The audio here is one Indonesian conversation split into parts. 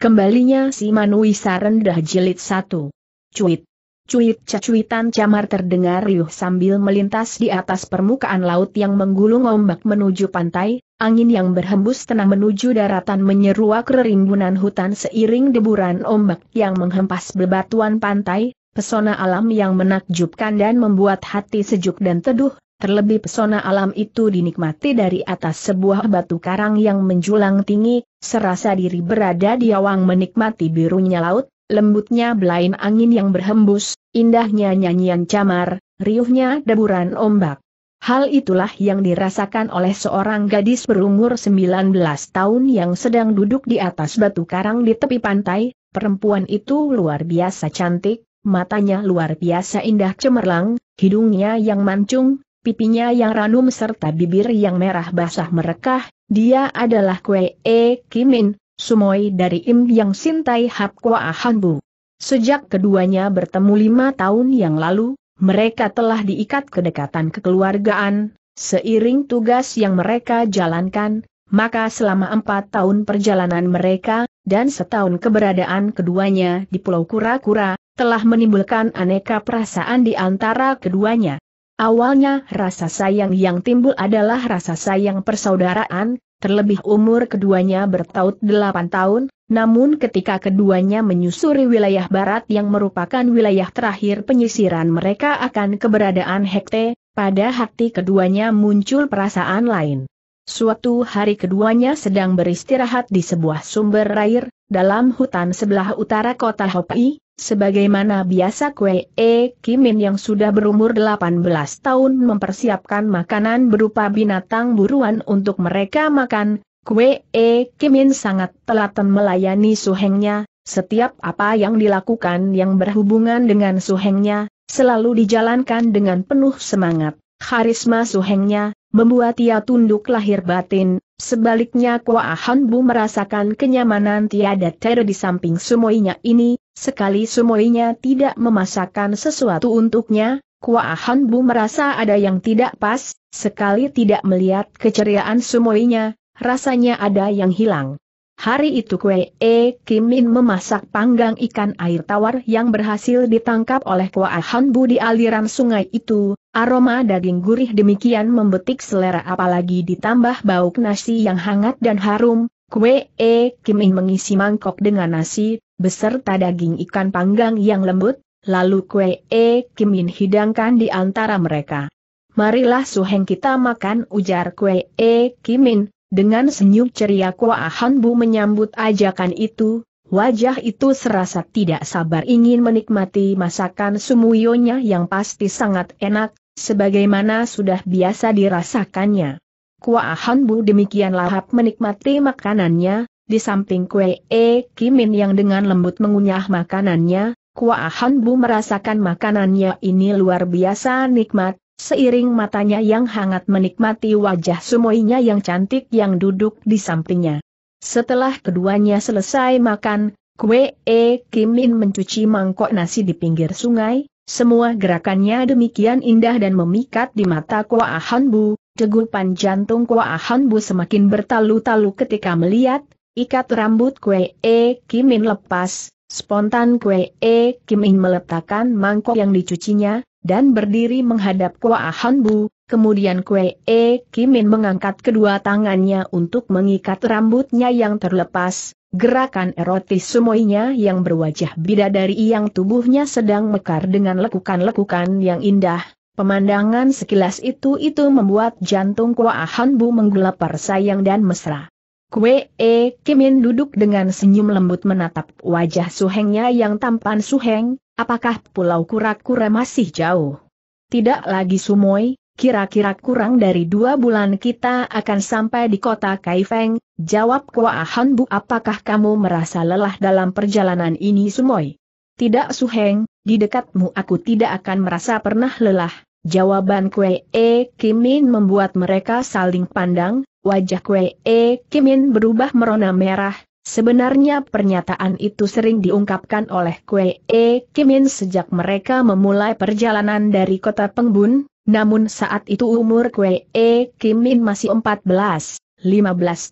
Kembalinya si Manuisa rendah jilid satu. Cuit. Cuit cacuitan camar terdengar riuh sambil melintas di atas permukaan laut yang menggulung ombak menuju pantai, angin yang berhembus tenang menuju daratan menyeruak rerimbunan hutan seiring deburan ombak yang menghempas bebatuan pantai, pesona alam yang menakjubkan dan membuat hati sejuk dan teduh, Terlebih pesona alam itu dinikmati dari atas sebuah batu karang yang menjulang tinggi, serasa diri berada di awang menikmati birunya laut, lembutnya belain angin yang berhembus, indahnya nyanyian camar, riuhnya deburan ombak. Hal itulah yang dirasakan oleh seorang gadis berumur 19 tahun yang sedang duduk di atas batu karang di tepi pantai, perempuan itu luar biasa cantik, matanya luar biasa indah cemerlang, hidungnya yang mancung, pipinya yang ranum serta bibir yang merah basah merekah, dia adalah Kwe E Kimin, sumoi dari Im Yang Sintai Hap Kwa Hanbu. Sejak keduanya bertemu lima tahun yang lalu, mereka telah diikat kedekatan kekeluargaan, seiring tugas yang mereka jalankan, maka selama empat tahun perjalanan mereka, dan setahun keberadaan keduanya di Pulau Kura-Kura, telah menimbulkan aneka perasaan di antara keduanya. Awalnya rasa sayang yang timbul adalah rasa sayang persaudaraan, terlebih umur keduanya bertaut 8 tahun, namun ketika keduanya menyusuri wilayah barat yang merupakan wilayah terakhir penyisiran mereka akan keberadaan Hekte, pada hati keduanya muncul perasaan lain. Suatu hari keduanya sedang beristirahat di sebuah sumber air, dalam hutan sebelah utara kota Hopi, Sebagaimana biasa Kwe E Kimin yang sudah berumur 18 tahun mempersiapkan makanan berupa binatang buruan untuk mereka makan, Kwe E Kimin sangat telaten melayani suhengnya, setiap apa yang dilakukan yang berhubungan dengan suhengnya, selalu dijalankan dengan penuh semangat. Karisma suhengnya, membuat ia tunduk lahir batin, sebaliknya Kua Bu merasakan kenyamanan tiada Tere di samping sumoinya ini, sekali sumoinya tidak memasakkan sesuatu untuknya, Kua Bu merasa ada yang tidak pas, sekali tidak melihat keceriaan sumoinya, rasanya ada yang hilang. Hari itu Kwe E Kimin memasak panggang ikan air tawar yang berhasil ditangkap oleh Kua Hanbu di aliran sungai itu, aroma daging gurih demikian membetik selera apalagi ditambah bau nasi yang hangat dan harum, Kwe E Kimin mengisi mangkok dengan nasi, beserta daging ikan panggang yang lembut, lalu Kwe E Kimin hidangkan di antara mereka. Marilah suheng kita makan ujar Kwe E Kimin, dengan senyum ceria Kua Hanbu menyambut ajakan itu, wajah itu serasa tidak sabar ingin menikmati masakan sumuyonya yang pasti sangat enak, sebagaimana sudah biasa dirasakannya. Kua Hanbu demikian lahap menikmati makanannya, di samping kue E Kimin yang dengan lembut mengunyah makanannya, Kua Hanbu merasakan makanannya ini luar biasa nikmat, Seiring matanya yang hangat menikmati wajah sumoinya yang cantik yang duduk di sampingnya. Setelah keduanya selesai makan, Kwe E Kimin mencuci mangkok nasi di pinggir sungai, semua gerakannya demikian indah dan memikat di mata Kwa Bu, degupan jantung Kwa Bu semakin bertalu-talu ketika melihat, ikat rambut Kwe E Kimin lepas, Spontan Kue E Kim In meletakkan mangkok yang dicucinya, dan berdiri menghadap Kua Han Bu, kemudian Kue E Kim In mengangkat kedua tangannya untuk mengikat rambutnya yang terlepas, gerakan erotis sumoinya yang berwajah bidadari yang tubuhnya sedang mekar dengan lekukan-lekukan yang indah. Pemandangan sekilas itu itu membuat jantung Kua Han Bu menggelepar sayang dan mesra. Kue E eh, Kimin duduk dengan senyum lembut menatap wajah suhengnya yang tampan suheng, apakah pulau kura-kura masih jauh? Tidak lagi sumoy. kira-kira kurang dari dua bulan kita akan sampai di kota Kaifeng, jawab Kua Bu apakah kamu merasa lelah dalam perjalanan ini sumoy? Tidak suheng, di dekatmu aku tidak akan merasa pernah lelah, Jawaban Kwee E Kimin membuat mereka saling pandang, wajah Kwee E Kimin berubah merona merah, sebenarnya pernyataan itu sering diungkapkan oleh Kwee E Kimin sejak mereka memulai perjalanan dari kota Pengbun, namun saat itu umur Kwee E Kimin masih 14, 15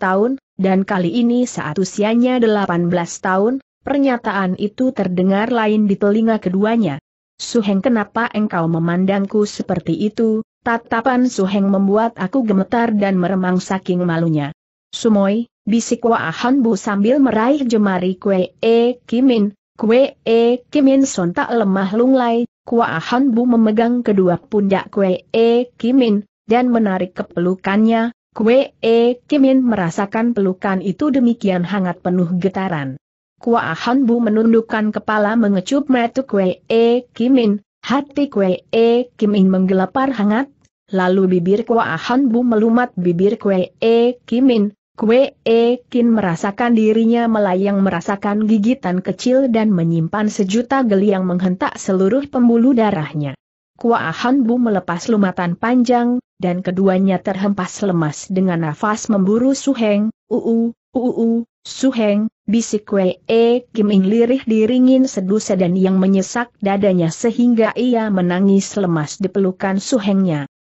tahun, dan kali ini saat usianya 18 tahun, pernyataan itu terdengar lain di telinga keduanya. Suheng kenapa engkau memandangku seperti itu, tatapan Suheng membuat aku gemetar dan meremang saking malunya. Sumoi, bisik Ahanbu Bu sambil meraih jemari kue e kimin, kue e kimin sontak lemah lunglai, Kua Bu memegang kedua pundak kue e kimin, dan menarik pelukannya. Kue E Kimin merasakan pelukan itu demikian hangat penuh getaran. Kua Han Bu menundukkan kepala mengecup mata Kwee E Kimin, hati Kwee E Kimin menggelapar hangat, lalu bibir Kua Han Bu melumat bibir Kwee E Kimin, Kwee E Kin merasakan dirinya melayang merasakan gigitan kecil dan menyimpan sejuta geli yang menghentak seluruh pembuluh darahnya. Kua Han Bu melepas lumatan panjang, dan keduanya terhempas lemas dengan nafas memburu suheng, uu, Uu, Suheng, bisik Wei e In lirih diringin sedu sedan yang menyesak dadanya sehingga ia menangis lemas di pelukan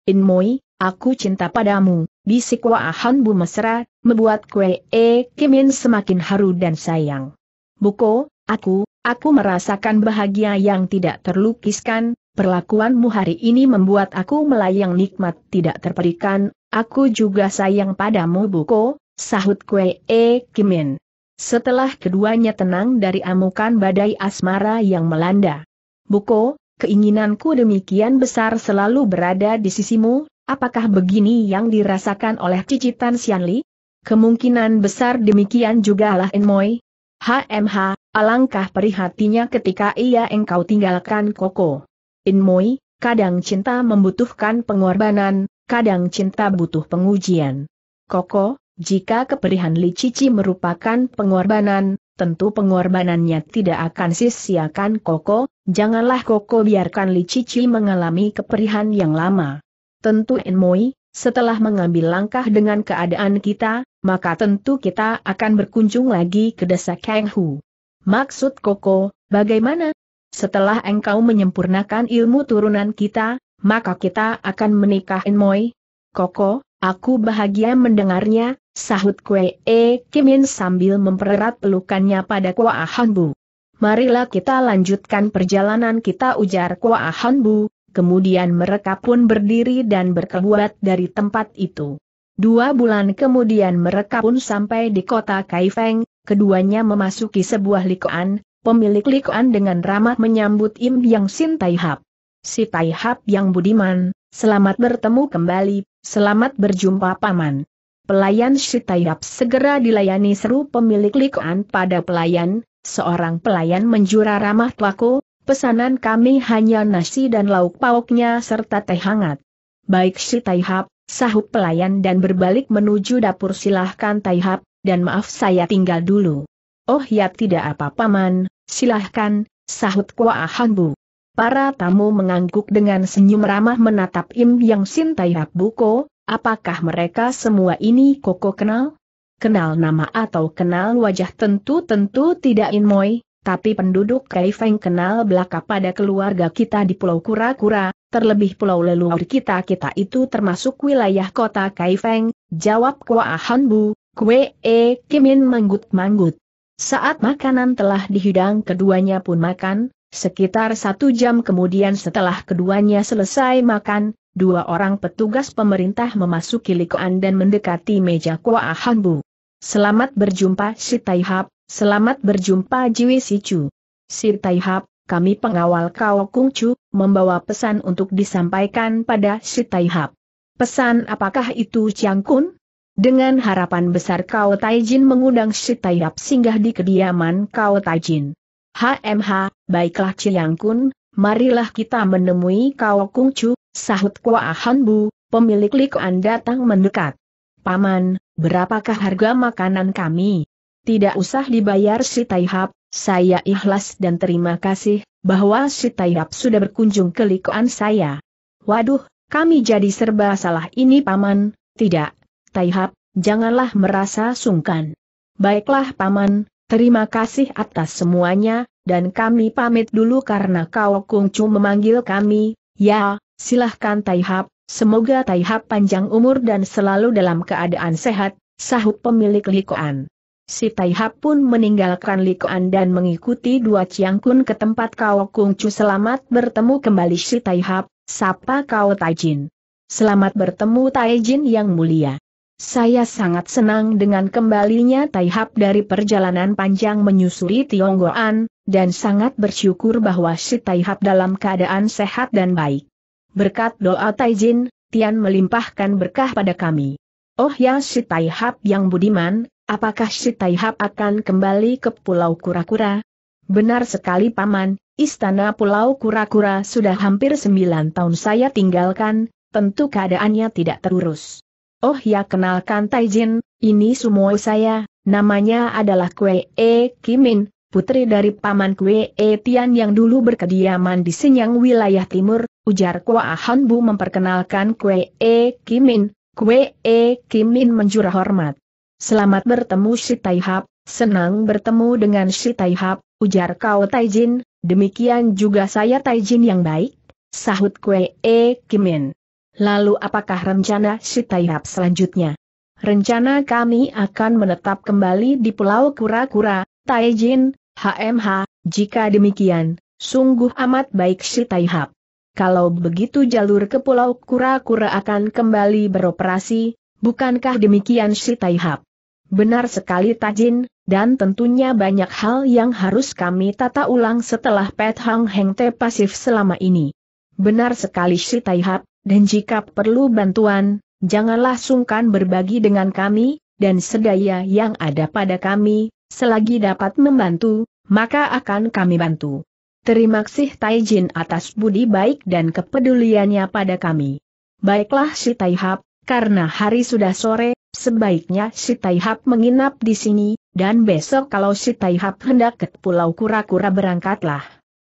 In Moi, aku cinta padamu, bisik Han Bu Mesra, membuat Wei e In semakin haru dan sayang. Buko, aku, aku merasakan bahagia yang tidak terlukiskan, perlakuanmu hari ini membuat aku melayang nikmat tidak terperikan, aku juga sayang padamu Buko, sahut Kwe E eh, Kimin. Setelah keduanya tenang dari amukan badai asmara yang melanda. Buko, keinginanku demikian besar selalu berada di sisimu, apakah begini yang dirasakan oleh cicitan Xianli? Kemungkinan besar demikian juga lah Enmoy. HMH, alangkah perihatinya ketika ia engkau tinggalkan Koko. Enmoy, kadang cinta membutuhkan pengorbanan, kadang cinta butuh pengujian. Koko, jika keperihan Li Cici merupakan pengorbanan, tentu pengorbanannya tidak akan sia-siakan Koko, janganlah Koko biarkan Li Cici mengalami keperihan yang lama. Tentu Enmoi, setelah mengambil langkah dengan keadaan kita, maka tentu kita akan berkunjung lagi ke desa Kanghu. Maksud Koko, bagaimana? Setelah engkau menyempurnakan ilmu turunan kita, maka kita akan menikah Enmoi? Koko, Aku bahagia mendengarnya, sahut Kwe E Kimin sambil mempererat pelukannya pada Kwa Ahanbu. Marilah kita lanjutkan perjalanan kita ujar Kwa Ahanbu. kemudian mereka pun berdiri dan berkebuat dari tempat itu. Dua bulan kemudian mereka pun sampai di kota Kaifeng, keduanya memasuki sebuah likoan, pemilik likoan dengan ramah menyambut Im Yang Sin Taihap. Si Taihap yang budiman, selamat bertemu kembali, Selamat berjumpa Paman. Pelayan Shitayap segera dilayani seru pemilik Likuan pada pelayan, seorang pelayan menjura ramah tuaku, pesanan kami hanya nasi dan lauk pauknya serta teh hangat. Baik Shitayap, sahut pelayan dan berbalik menuju dapur silahkan Taihap, dan maaf saya tinggal dulu. Oh ya tidak apa paman, silahkan, sahut Kuah Hanbu. Para tamu mengangguk dengan senyum ramah menatap Im Yang Sin Tai Buko, apakah mereka semua ini Koko kenal? Kenal nama atau kenal wajah tentu-tentu tidak In Moi, tapi penduduk Kai Feng kenal belaka pada keluarga kita di Pulau Kura-Kura, terlebih pulau leluhur kita-kita itu termasuk wilayah kota Kai Feng. jawab Kua Hanbu, Kue E Kimin manggut-manggut. Saat makanan telah dihidang keduanya pun makan, Sekitar satu jam kemudian setelah keduanya selesai makan, dua orang petugas pemerintah memasuki likoan dan mendekati meja Kua Hanbu. Selamat berjumpa si Taihap, selamat berjumpa Jiwi Sicu. Si Taihap, kami pengawal Kao Chu, membawa pesan untuk disampaikan pada si Taihap. Pesan apakah itu Chiang Kun? Dengan harapan besar Kao Taijin mengundang si Taihap singgah di kediaman Kao Taijin. HMH, baiklah Chiang Kun, marilah kita menemui Kau Kung Chu, sahut Kua Han Bu, pemilik Likuan datang mendekat. Paman, berapakah harga makanan kami? Tidak usah dibayar si Taihap, saya ikhlas dan terima kasih, bahwa si Taihap sudah berkunjung ke Likuan saya. Waduh, kami jadi serba salah ini Paman, tidak, Taihap, janganlah merasa sungkan. Baiklah Paman, Terima kasih atas semuanya, dan kami pamit dulu karena Kau Kung memanggil kami, ya, silahkan Taihap, semoga Taihap panjang umur dan selalu dalam keadaan sehat, sahut pemilik Likoan. Si Taihap pun meninggalkan Likoan dan mengikuti dua Ciangkun ke tempat Kau Kung selamat bertemu kembali si Taihap, sapa Kau Taijin. Selamat bertemu Taijin yang mulia. Saya sangat senang dengan kembalinya Taihap dari perjalanan panjang menyusuri Tionggoan, dan sangat bersyukur bahwa si Taihap dalam keadaan sehat dan baik. Berkat doa Taijin, Tian melimpahkan berkah pada kami. Oh ya si Taihap yang budiman, apakah si Taihap akan kembali ke Pulau Kura-Kura? Benar sekali Paman, Istana Pulau Kura-Kura sudah hampir sembilan tahun saya tinggalkan, tentu keadaannya tidak terurus. Oh ya kenalkan Taijin, ini semua saya, namanya adalah Kwe E Kimin, putri dari paman Kwe E Tian yang dulu berkediaman di Senyang wilayah timur, ujar Kwa Hanbu memperkenalkan Kwe E Kimin, Kwe E Kimin menjurah hormat. Selamat bertemu si Taihap, senang bertemu dengan si Taihap, ujar kau Taijin, demikian juga saya Taijin yang baik, sahut Kwe E Kimin. Lalu apakah rencana si Taihap selanjutnya? Rencana kami akan menetap kembali di Pulau Kura-Kura, Taijin, HMH, jika demikian, sungguh amat baik si Taihap. Kalau begitu jalur ke Pulau Kura-Kura akan kembali beroperasi, bukankah demikian si Taihap? Benar sekali Tajin, dan tentunya banyak hal yang harus kami tata ulang setelah Pet Hang Heng Te pasif selama ini. Benar sekali si Taihap, dan jika perlu bantuan, janganlah sungkan berbagi dengan kami, dan sedaya yang ada pada kami, selagi dapat membantu, maka akan kami bantu. Terima kasih Taijin atas budi baik dan kepeduliannya pada kami. Baiklah si Taihap, karena hari sudah sore, sebaiknya si Taihap menginap di sini, dan besok kalau si Taihap hendak ke Pulau Kura-Kura berangkatlah.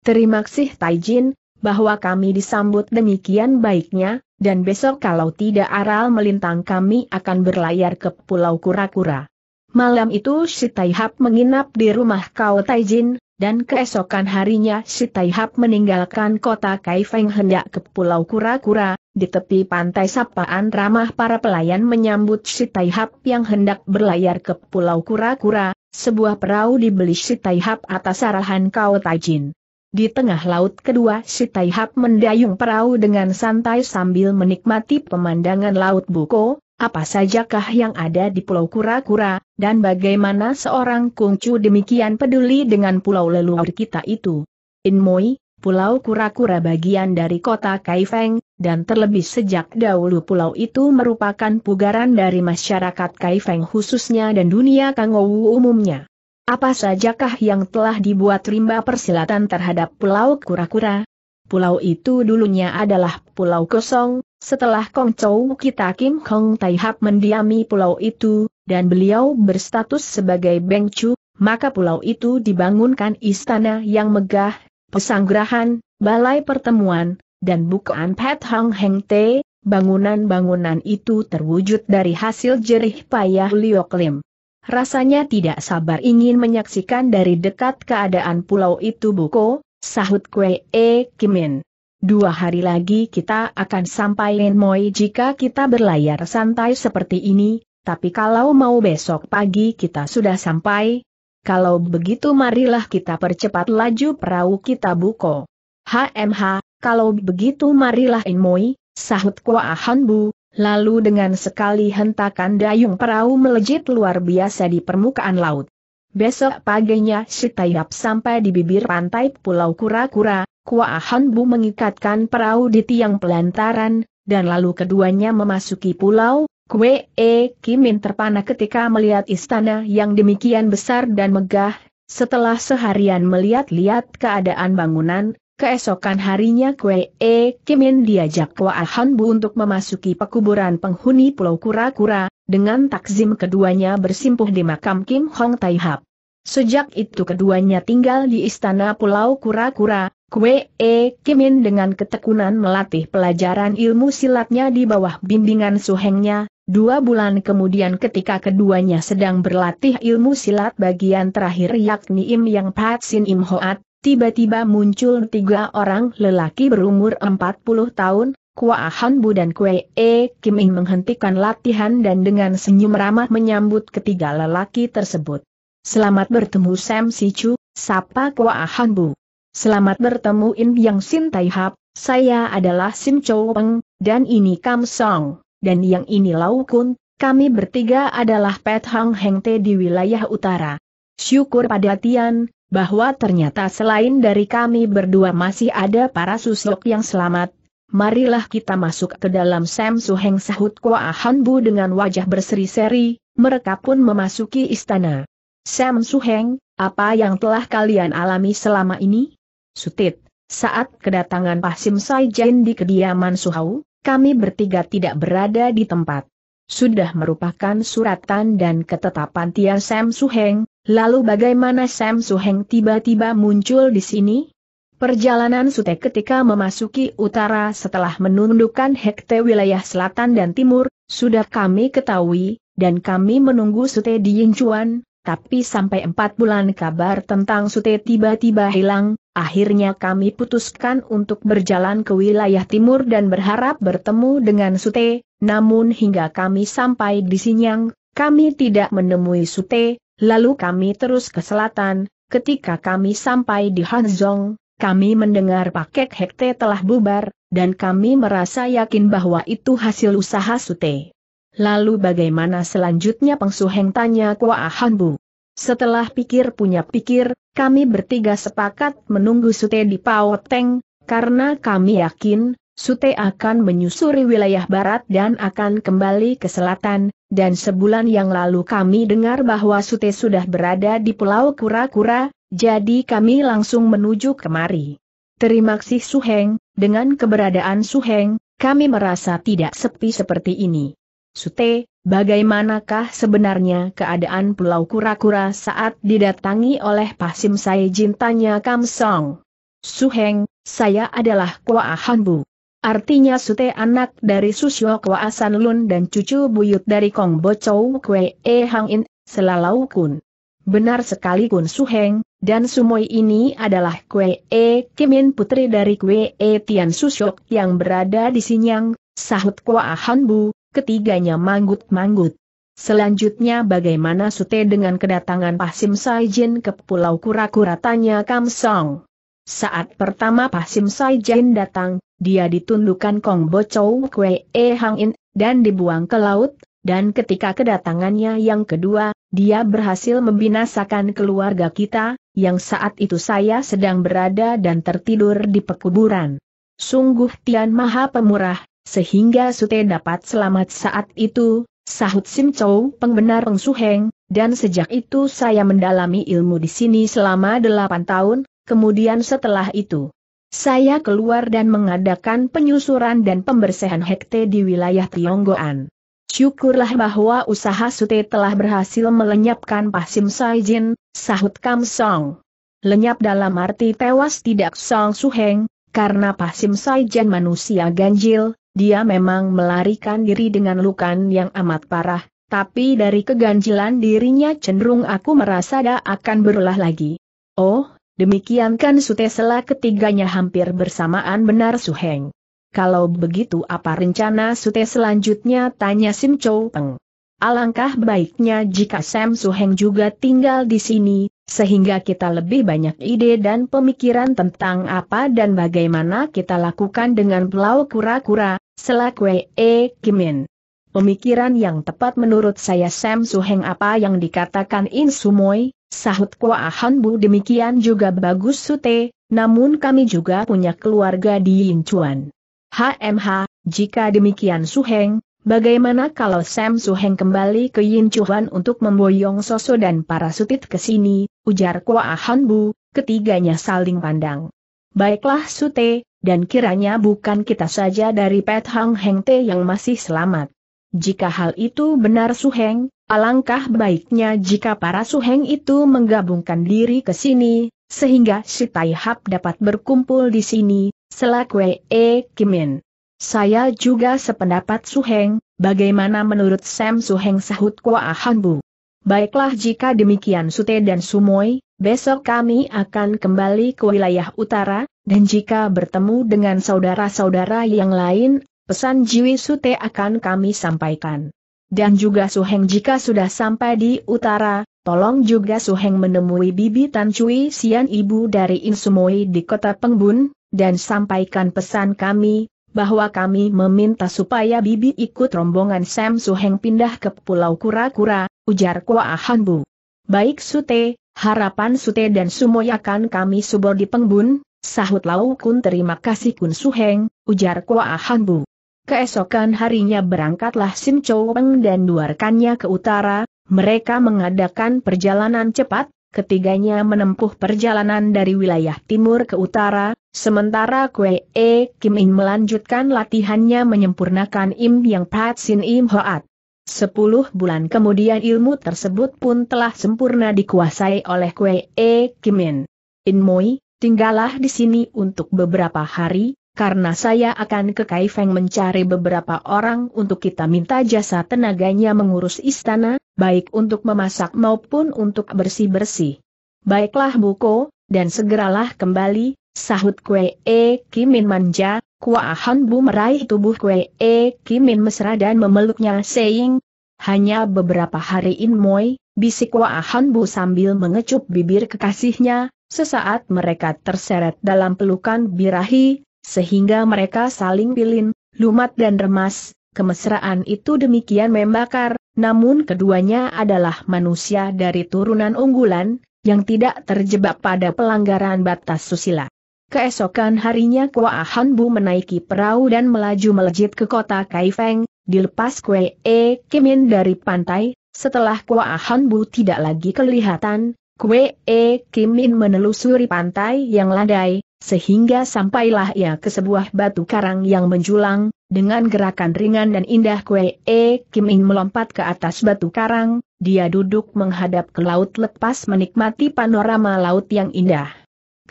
Terima kasih Taijin, bahwa kami disambut demikian baiknya, dan besok kalau tidak aral melintang kami akan berlayar ke Pulau Kura-Kura. Malam itu si Taihap menginap di rumah kau Taijin, dan keesokan harinya si Taihap meninggalkan kota Kaifeng hendak ke Pulau Kura-Kura, di tepi pantai sapaan ramah para pelayan menyambut si Taihap yang hendak berlayar ke Pulau Kura-Kura, sebuah perahu dibeli si Taihap atas arahan kau Taijin. Di tengah laut kedua si Taihap mendayung perahu dengan santai sambil menikmati pemandangan laut Buko, apa sajakah yang ada di pulau kura-kura, dan bagaimana seorang kungcu demikian peduli dengan pulau leluhur kita itu. In Moi, pulau kura-kura bagian dari kota Kaifeng, dan terlebih sejak dahulu pulau itu merupakan pugaran dari masyarakat Kaifeng khususnya dan dunia Kangowu umumnya. Apa sajakah yang telah dibuat rimba persilatan terhadap Pulau Kura-Kura? Pulau itu dulunya adalah pulau kosong, setelah Kong Chow Kita Kim Kong Taihap mendiami pulau itu, dan beliau berstatus sebagai Beng Chu, maka pulau itu dibangunkan istana yang megah, pesanggrahan, balai pertemuan, dan bukaan Pet Hang Heng Te, bangunan-bangunan itu terwujud dari hasil jerih payah Liok Lim. Rasanya tidak sabar ingin menyaksikan dari dekat keadaan pulau itu buko, sahut Kwe E Kimin. Dua hari lagi kita akan sampai Lenmoi jika kita berlayar santai seperti ini, tapi kalau mau besok pagi kita sudah sampai. Kalau begitu marilah kita percepat laju perahu kita Buko. HMH, kalau begitu marilah Enmoi, sahut Kwa bu. Lalu dengan sekali hentakan dayung perahu melejit luar biasa di permukaan laut. Besok paginya si Shitayap sampai di bibir pantai Pulau Kura-Kura, Kuahan Bu mengikatkan perahu di tiang pelantaran, dan lalu keduanya memasuki pulau, Kwe E Kimin terpana ketika melihat istana yang demikian besar dan megah, setelah seharian melihat-lihat keadaan bangunan, Keesokan harinya Kwe E Kimin diajak Wa Bu untuk memasuki pekuburan penghuni Pulau Kura-Kura, dengan takzim keduanya bersimpuh di makam Kim Hong Tai Hap. Sejak itu keduanya tinggal di istana Pulau Kura-Kura, Kwe E Kimin dengan ketekunan melatih pelajaran ilmu silatnya di bawah bimbingan suhengnya, Dua bulan kemudian ketika keduanya sedang berlatih ilmu silat bagian terakhir yakni Im Yang Pat Sin Im Hoat, Tiba-tiba muncul tiga orang lelaki berumur 40 tahun, Kua Han Bu dan Kue E Kim menghentikan latihan dan dengan senyum ramah menyambut ketiga lelaki tersebut. Selamat bertemu Sam Sichu, sapa Kua Han Bu. Selamat bertemu In Yang Sin Tai Hap, saya adalah Sim Chou Peng, dan ini Kam Song, dan yang ini Lau Kun, kami bertiga adalah Pet Hang Heng Te di wilayah utara. Syukur pada Tian, bahwa ternyata selain dari kami berdua masih ada para susuk yang selamat, marilah kita masuk ke dalam Sam Suheng sahut Kwa Hanbu dengan wajah berseri-seri, mereka pun memasuki istana. Sam Suheng, apa yang telah kalian alami selama ini? Sutit, saat kedatangan Pasim Sai Jen di kediaman Suhau, kami bertiga tidak berada di tempat. Sudah merupakan suratan dan ketetapan Tian Sam Suheng, Lalu bagaimana Sam Suheng tiba-tiba muncul di sini? Perjalanan Sute ketika memasuki utara setelah menundukkan hekte wilayah selatan dan timur, sudah kami ketahui, dan kami menunggu Sute di Yingchuan, tapi sampai empat bulan kabar tentang Sute tiba-tiba hilang, akhirnya kami putuskan untuk berjalan ke wilayah timur dan berharap bertemu dengan Sute, namun hingga kami sampai di Sinyang, kami tidak menemui Sute, Lalu kami terus ke selatan, ketika kami sampai di Hanzong, kami mendengar paket Hekte telah bubar, dan kami merasa yakin bahwa itu hasil usaha Sute. Lalu bagaimana selanjutnya Pengsuheng tanya Kua Hanbu. Setelah pikir punya pikir, kami bertiga sepakat menunggu Sute di Pao Teng, karena kami yakin, Sute akan menyusuri wilayah barat dan akan kembali ke selatan, dan sebulan yang lalu kami dengar bahwa Sute sudah berada di Pulau Kura-Kura, jadi kami langsung menuju kemari. Terima kasih Suheng, dengan keberadaan Suheng, kami merasa tidak sepi seperti ini. Sute, bagaimanakah sebenarnya keadaan Pulau Kura-Kura saat didatangi oleh Pasim Sai Jintanya Kamsong? Suheng, saya adalah Kua Hanbu. Artinya Sute anak dari Susyo Kwaasan Lun dan cucu buyut dari Kong Bo Chow Kwe E Hang selalau kun. Benar sekali Kun Suheng, dan Sumoi ini adalah Kwe E Kimin putri dari Kwe E Tian Susyok yang berada di Sinyang, sahut Kwa Ahan Bu, ketiganya manggut-manggut. Selanjutnya bagaimana Sute dengan kedatangan Pasim Saijin ke Pulau Kura-Kura tanya Kam Song. Saat pertama Pasim Jin datang, dia ditundukkan Kong Bo Chow Kwe E Hang In, dan dibuang ke laut, dan ketika kedatangannya yang kedua, dia berhasil membinasakan keluarga kita, yang saat itu saya sedang berada dan tertidur di pekuburan. Sungguh Tian Maha Pemurah, sehingga Sute dapat selamat saat itu, sahut Sim Chow pengbenar Peng Suheng, dan sejak itu saya mendalami ilmu di sini selama delapan tahun, kemudian setelah itu, saya keluar dan mengadakan penyusuran dan pembersihan hekte di wilayah Tionggoan. Syukurlah bahwa usaha Sute telah berhasil melenyapkan Pasim Saijin, sahut Kam Song. Lenyap dalam arti tewas tidak Song Suheng, karena Pasim Saijin manusia ganjil, dia memang melarikan diri dengan luka yang amat parah, tapi dari keganjilan dirinya cenderung aku merasa dia akan berulah lagi. Oh, Demikian kan Sutesela ketiganya hampir bersamaan benar Suheng. Kalau begitu apa rencana Sute selanjutnya tanya Sim Chou Peng. Alangkah baiknya jika Sam Suheng juga tinggal di sini, sehingga kita lebih banyak ide dan pemikiran tentang apa dan bagaimana kita lakukan dengan pelau kura-kura, selaku E. Kimin. Pemikiran yang tepat menurut saya Sam Suheng apa yang dikatakan In Sumoy, sahut Kua Han Bu demikian juga bagus Sute, namun kami juga punya keluarga di Yinchuan. HMH, jika demikian Suheng, bagaimana kalau Sam Suheng kembali ke Yinchuan untuk memboyong Soso dan para sutit ke sini, ujar Kua Han Bu, ketiganya saling pandang. Baiklah Sute, dan kiranya bukan kita saja dari Pet Hang Heng Te yang masih selamat. Jika hal itu benar Suheng, alangkah baiknya jika para Suheng itu menggabungkan diri ke sini, sehingga si Taihap dapat berkumpul di sini, selaku E. Kimin. Saya juga sependapat Suheng, bagaimana menurut Sam Suheng sahut Kwa Ahanbu? Baiklah jika demikian Sute dan Sumoy, besok kami akan kembali ke wilayah utara, dan jika bertemu dengan saudara-saudara yang lain Pesan Jiwi Sute akan kami sampaikan. Dan juga Suheng jika sudah sampai di utara, tolong juga Suheng menemui Bibi Tan Cui Sian Ibu dari Insumoi di kota Pengbun, dan sampaikan pesan kami, bahwa kami meminta supaya Bibi ikut rombongan Sam Suheng pindah ke Pulau Kura-Kura, ujar Kua Hanbu. Baik Sute, harapan Sute dan Sumoy akan kami subur di Pengbun, sahut Lau Kun terima kasih Kun Suheng, ujar Kua Hanbu. Keesokan harinya berangkatlah Sim Peng dan duarkannya ke utara, mereka mengadakan perjalanan cepat, ketiganya menempuh perjalanan dari wilayah timur ke utara, sementara Kwe E Kim In melanjutkan latihannya menyempurnakan Im Yang Pat Sin Im Hoat. Sepuluh bulan kemudian ilmu tersebut pun telah sempurna dikuasai oleh Kwe E Kim In. In Moi, tinggallah di sini untuk beberapa hari, karena saya akan ke Kaifeng mencari beberapa orang untuk kita minta jasa tenaganya mengurus istana, baik untuk memasak maupun untuk bersih-bersih. Baiklah Buko, dan segeralah kembali, sahut Kwe E Kimin manja, Kuahan Bu meraih tubuh Kwe E Kimin mesra dan memeluknya Seing. Hanya beberapa hari In Moi, bisik Kuahan Bu sambil mengecup bibir kekasihnya, sesaat mereka terseret dalam pelukan birahi, sehingga mereka saling pilin, lumat dan remas, kemesraan itu demikian membakar, namun keduanya adalah manusia dari turunan unggulan, yang tidak terjebak pada pelanggaran batas susila. Keesokan harinya Kua Hanbu menaiki perahu dan melaju melejit ke kota Kaifeng, dilepas Kue E Kimin dari pantai, setelah Kua Hanbu tidak lagi kelihatan, Kwee E Kimin menelusuri pantai yang landai, sehingga sampailah ia ke sebuah batu karang yang menjulang, dengan gerakan ringan dan indah Kwee E Kimin melompat ke atas batu karang, dia duduk menghadap ke laut lepas menikmati panorama laut yang indah.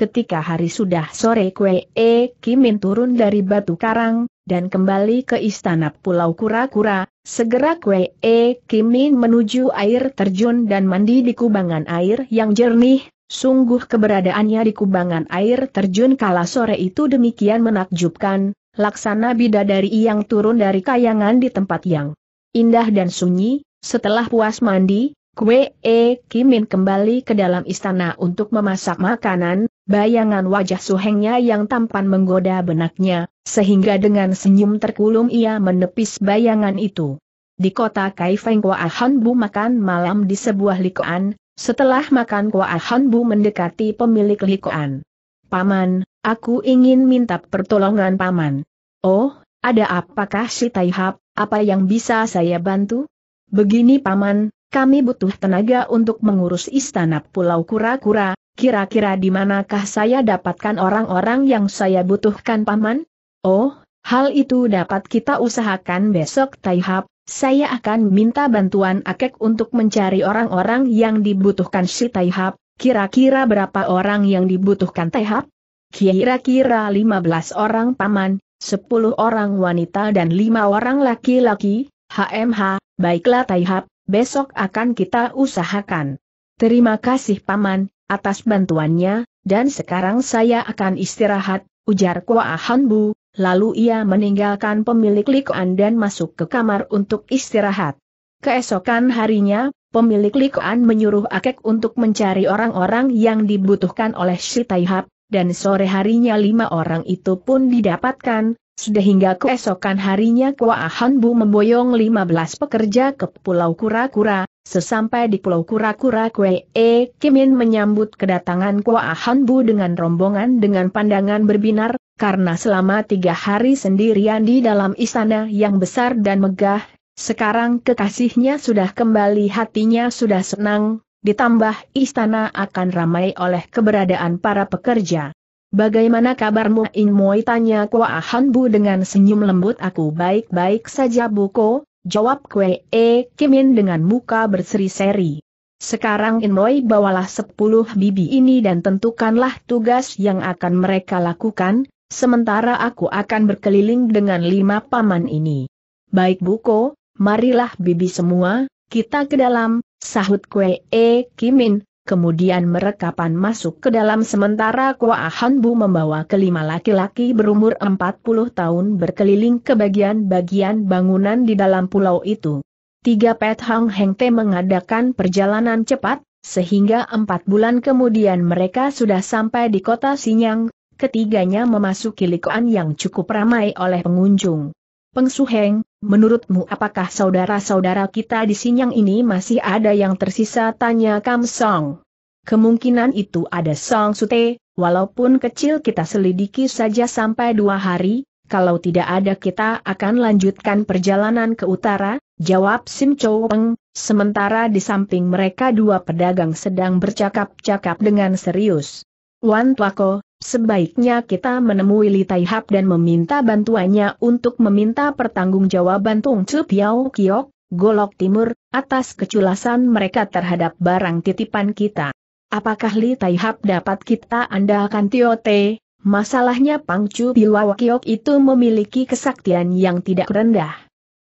Ketika hari sudah sore Kwe E Kimin turun dari batu karang, dan kembali ke istana Pulau Kura-Kura, segera Kwe E Kimin menuju air terjun dan mandi di kubangan air yang jernih, sungguh keberadaannya di kubangan air terjun kala sore itu demikian menakjubkan, laksana bidadari yang turun dari kayangan di tempat yang indah dan sunyi, setelah puas mandi, Kwe E Kimin kembali ke dalam istana untuk memasak makanan, Bayangan wajah Suhengnya yang tampan menggoda benaknya, sehingga dengan senyum terkulum ia menepis bayangan itu. Di kota Kaifeng Ahon Bu makan malam di sebuah likoan, setelah makan Ahon Bu mendekati pemilik likoan. Paman, aku ingin minta pertolongan Paman. Oh, ada apakah si Taihap, apa yang bisa saya bantu? Begini Paman, kami butuh tenaga untuk mengurus istana Pulau Kura-Kura, Kira-kira di manakah saya dapatkan orang-orang yang saya butuhkan paman? Oh, hal itu dapat kita usahakan besok Taihap, saya akan minta bantuan Akek untuk mencari orang-orang yang dibutuhkan si Taihap, kira-kira berapa orang yang dibutuhkan Taihap? Kira-kira 15 orang paman, 10 orang wanita dan 5 orang laki-laki, HMH, baiklah Taihap, besok akan kita usahakan. Terima kasih paman, atas bantuannya, dan sekarang saya akan istirahat, ujar Kua Hanbu, lalu ia meninggalkan pemilik Likuan dan masuk ke kamar untuk istirahat. Keesokan harinya, pemilik Likuan menyuruh Akek untuk mencari orang-orang yang dibutuhkan oleh Shi Taihap, dan sore harinya lima orang itu pun didapatkan, sudah hingga keesokan harinya Kua Hanbu memboyong 15 pekerja ke Pulau Kura-Kura, Sesampai di Pulau Kura-Kura Kue E, Kimin menyambut kedatangan Kua Hanbu dengan rombongan dengan pandangan berbinar, karena selama tiga hari sendirian di dalam istana yang besar dan megah, sekarang kekasihnya sudah kembali hatinya sudah senang, ditambah istana akan ramai oleh keberadaan para pekerja. Bagaimana kabarmu In Moi tanya Kua Hanbu dengan senyum lembut aku baik-baik saja Buko, Jawab Kwe E eh, Kimin dengan muka berseri-seri. Sekarang Inroy bawalah sepuluh bibi ini dan tentukanlah tugas yang akan mereka lakukan, sementara aku akan berkeliling dengan lima paman ini. Baik Buko, marilah bibi semua, kita ke dalam, sahut Kwe E eh, Kimin, kemudian merekapan masuk ke dalam sementara Kua Hanbu Bu membawa kelima laki-laki berumur 40 tahun berkeliling ke bagian-bagian bangunan di dalam pulau itu. Tiga Pet Hang Heng Te mengadakan perjalanan cepat, sehingga empat bulan kemudian mereka sudah sampai di kota Sinyang, ketiganya memasuki likuan yang cukup ramai oleh pengunjung. Peng Su Heng, Menurutmu apakah saudara-saudara kita di Sinyang ini masih ada yang tersisa? Tanya Kam Song. Kemungkinan itu ada Song Sute, walaupun kecil kita selidiki saja sampai dua hari, kalau tidak ada kita akan lanjutkan perjalanan ke utara, jawab Sim Chow Peng, sementara di samping mereka dua pedagang sedang bercakap-cakap dengan serius. Wan Tuako, Sebaiknya kita menemui Li Taihap dan meminta bantuannya untuk meminta pertanggungjawaban Tung Chu Piao Kiok, Golok Timur, atas keculasan mereka terhadap barang titipan kita. Apakah Li Taihap dapat kita andalkan Te? Masalahnya Pang Chu Piao Kiok itu memiliki kesaktian yang tidak rendah.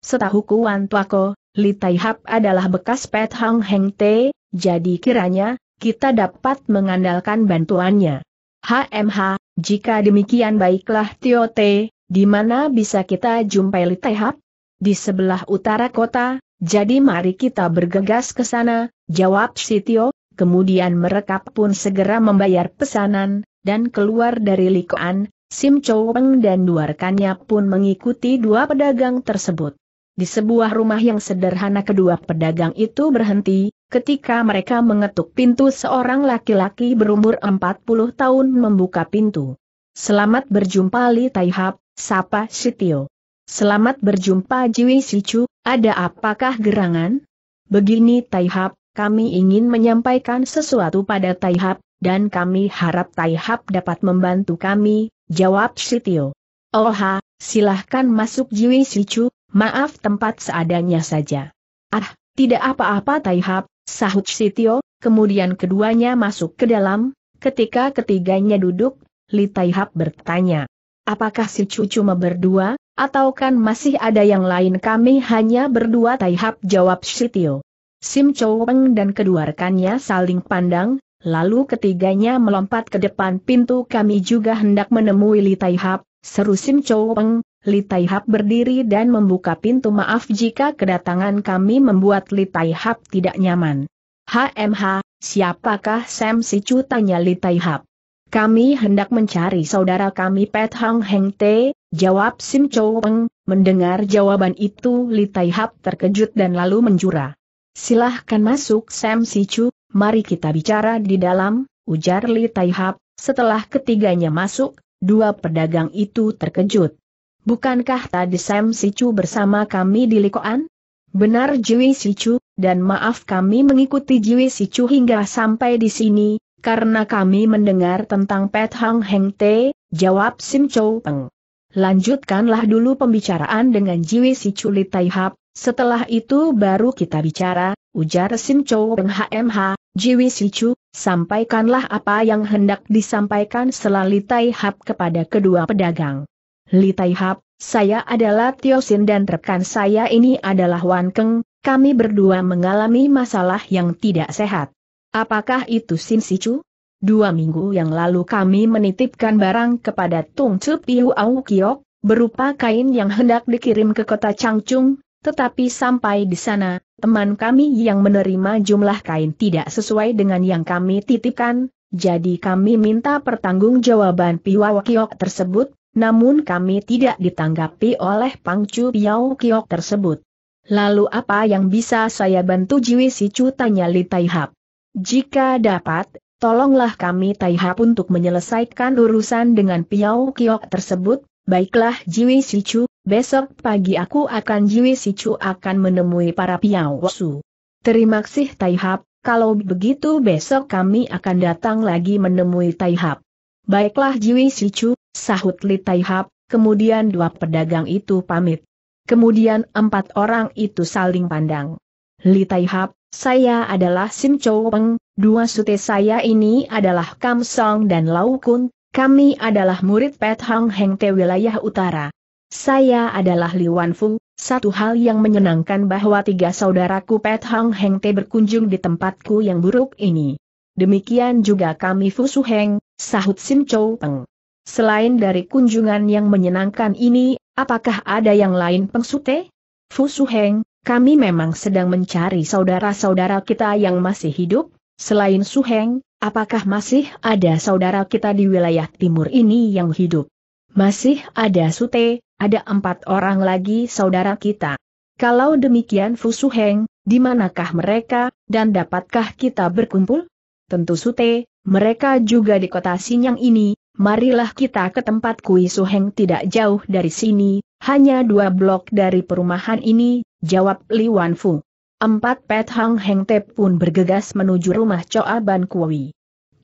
Setahu Kuan Tuako, Li Taihap adalah bekas Pet Hang Heng Te, jadi kiranya, kita dapat mengandalkan bantuannya. HMH, jika demikian baiklah Tio Te, di mana bisa kita jumpai Li Litehap? Di sebelah utara kota, jadi mari kita bergegas ke sana, jawab Sitio, kemudian mereka pun segera membayar pesanan, dan keluar dari Likoan, Sim Choweng dan dua rekannya pun mengikuti dua pedagang tersebut. Di sebuah rumah yang sederhana kedua pedagang itu berhenti, Ketika mereka mengetuk pintu seorang laki-laki berumur 40 tahun membuka pintu. Selamat berjumpa Li Taihap, sapa Sitio. Selamat berjumpa Jiwi Sicu, ada apakah gerangan? Begini Taihap, kami ingin menyampaikan sesuatu pada Taihap, dan kami harap Taihap dapat membantu kami, jawab Sitio. Oha, silahkan masuk Jiwi Sicu, maaf tempat seadanya saja. Ah, tidak apa-apa Taihap, sahut Sitio, kemudian keduanya masuk ke dalam, ketika ketiganya duduk, Li Taihap bertanya. Apakah si cucu berdua, atau kan masih ada yang lain kami hanya berdua Taihap jawab Sitio. Sim Chow dan kedua rekannya saling pandang, lalu ketiganya melompat ke depan pintu kami juga hendak menemui Li Taihap, seru Sim Chow Li Taihap berdiri dan membuka pintu maaf jika kedatangan kami membuat Li Taihap tidak nyaman. HMH, siapakah Sam Si Chu tanya Li Taihap. Kami hendak mencari saudara kami Pet Hang Heng Te, jawab Sim Chow Peng. mendengar jawaban itu Li Taihap terkejut dan lalu menjura. Silahkan masuk Sam Si Chu, mari kita bicara di dalam, ujar Li Taihap, setelah ketiganya masuk, dua pedagang itu terkejut. Bukankah tadi Sam Sichu bersama kami di Likoan? Benar Jiwi Sichu, dan maaf kami mengikuti Jiwi Sichu hingga sampai di sini, karena kami mendengar tentang Pet Hang Heng Te, jawab Sim Chou Peng. Lanjutkanlah dulu pembicaraan dengan Jiwi Sichu Li Hap, setelah itu baru kita bicara, ujar Sim Chou Peng HMH, Jiwi Sichu, sampaikanlah apa yang hendak disampaikan Tai Hap kepada kedua pedagang. Li Taihap, saya adalah Tio Sin dan rekan saya ini adalah Wan Keng, kami berdua mengalami masalah yang tidak sehat. Apakah itu Sin Sicu? Dua minggu yang lalu kami menitipkan barang kepada Tung Chu Piu Au Kiok, berupa kain yang hendak dikirim ke kota Changchung, tetapi sampai di sana, teman kami yang menerima jumlah kain tidak sesuai dengan yang kami titipkan, jadi kami minta pertanggungjawaban Piu Au Kiok tersebut, namun kami tidak ditanggapi oleh Pangcu Piao Kiok tersebut. Lalu apa yang bisa saya bantu Jiwi Si Sicu tanya Li Taihap. Jika dapat, tolonglah kami Taihap untuk menyelesaikan urusan dengan Piao Kiok tersebut, baiklah Jiwi Si Sicu, besok pagi aku akan Jiwi Si Sicu akan menemui para Piao Su. Terima kasih Taihap, kalau begitu besok kami akan datang lagi menemui Taihap. Baiklah Jiwi Sicu, sahut Li Taihap, kemudian dua pedagang itu pamit. Kemudian empat orang itu saling pandang. Li Taihap, saya adalah Sim Chow Peng, dua sute saya ini adalah Kam Song dan Lau Kun, kami adalah murid Pet Hang Heng Te wilayah utara. Saya adalah Li Wan Fu, satu hal yang menyenangkan bahwa tiga saudaraku Pet Hang Heng Te berkunjung di tempatku yang buruk ini. Demikian juga kami Fusuheng, sahut Sim Chou Peng. Selain dari kunjungan yang menyenangkan ini, apakah ada yang lain pengsute? Fusuheng, kami memang sedang mencari saudara-saudara kita yang masih hidup, selain Suheng, apakah masih ada saudara kita di wilayah timur ini yang hidup? Masih ada Sute, ada empat orang lagi saudara kita. Kalau demikian Fusuheng, di manakah mereka, dan dapatkah kita berkumpul? tentu Sute, mereka juga di kota Sinyang ini, marilah kita ke tempat Kui Suheng tidak jauh dari sini, hanya dua blok dari perumahan ini, jawab Li Wanfu. Empat pet Hang Heng Tep pun bergegas menuju rumah Choa Ban Kui.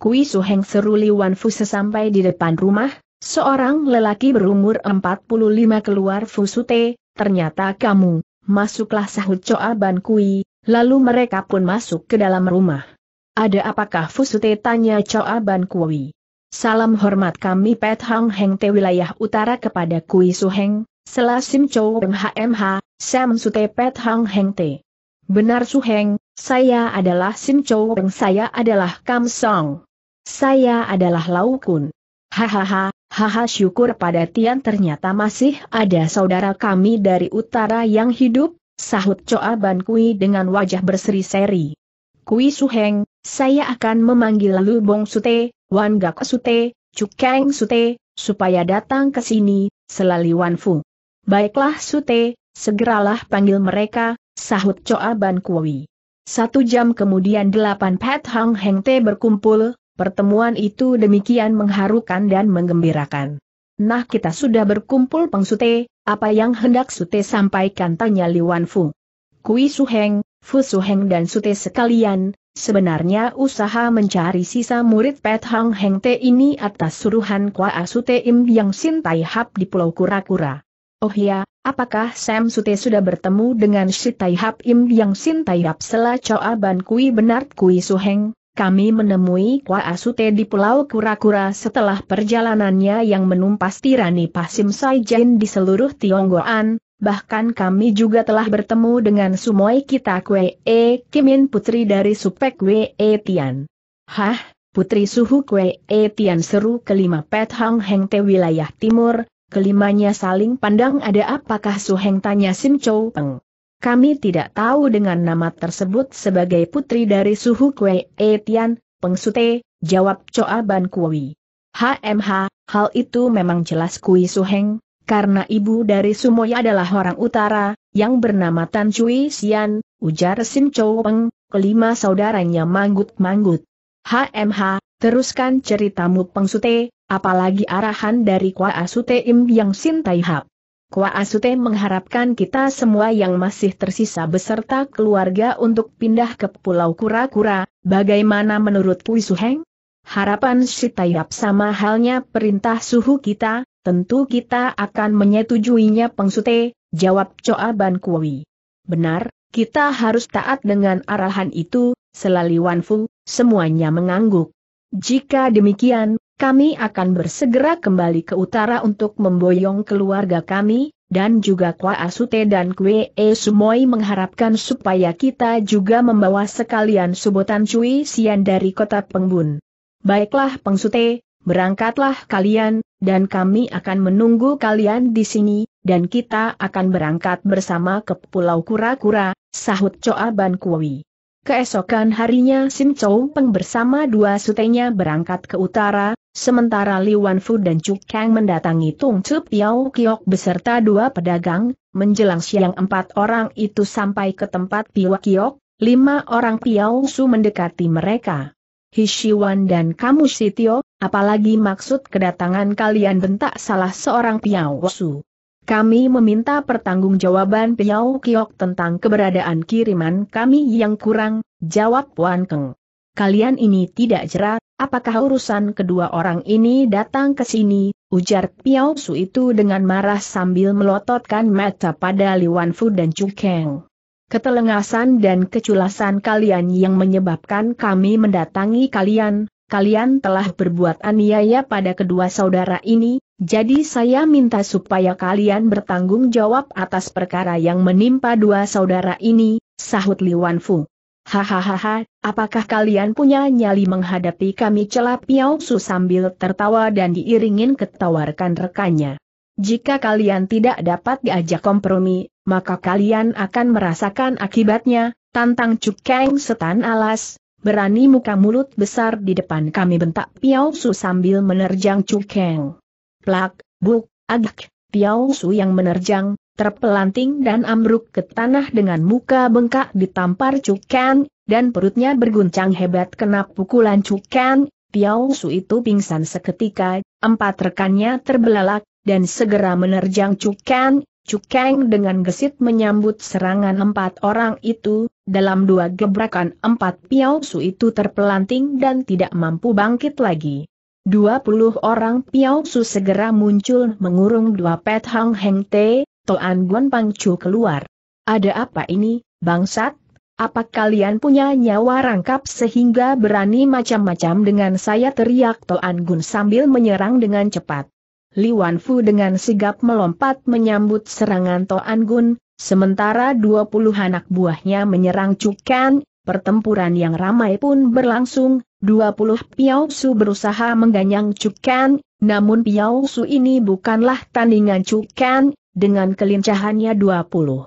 Kui Suheng seru Li Wanfu sesampai di depan rumah, seorang lelaki berumur 45 keluar Fu Sute, ternyata kamu, masuklah sahut Choa Ban Kui, lalu mereka pun masuk ke dalam rumah. Ada apakah Fusute tanya Choa Ban Kui? Salam hormat kami Pet Hang Heng Te wilayah utara kepada Kui Su Heng, Selasim Chow HMH, Sam Sute Pet Hang Heng Te. Benar Su Heng, saya adalah Sim Chow Beng, saya adalah Kam Song. Saya adalah Lau Kun. Hahaha, haha syukur pada Tian ternyata masih ada saudara kami dari utara yang hidup, sahut Choa Ban Kui dengan wajah berseri-seri. Kui Su Heng, saya akan memanggil Lu Bong Sute, Wan Gak Sute, Cukeng Sute, supaya datang ke sini, selali Wan Fu. Baiklah Sute, segeralah panggil mereka, sahut Choa Ban Kui. Satu jam kemudian delapan Pat Hang Heng Te berkumpul, pertemuan itu demikian mengharukan dan menggembirakan. Nah kita sudah berkumpul Peng Sute, apa yang hendak Sute sampaikan tanya Li Wan Fu. Kui Su Heng, Fu Su Heng dan Sute sekalian, Sebenarnya usaha mencari sisa murid Pet Hang Heng Te ini atas suruhan Kwa Asute Im yang Sin Tai Hap di Pulau Kura-Kura. Oh ya, apakah Sam Sute sudah bertemu dengan Si Tai Hap Im yang Sin Tai Hap Sela Choa Ban Kui Benar Kui Suheng? Kami menemui Kwa Asute di Pulau Kura-Kura setelah perjalanannya yang menumpas tirani Pasim Sai Jain di seluruh Tionggoan, bahkan kami juga telah bertemu dengan Sumoi kita Kwe E Kimin putri dari Supek Kwe E Tian. Hah, putri suhu Kwe E Tian seru kelima Pet Hang Heng Te wilayah timur, kelimanya saling pandang ada apakah Suheng tanya Sim Chow Peng. Kami tidak tahu dengan nama tersebut sebagai putri dari suhu Kwe E Tian, Peng Sute, jawab Choa Ban Kui. HMH, hal itu memang jelas Kui Heng, karena ibu dari Sumoya adalah orang utara, yang bernama Tan Cui Xian, ujar Sim Chou Peng, kelima saudaranya manggut-manggut. HMH, teruskan ceritamu Peng Sute, apalagi arahan dari Kwa Asute Im yang Sin Tai Hap. Kwa Asute mengharapkan kita semua yang masih tersisa beserta keluarga untuk pindah ke Pulau Kura-Kura, bagaimana menurut Pui Suheng? Harapan si sama halnya perintah suhu kita, Tentu kita akan menyetujuinya Pengsute, jawab Coa Ban Kui. Benar, kita harus taat dengan arahan itu, selali Wanfu, semuanya mengangguk. Jika demikian, kami akan bersegera kembali ke utara untuk memboyong keluarga kami, dan juga Kwa Asute dan Kwe E Sumoi mengharapkan supaya kita juga membawa sekalian subotan Cui Sian dari kota Pengbun. Baiklah Pengsute, berangkatlah kalian, dan kami akan menunggu kalian di sini, dan kita akan berangkat bersama ke Pulau Kura-Kura, sahut Choa Ban Kui. Keesokan harinya Sim Chow Peng bersama dua sutenya berangkat ke utara, sementara Li Wanfu dan Chu Kang mendatangi Tung Chu Piao Kiok beserta dua pedagang, menjelang siang empat orang itu sampai ke tempat Piwa Kiok, lima orang Piao Su mendekati mereka. Hishiwan dan Kamu Sitio, Apalagi maksud kedatangan kalian bentak salah seorang Piao Kami meminta pertanggungjawaban Piao Kiok tentang keberadaan kiriman kami yang kurang, jawab Wan Keng. Kalian ini tidak jerat, apakah urusan kedua orang ini datang ke sini, ujar Piao Su itu dengan marah sambil melototkan mata pada Wan Fu dan Chu Keng. Ketelengasan dan keculasan kalian yang menyebabkan kami mendatangi kalian, kalian telah berbuat aniaya pada kedua saudara ini, jadi saya minta supaya kalian bertanggung jawab atas perkara yang menimpa dua saudara ini, sahut Li Wanfu. Hahaha, apakah kalian punya nyali menghadapi kami celap Piao Su sambil tertawa dan diiringin ketawarkan rekannya. Jika kalian tidak dapat diajak kompromi, maka kalian akan merasakan akibatnya, tantang Kang setan alas, berani muka mulut besar di depan kami bentak Piao Su sambil menerjang cukeng. Plak, buk, agak, Piao Su yang menerjang, terpelanting dan ambruk ke tanah dengan muka bengkak ditampar cukeng, dan perutnya berguncang hebat kena pukulan cukeng, Piao Su itu pingsan seketika, empat rekannya terbelalak, dan segera menerjang Cukeng, Cukeng dengan gesit menyambut serangan empat orang itu, dalam dua gebrakan empat Su itu terpelanting dan tidak mampu bangkit lagi. Dua puluh orang Su segera muncul mengurung dua pet Hang Heng Te, Toan Guan Pang Chu keluar. Ada apa ini, bangsat? Apa kalian punya nyawa rangkap sehingga berani macam-macam dengan saya teriak Toan Gun sambil menyerang dengan cepat. Li Wanfu dengan sigap melompat menyambut serangan Toan Gun, sementara dua puluh anak buahnya menyerang Cukan, pertempuran yang ramai pun berlangsung, dua puluh Piao Su berusaha mengganyang Cukan, namun Piao Su ini bukanlah tandingan Cukan, dengan kelincahannya dua puluh.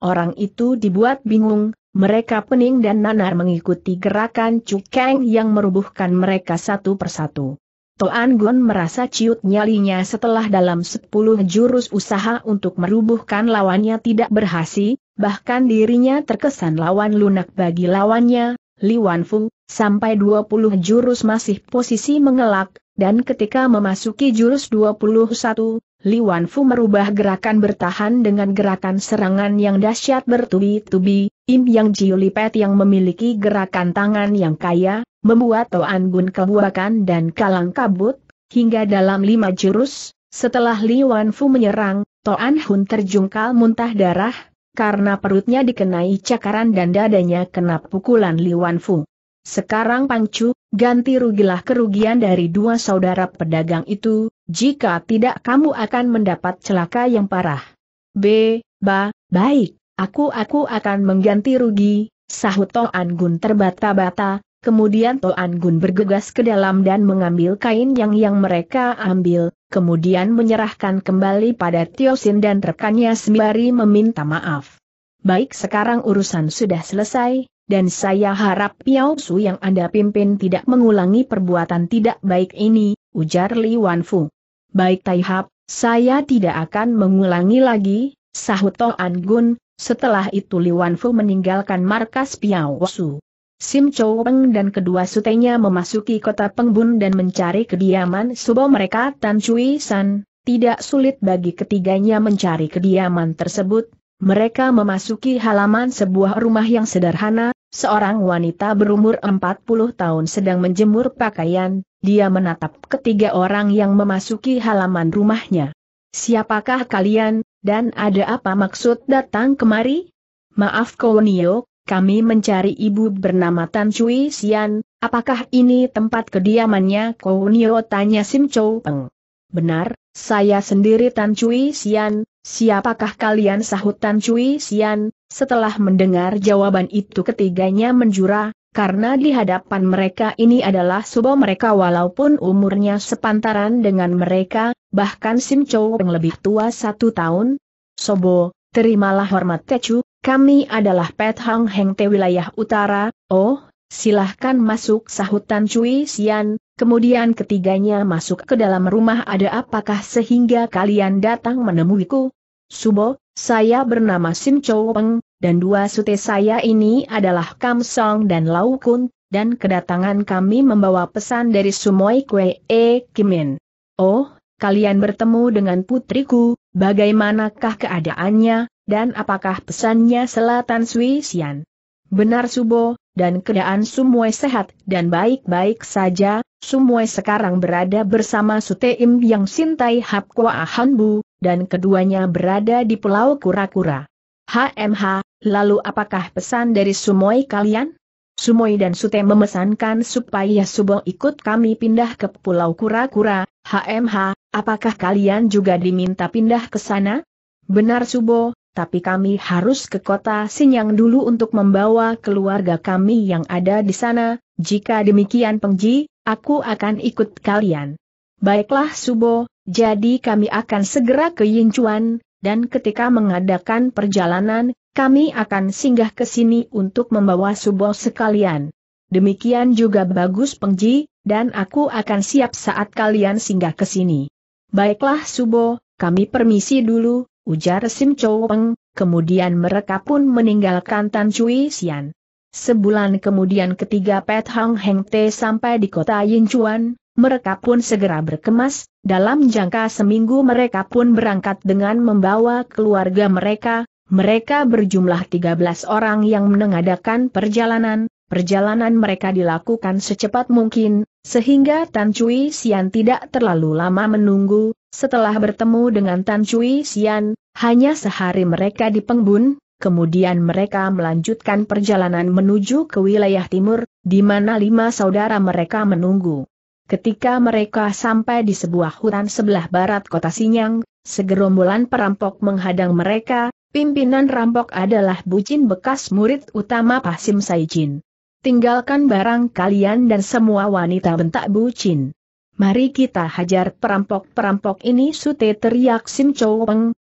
Orang itu dibuat bingung, mereka pening dan nanar mengikuti gerakan Cukeng yang merubuhkan mereka satu persatu. Toan Gun merasa ciut nyalinya setelah dalam 10 jurus usaha untuk merubuhkan lawannya tidak berhasil, bahkan dirinya terkesan lawan lunak bagi lawannya, Li Wanfu, sampai 20 jurus masih posisi mengelak, dan ketika memasuki jurus 21, Li Wanfu merubah gerakan bertahan dengan gerakan serangan yang dahsyat bertubi-tubi, Im Yang Jiulipet yang memiliki gerakan tangan yang kaya, membuat Toan Gun kebuakan dan kalang kabut, hingga dalam lima jurus, setelah Li Wanfu menyerang, Toan Hun terjungkal muntah darah, karena perutnya dikenai cakaran dan dadanya kena pukulan Li Wanfu. Sekarang Chu. Ganti rugilah kerugian dari dua saudara pedagang itu, jika tidak kamu akan mendapat celaka yang parah. B. Ba, baik, aku-aku akan mengganti rugi, sahut Toan Gun terbata-bata, Kemudian Toan Gun bergegas ke dalam dan mengambil kain yang yang mereka ambil, kemudian menyerahkan kembali pada Tio Sin dan rekannya sembari meminta maaf. Baik sekarang urusan sudah selesai, dan saya harap Piao Su yang Anda pimpin tidak mengulangi perbuatan tidak baik ini, ujar Li Wanfu. Baik Taihap, saya tidak akan mengulangi lagi, sahut An Gun, setelah itu Li Wanfu meninggalkan markas Piao Su. Sim Chow Peng dan kedua sutenya memasuki kota Pengbun dan mencari kediaman subo mereka Tan Cui San, tidak sulit bagi ketiganya mencari kediaman tersebut, mereka memasuki halaman sebuah rumah yang sederhana, Seorang wanita berumur 40 tahun sedang menjemur pakaian, dia menatap ketiga orang yang memasuki halaman rumahnya. Siapakah kalian, dan ada apa maksud datang kemari? Maaf Kownio, kami mencari ibu bernama Tan Cui Xian, apakah ini tempat kediamannya Kownio tanya Sim Chou Peng. Benar, saya sendiri Tan Cui Xian, siapakah kalian sahut Tan Cui Xian, setelah mendengar jawaban itu ketiganya menjura, karena di hadapan mereka ini adalah subo mereka walaupun umurnya sepantaran dengan mereka, bahkan Sim Chow yang lebih tua satu tahun. Sobo, terimalah hormat Tecu, kami adalah Pet Hang Heng Te wilayah utara, oh, silahkan masuk sahutan Cui Sian, kemudian ketiganya masuk ke dalam rumah ada apakah sehingga kalian datang menemuiku? Subo, saya bernama Sim Chow Peng, dan dua sute saya ini adalah Kam Song dan Lau Kun, dan kedatangan kami membawa pesan dari Sumoy Kwe E Kimin. Oh, kalian bertemu dengan putriku, bagaimanakah keadaannya, dan apakah pesannya Selatan Swisian? Benar Subo, dan keadaan Sumoy sehat dan baik-baik saja, Sumoy sekarang berada bersama Sute Im yang Sintai Hap Kwa Bu, dan keduanya berada di Pulau Kura-Kura. HMH, lalu apakah pesan dari Sumoi kalian? Sumoi dan Sute memesankan supaya Subo ikut kami pindah ke Pulau Kura-Kura, HMH, apakah kalian juga diminta pindah ke sana? Benar Subo, tapi kami harus ke kota Sinyang dulu untuk membawa keluarga kami yang ada di sana. Jika demikian Pengji, aku akan ikut kalian. Baiklah Subo, jadi kami akan segera ke Yinchuan, dan ketika mengadakan perjalanan, kami akan singgah ke sini untuk membawa Subo sekalian. Demikian juga bagus Pengji, dan aku akan siap saat kalian singgah ke sini. Baiklah Subo, kami permisi dulu, ujar Sim Chou Peng, kemudian mereka pun meninggalkan Tan Cui Sian. Sebulan kemudian ketiga Pet Hang Heng Te sampai di kota Yinchuan, mereka pun segera berkemas, dalam jangka seminggu mereka pun berangkat dengan membawa keluarga mereka, mereka berjumlah 13 orang yang menengadakan perjalanan, perjalanan mereka dilakukan secepat mungkin, sehingga Tan Cui Sian tidak terlalu lama menunggu, setelah bertemu dengan Tan Cui Sian, hanya sehari mereka di Pengbun, kemudian mereka melanjutkan perjalanan menuju ke wilayah timur, di mana lima saudara mereka menunggu. Ketika mereka sampai di sebuah hutan sebelah barat kota Sinyang, segerombolan perampok menghadang mereka, pimpinan rampok adalah bucin bekas murid utama Pasim Saijin. Tinggalkan barang kalian dan semua wanita bentak bucin. Mari kita hajar perampok-perampok ini sute teriak Sim Chow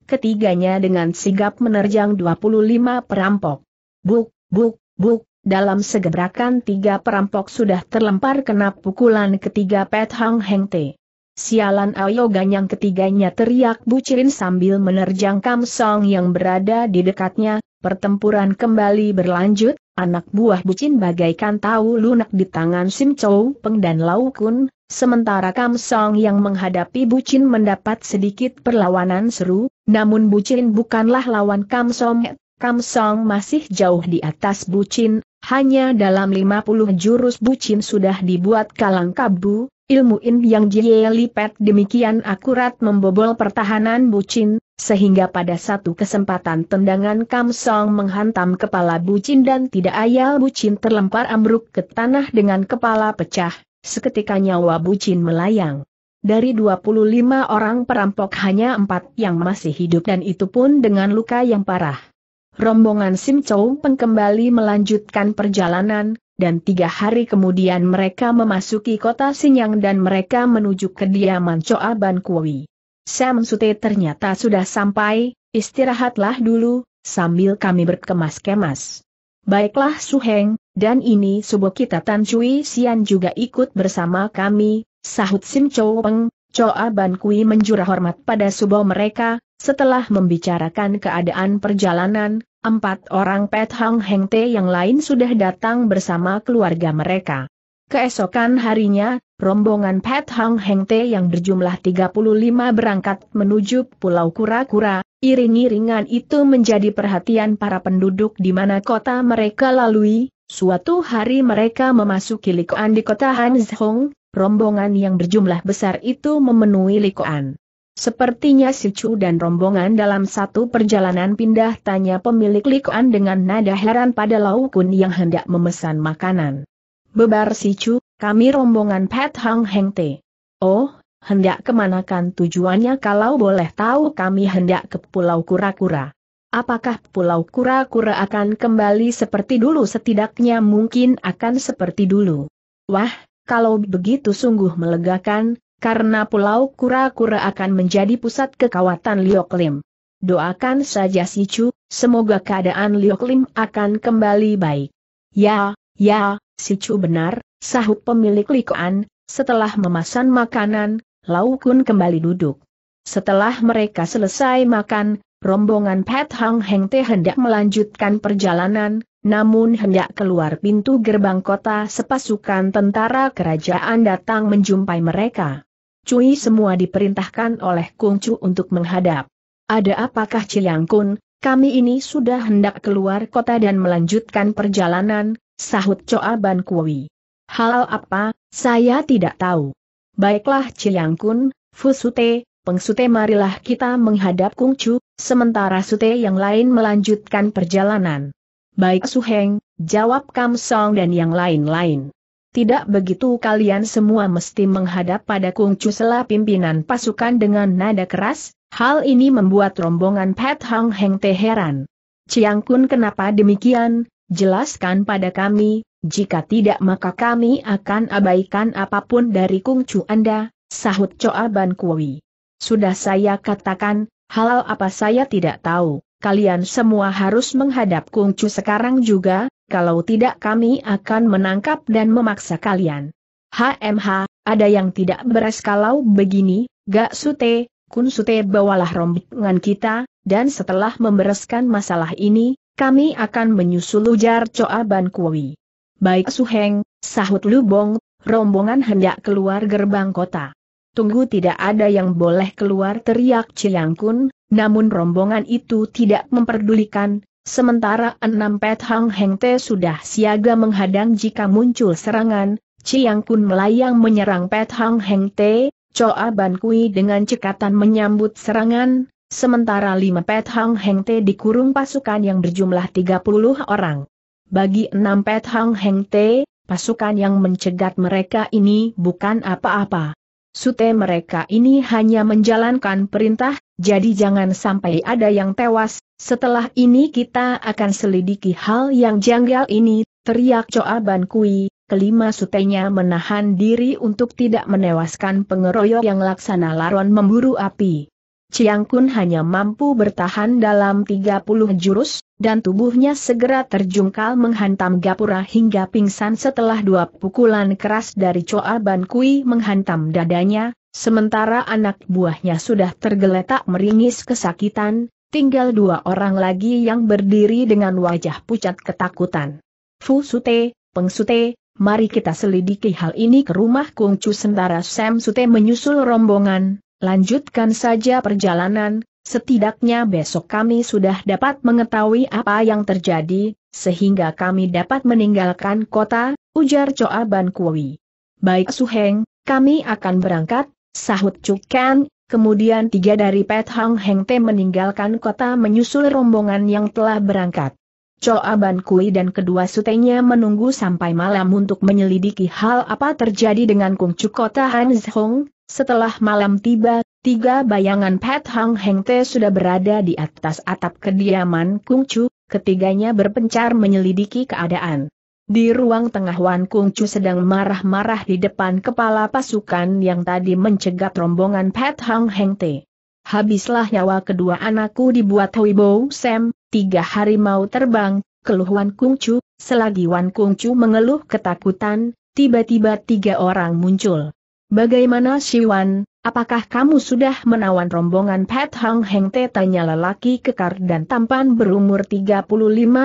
ketiganya dengan sigap menerjang 25 perampok. Buk, buk, buk, dalam segebrakan tiga perampok sudah terlempar kena pukulan ketiga Pet Hang Heng Te. Sialan Ayo Ganyang ketiganya teriak bucirin sambil menerjang Kam Song yang berada di dekatnya, pertempuran kembali berlanjut, anak buah bucin bagaikan tahu lunak di tangan Sim Chow Peng dan Lau Kun, sementara Kam Song yang menghadapi bucin mendapat sedikit perlawanan seru, namun bucin bukanlah lawan Kam Song, Kam Song masih jauh di atas bucin, hanya dalam 50 jurus bucin sudah dibuat kalang kabu, ilmu in yang jie lipat demikian akurat membobol pertahanan bucin, sehingga pada satu kesempatan tendangan Kamsong menghantam kepala bucin dan tidak ayal bucin terlempar ambruk ke tanah dengan kepala pecah, seketika nyawa bucin melayang. Dari 25 orang perampok hanya empat yang masih hidup dan itu pun dengan luka yang parah. Rombongan Sim Peng kembali melanjutkan perjalanan, dan tiga hari kemudian mereka memasuki kota Sinyang dan mereka menuju kediaman Choa Ban Kui. Sam Sute ternyata sudah sampai, istirahatlah dulu, sambil kami berkemas-kemas. Baiklah Su Heng, dan ini subuh kita Tan Cui Sian juga ikut bersama kami, sahut Sim Chow Peng, Choa Ban Kui menjura hormat pada subuh mereka, setelah membicarakan keadaan perjalanan, empat orang Pet Hang Heng Te yang lain sudah datang bersama keluarga mereka. Keesokan harinya, rombongan Pet Hang Heng Te yang berjumlah 35 berangkat menuju Pulau Kura-Kura, iring-iringan itu menjadi perhatian para penduduk di mana kota mereka lalui, suatu hari mereka memasuki Likoan di kota Hanzhong, rombongan yang berjumlah besar itu memenuhi Likoan. Sepertinya si Chu dan rombongan dalam satu perjalanan pindah tanya pemilik Likuan dengan nada heran pada Lau Kun yang hendak memesan makanan. Bebar si Chu, kami rombongan Pat Hang Heng Te. Oh, hendak kemanakan tujuannya kalau boleh tahu kami hendak ke Pulau Kura-Kura. Apakah Pulau Kura-Kura akan kembali seperti dulu setidaknya mungkin akan seperti dulu. Wah, kalau begitu sungguh melegakan, karena pulau kura-kura akan menjadi pusat kekawatan Lioklim. Doakan saja si Chu, semoga keadaan Lioklim akan kembali baik. Ya, ya, si Chu benar, sahut pemilik Likoan, setelah memasan makanan, Laukun kembali duduk. Setelah mereka selesai makan, rombongan Pat Hang Heng Te hendak melanjutkan perjalanan, namun hendak keluar pintu gerbang kota sepasukan tentara kerajaan datang menjumpai mereka. Cui semua diperintahkan oleh Kung Chu untuk menghadap. Ada apakah Ciliang Kun, kami ini sudah hendak keluar kota dan melanjutkan perjalanan, sahut Choa Ban Kui. Hal apa, saya tidak tahu. Baiklah Ciliang Kun, Peng Sute marilah kita menghadap Kung Chu, sementara Sute yang lain melanjutkan perjalanan. Baik Suheng, jawab Kam Song dan yang lain-lain. Tidak begitu kalian semua mesti menghadap pada Kung Chu pimpinan pasukan dengan nada keras, hal ini membuat rombongan Pat Hang Heng Te heran. Chiang Kun kenapa demikian, jelaskan pada kami, jika tidak maka kami akan abaikan apapun dari Kung Chu Anda, sahut Choa Ban Kui. Sudah saya katakan, halal apa saya tidak tahu, kalian semua harus menghadap Kung Chu sekarang juga, kalau tidak kami akan menangkap dan memaksa kalian. HMH, ada yang tidak beres kalau begini, gak sute, kun sute bawalah rombongan kita, dan setelah membereskan masalah ini, kami akan menyusul ujar Coa Ban Kui. Baik Suheng, sahut Lubong, rombongan hendak keluar gerbang kota. Tunggu tidak ada yang boleh keluar teriak kun, namun rombongan itu tidak memperdulikan, Sementara enam pet Hang Heng Te sudah siaga menghadang jika muncul serangan, Chiang Kun melayang menyerang pet Hang Heng Te, Choa Ban Kui dengan cekatan menyambut serangan, sementara lima pet Hang Heng Te dikurung pasukan yang berjumlah 30 orang. Bagi enam pet Hang Heng Te, pasukan yang mencegat mereka ini bukan apa-apa. Sute mereka ini hanya menjalankan perintah, jadi jangan sampai ada yang tewas, setelah ini kita akan selidiki hal yang janggal ini, teriak Choa Ban Kui, kelima sutenya menahan diri untuk tidak menewaskan pengeroyok yang laksana laron memburu api. Ciang Kun hanya mampu bertahan dalam 30 jurus, dan tubuhnya segera terjungkal menghantam Gapura hingga pingsan setelah dua pukulan keras dari Coa Ban Kui menghantam dadanya, sementara anak buahnya sudah tergeletak meringis kesakitan, tinggal dua orang lagi yang berdiri dengan wajah pucat ketakutan. Fu Sute, Peng Sute, mari kita selidiki hal ini ke rumah Kung Chu sementara Sam Sute menyusul rombongan, lanjutkan saja perjalanan, Setidaknya besok kami sudah dapat mengetahui apa yang terjadi, sehingga kami dapat meninggalkan kota, ujar Choa Ban Kui. Baik Suheng, kami akan berangkat, sahut Cukan, kemudian tiga dari Pet Hang Heng Te meninggalkan kota menyusul rombongan yang telah berangkat. Choa Ban Kui dan kedua sutenya menunggu sampai malam untuk menyelidiki hal apa terjadi dengan Kung Chu kota Han setelah malam tiba, Tiga bayangan Pat Hang Heng Te sudah berada di atas atap kediaman Kung Chu, ketiganya berpencar menyelidiki keadaan. Di ruang tengah Wan Kung Chu sedang marah-marah di depan kepala pasukan yang tadi mencegat rombongan Pat Hang Heng Te. Habislah nyawa kedua anakku dibuat Wibow Sam, tiga hari mau terbang, keluh Wan Kung Chu, selagi Wan Kung Chu mengeluh ketakutan, tiba-tiba tiga orang muncul. Bagaimana Wan? Apakah kamu sudah menawan rombongan Pat Hang Heng Te? Tanya lelaki kekar dan tampan berumur 35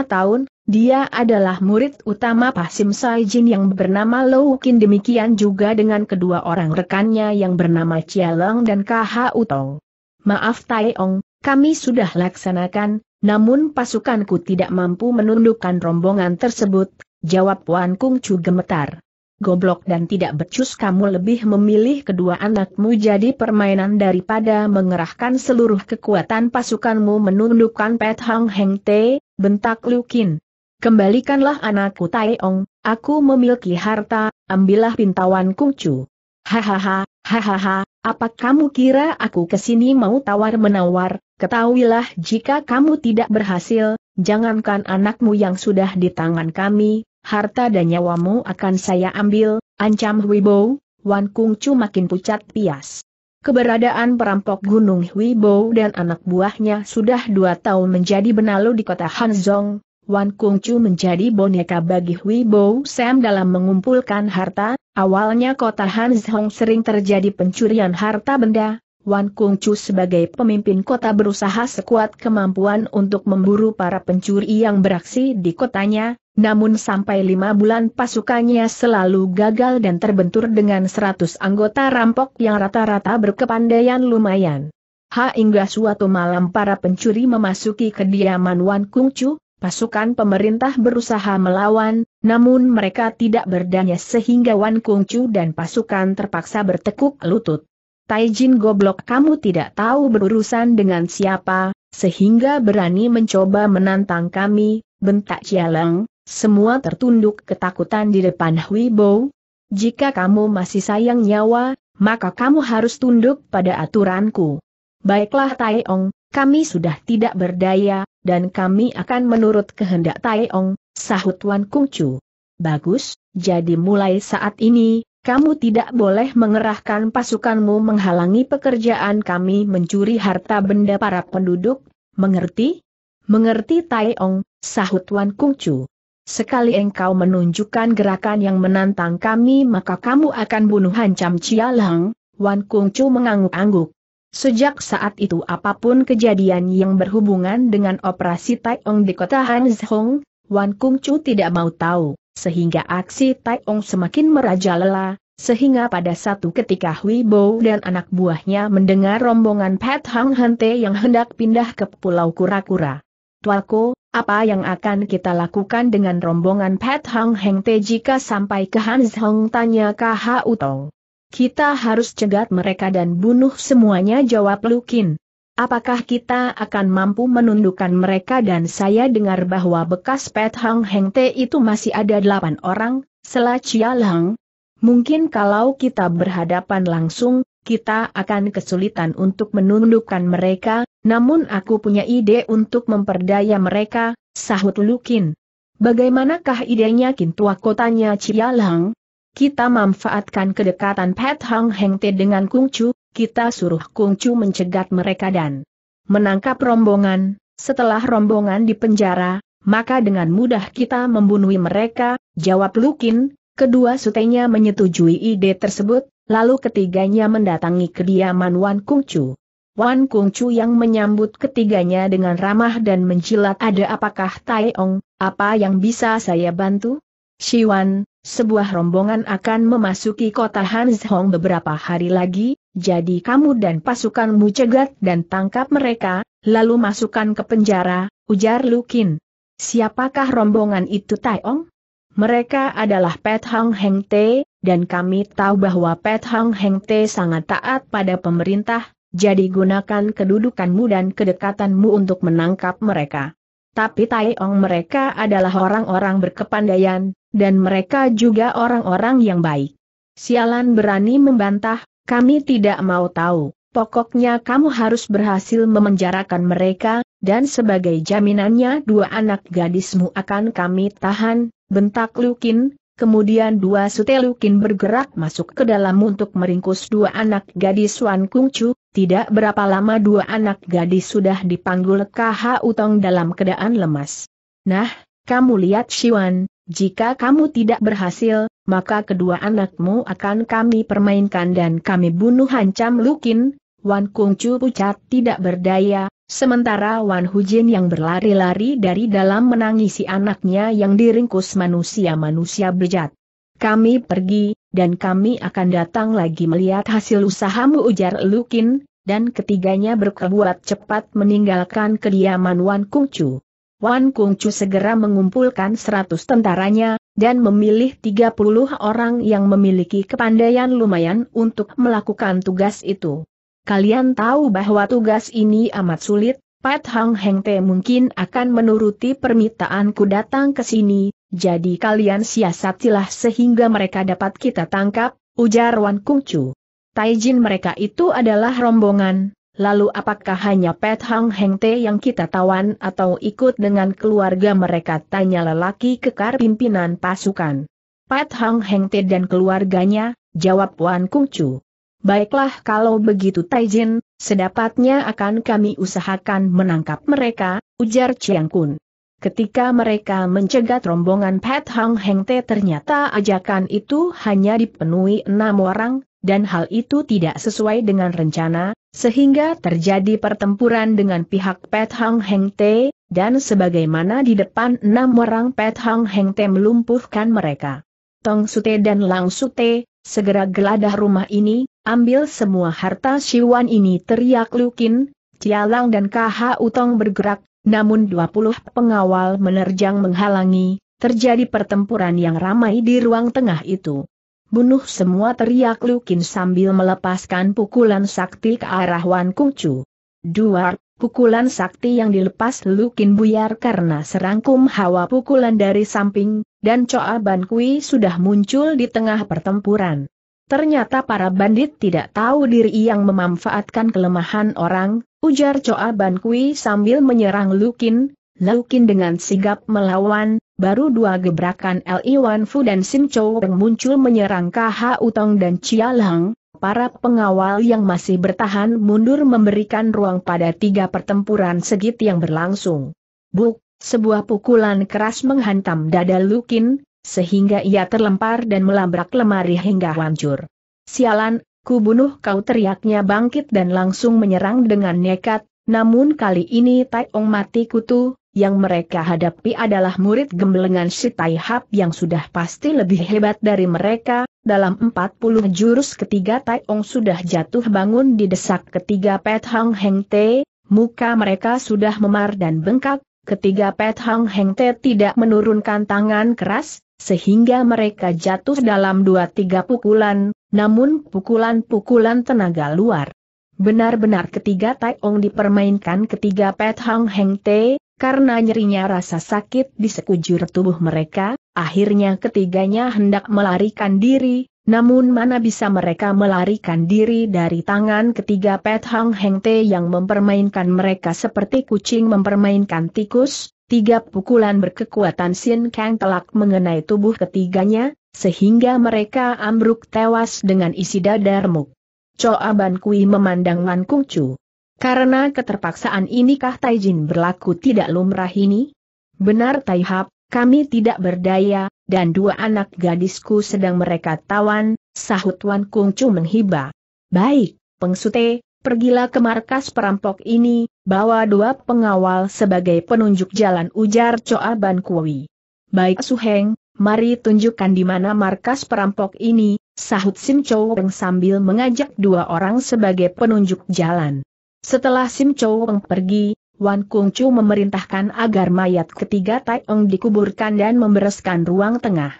tahun, dia adalah murid utama Pasim Sai Jin yang bernama Lou Kin demikian juga dengan kedua orang rekannya yang bernama Chia Leng dan Kh Utong. Maaf Tai Ong, kami sudah laksanakan, namun pasukanku tidak mampu menundukkan rombongan tersebut, jawab Wan Kung Chu gemetar goblok dan tidak becus kamu lebih memilih kedua anakmu jadi permainan daripada mengerahkan seluruh kekuatan pasukanmu menundukkan Pet Hang Heng Te, bentak Lukin. Kembalikanlah anakku Tai Ong, aku memiliki harta, ambillah pintawan Chu. Hahaha, hahaha, apa kamu kira aku kesini mau tawar-menawar, ketahuilah jika kamu tidak berhasil, jangankan anakmu yang sudah di tangan kami, harta dan nyawamu akan saya ambil, ancam Huibo, Wan Kung Chu makin pucat pias. Keberadaan perampok Gunung Huibo dan anak buahnya sudah dua tahun menjadi benalu di kota Hanzong. Wan Kung Chu menjadi boneka bagi Huibo Sam dalam mengumpulkan harta. Awalnya kota Hanzhong sering terjadi pencurian harta benda. Wan Kung Chu sebagai pemimpin kota berusaha sekuat kemampuan untuk memburu para pencuri yang beraksi di kotanya, namun sampai lima bulan pasukannya selalu gagal dan terbentur dengan seratus anggota rampok yang rata-rata berkepandaian lumayan. Hingga suatu malam para pencuri memasuki kediaman Wan Kung Chu, pasukan pemerintah berusaha melawan, namun mereka tidak berdaya sehingga Wan Kung Chu dan pasukan terpaksa bertekuk lutut. Taijin goblok kamu tidak tahu berurusan dengan siapa, sehingga berani mencoba menantang kami, bentak Cialeng, semua tertunduk ketakutan di depan Hui Bo. Jika kamu masih sayang nyawa, maka kamu harus tunduk pada aturanku. Baiklah Tai Ong, kami sudah tidak berdaya, dan kami akan menurut kehendak Tai Ong, sahut Wan Kung Chu. Bagus, jadi mulai saat ini, kamu tidak boleh mengerahkan pasukanmu menghalangi pekerjaan kami mencuri harta benda para penduduk, mengerti? Mengerti Tai Ong, sahut Wan Kung Chu. Sekali engkau menunjukkan gerakan yang menantang kami maka kamu akan bunuh hancam Cialang. Wan Kung Chu mengangguk-angguk. Sejak saat itu apapun kejadian yang berhubungan dengan operasi Tai Ong di kota Hanzhong, Wan Kung Chu tidak mau tahu, sehingga aksi Tai Ong semakin merajalela, sehingga pada satu ketika Hui Bo dan anak buahnya mendengar rombongan Pat Hang Hante yang hendak pindah ke Pulau Kura-Kura. Tualko, apa yang akan kita lakukan dengan rombongan Pat Hang Heng Te jika sampai ke Hans Hong tanya KH Utong? Kita harus cegat mereka dan bunuh semuanya jawab Lukin. Apakah kita akan mampu menundukkan mereka dan saya dengar bahwa bekas Pat Hang Heng Te itu masih ada delapan orang, selah Chia Lang. Mungkin kalau kita berhadapan langsung, kita akan kesulitan untuk menundukkan mereka, namun aku punya ide untuk memperdaya mereka, sahut Lukin. Bagaimanakah idenya Kintua kotanya Cialang? Kita manfaatkan kedekatan Pet Hang Heng Te dengan Kung Chu. kita suruh Kung Chu mencegat mereka dan menangkap rombongan. Setelah rombongan dipenjara, maka dengan mudah kita membunuh mereka, jawab Lukin, kedua sutenya menyetujui ide tersebut, lalu ketiganya mendatangi kediaman Wan Kung Chu. Wan Kung Chu yang menyambut ketiganya dengan ramah dan menjilat ada apakah Tai Ong, apa yang bisa saya bantu? Si Wan, sebuah rombongan akan memasuki kota Hanzhong beberapa hari lagi, jadi kamu dan pasukanmu cegat dan tangkap mereka, lalu masukkan ke penjara, ujar Lukin. Siapakah rombongan itu Tai Ong? Mereka adalah Pet Hang Heng Te, dan kami tahu bahwa Pet Hang Heng Te sangat taat pada pemerintah, jadi gunakan kedudukanmu dan kedekatanmu untuk menangkap mereka. Tapi Taiong mereka adalah orang-orang berkepandaian, dan mereka juga orang-orang yang baik. Sialan berani membantah, kami tidak mau tahu. Pokoknya kamu harus berhasil memenjarakan mereka, dan sebagai jaminannya dua anak gadismu akan kami tahan, bentak Lukin, kemudian dua sutelukin bergerak masuk ke dalam untuk meringkus dua anak gadis Wan Kung Chu, tidak berapa lama dua anak gadis sudah dipanggul KH Utong dalam keadaan lemas. Nah, kamu lihat Siwan, jika kamu tidak berhasil, maka kedua anakmu akan kami permainkan dan kami bunuh hancam Lukin, Wan Kung Chu pucat tidak berdaya, Sementara Wan Hujin yang berlari-lari dari dalam menangisi anaknya yang diringkus manusia-manusia bejat. Kami pergi, dan kami akan datang lagi melihat hasil usahamu ujar Lukin, dan ketiganya berkebuat cepat meninggalkan kediaman Wan Kung Chu. Wan Kung Chu segera mengumpulkan seratus tentaranya, dan memilih tiga puluh orang yang memiliki kepandaian lumayan untuk melakukan tugas itu. Kalian tahu bahwa tugas ini amat sulit, Pat Hang Heng Te mungkin akan menuruti permintaanku datang ke sini, jadi kalian siasatilah sehingga mereka dapat kita tangkap, ujar Wan Kung Chu. Taijin mereka itu adalah rombongan, lalu apakah hanya Pat Hang Heng Te yang kita tawan atau ikut dengan keluarga mereka tanya lelaki kekar pimpinan pasukan. Pat Hang Heng Te dan keluarganya, jawab Wan Kung Chu. Baiklah kalau begitu Taijin, sedapatnya akan kami usahakan menangkap mereka, ujar Chiang Kun. Ketika mereka mencegat rombongan Pat Hang Heng Te ternyata ajakan itu hanya dipenuhi enam orang, dan hal itu tidak sesuai dengan rencana, sehingga terjadi pertempuran dengan pihak Pat Hang Heng Te, dan sebagaimana di depan enam orang Pat Hang Heng Te melumpuhkan mereka. Tong Sute dan Lang Sute, segera geladah rumah ini, Ambil semua harta Siwan ini teriak Lukin, Cialang dan KH Utong bergerak, namun 20 pengawal menerjang menghalangi, terjadi pertempuran yang ramai di ruang tengah itu. Bunuh semua teriak Lukin sambil melepaskan pukulan sakti ke arah Wan Kungcu. Duar, pukulan sakti yang dilepas Lukin buyar karena serangkum hawa pukulan dari samping, dan Coa Ban Kui sudah muncul di tengah pertempuran. Ternyata para bandit tidak tahu diri yang memanfaatkan kelemahan orang, ujar Choa Ban Kui sambil menyerang Lukin, Lukin dengan sigap melawan, baru dua gebrakan Li Fu dan Sim Chou yang muncul menyerang KH Utong dan Chia Lang, para pengawal yang masih bertahan mundur memberikan ruang pada tiga pertempuran segit yang berlangsung. Buk, sebuah pukulan keras menghantam dada Lukin, sehingga ia terlempar dan melabrak lemari hingga hancur. Sialan, ku bunuh kau teriaknya bangkit dan langsung menyerang dengan nekat, namun kali ini Taiong mati kutu, yang mereka hadapi adalah murid gemblengan si Tai Hap yang sudah pasti lebih hebat dari mereka, dalam 40 jurus ketiga Taiong sudah jatuh bangun di desak ketiga Pet Hang Heng Te, muka mereka sudah memar dan bengkak, ketiga Pet Hang Heng Te tidak menurunkan tangan keras, sehingga mereka jatuh dalam dua tiga pukulan, namun pukulan-pukulan tenaga luar. Benar-benar ketiga Taiong dipermainkan ketiga Pet Hang Heng Te, karena nyerinya rasa sakit di sekujur tubuh mereka, akhirnya ketiganya hendak melarikan diri, namun mana bisa mereka melarikan diri dari tangan ketiga Pet Hang Heng Te yang mempermainkan mereka seperti kucing mempermainkan tikus, tiga pukulan berkekuatan Sin Kang telak mengenai tubuh ketiganya, sehingga mereka ambruk tewas dengan isi dada remuk. Choa Ban Kui memandang Wan Kung Chu. Karena keterpaksaan inikah Taijin berlaku tidak lumrah ini? Benar Tai Hap, kami tidak berdaya, dan dua anak gadisku sedang mereka tawan, sahut Wan Kung Chu menghiba. Baik, Pengsute, pergilah ke markas perampok ini, bawa dua pengawal sebagai penunjuk jalan ujar Choa Ban Kui. Baik Heng, mari tunjukkan di mana markas perampok ini, sahut Sim Peng sambil mengajak dua orang sebagai penunjuk jalan. Setelah Sim Peng pergi, Wan Kung Chu memerintahkan agar mayat ketiga Tai Eng dikuburkan dan membereskan ruang tengah.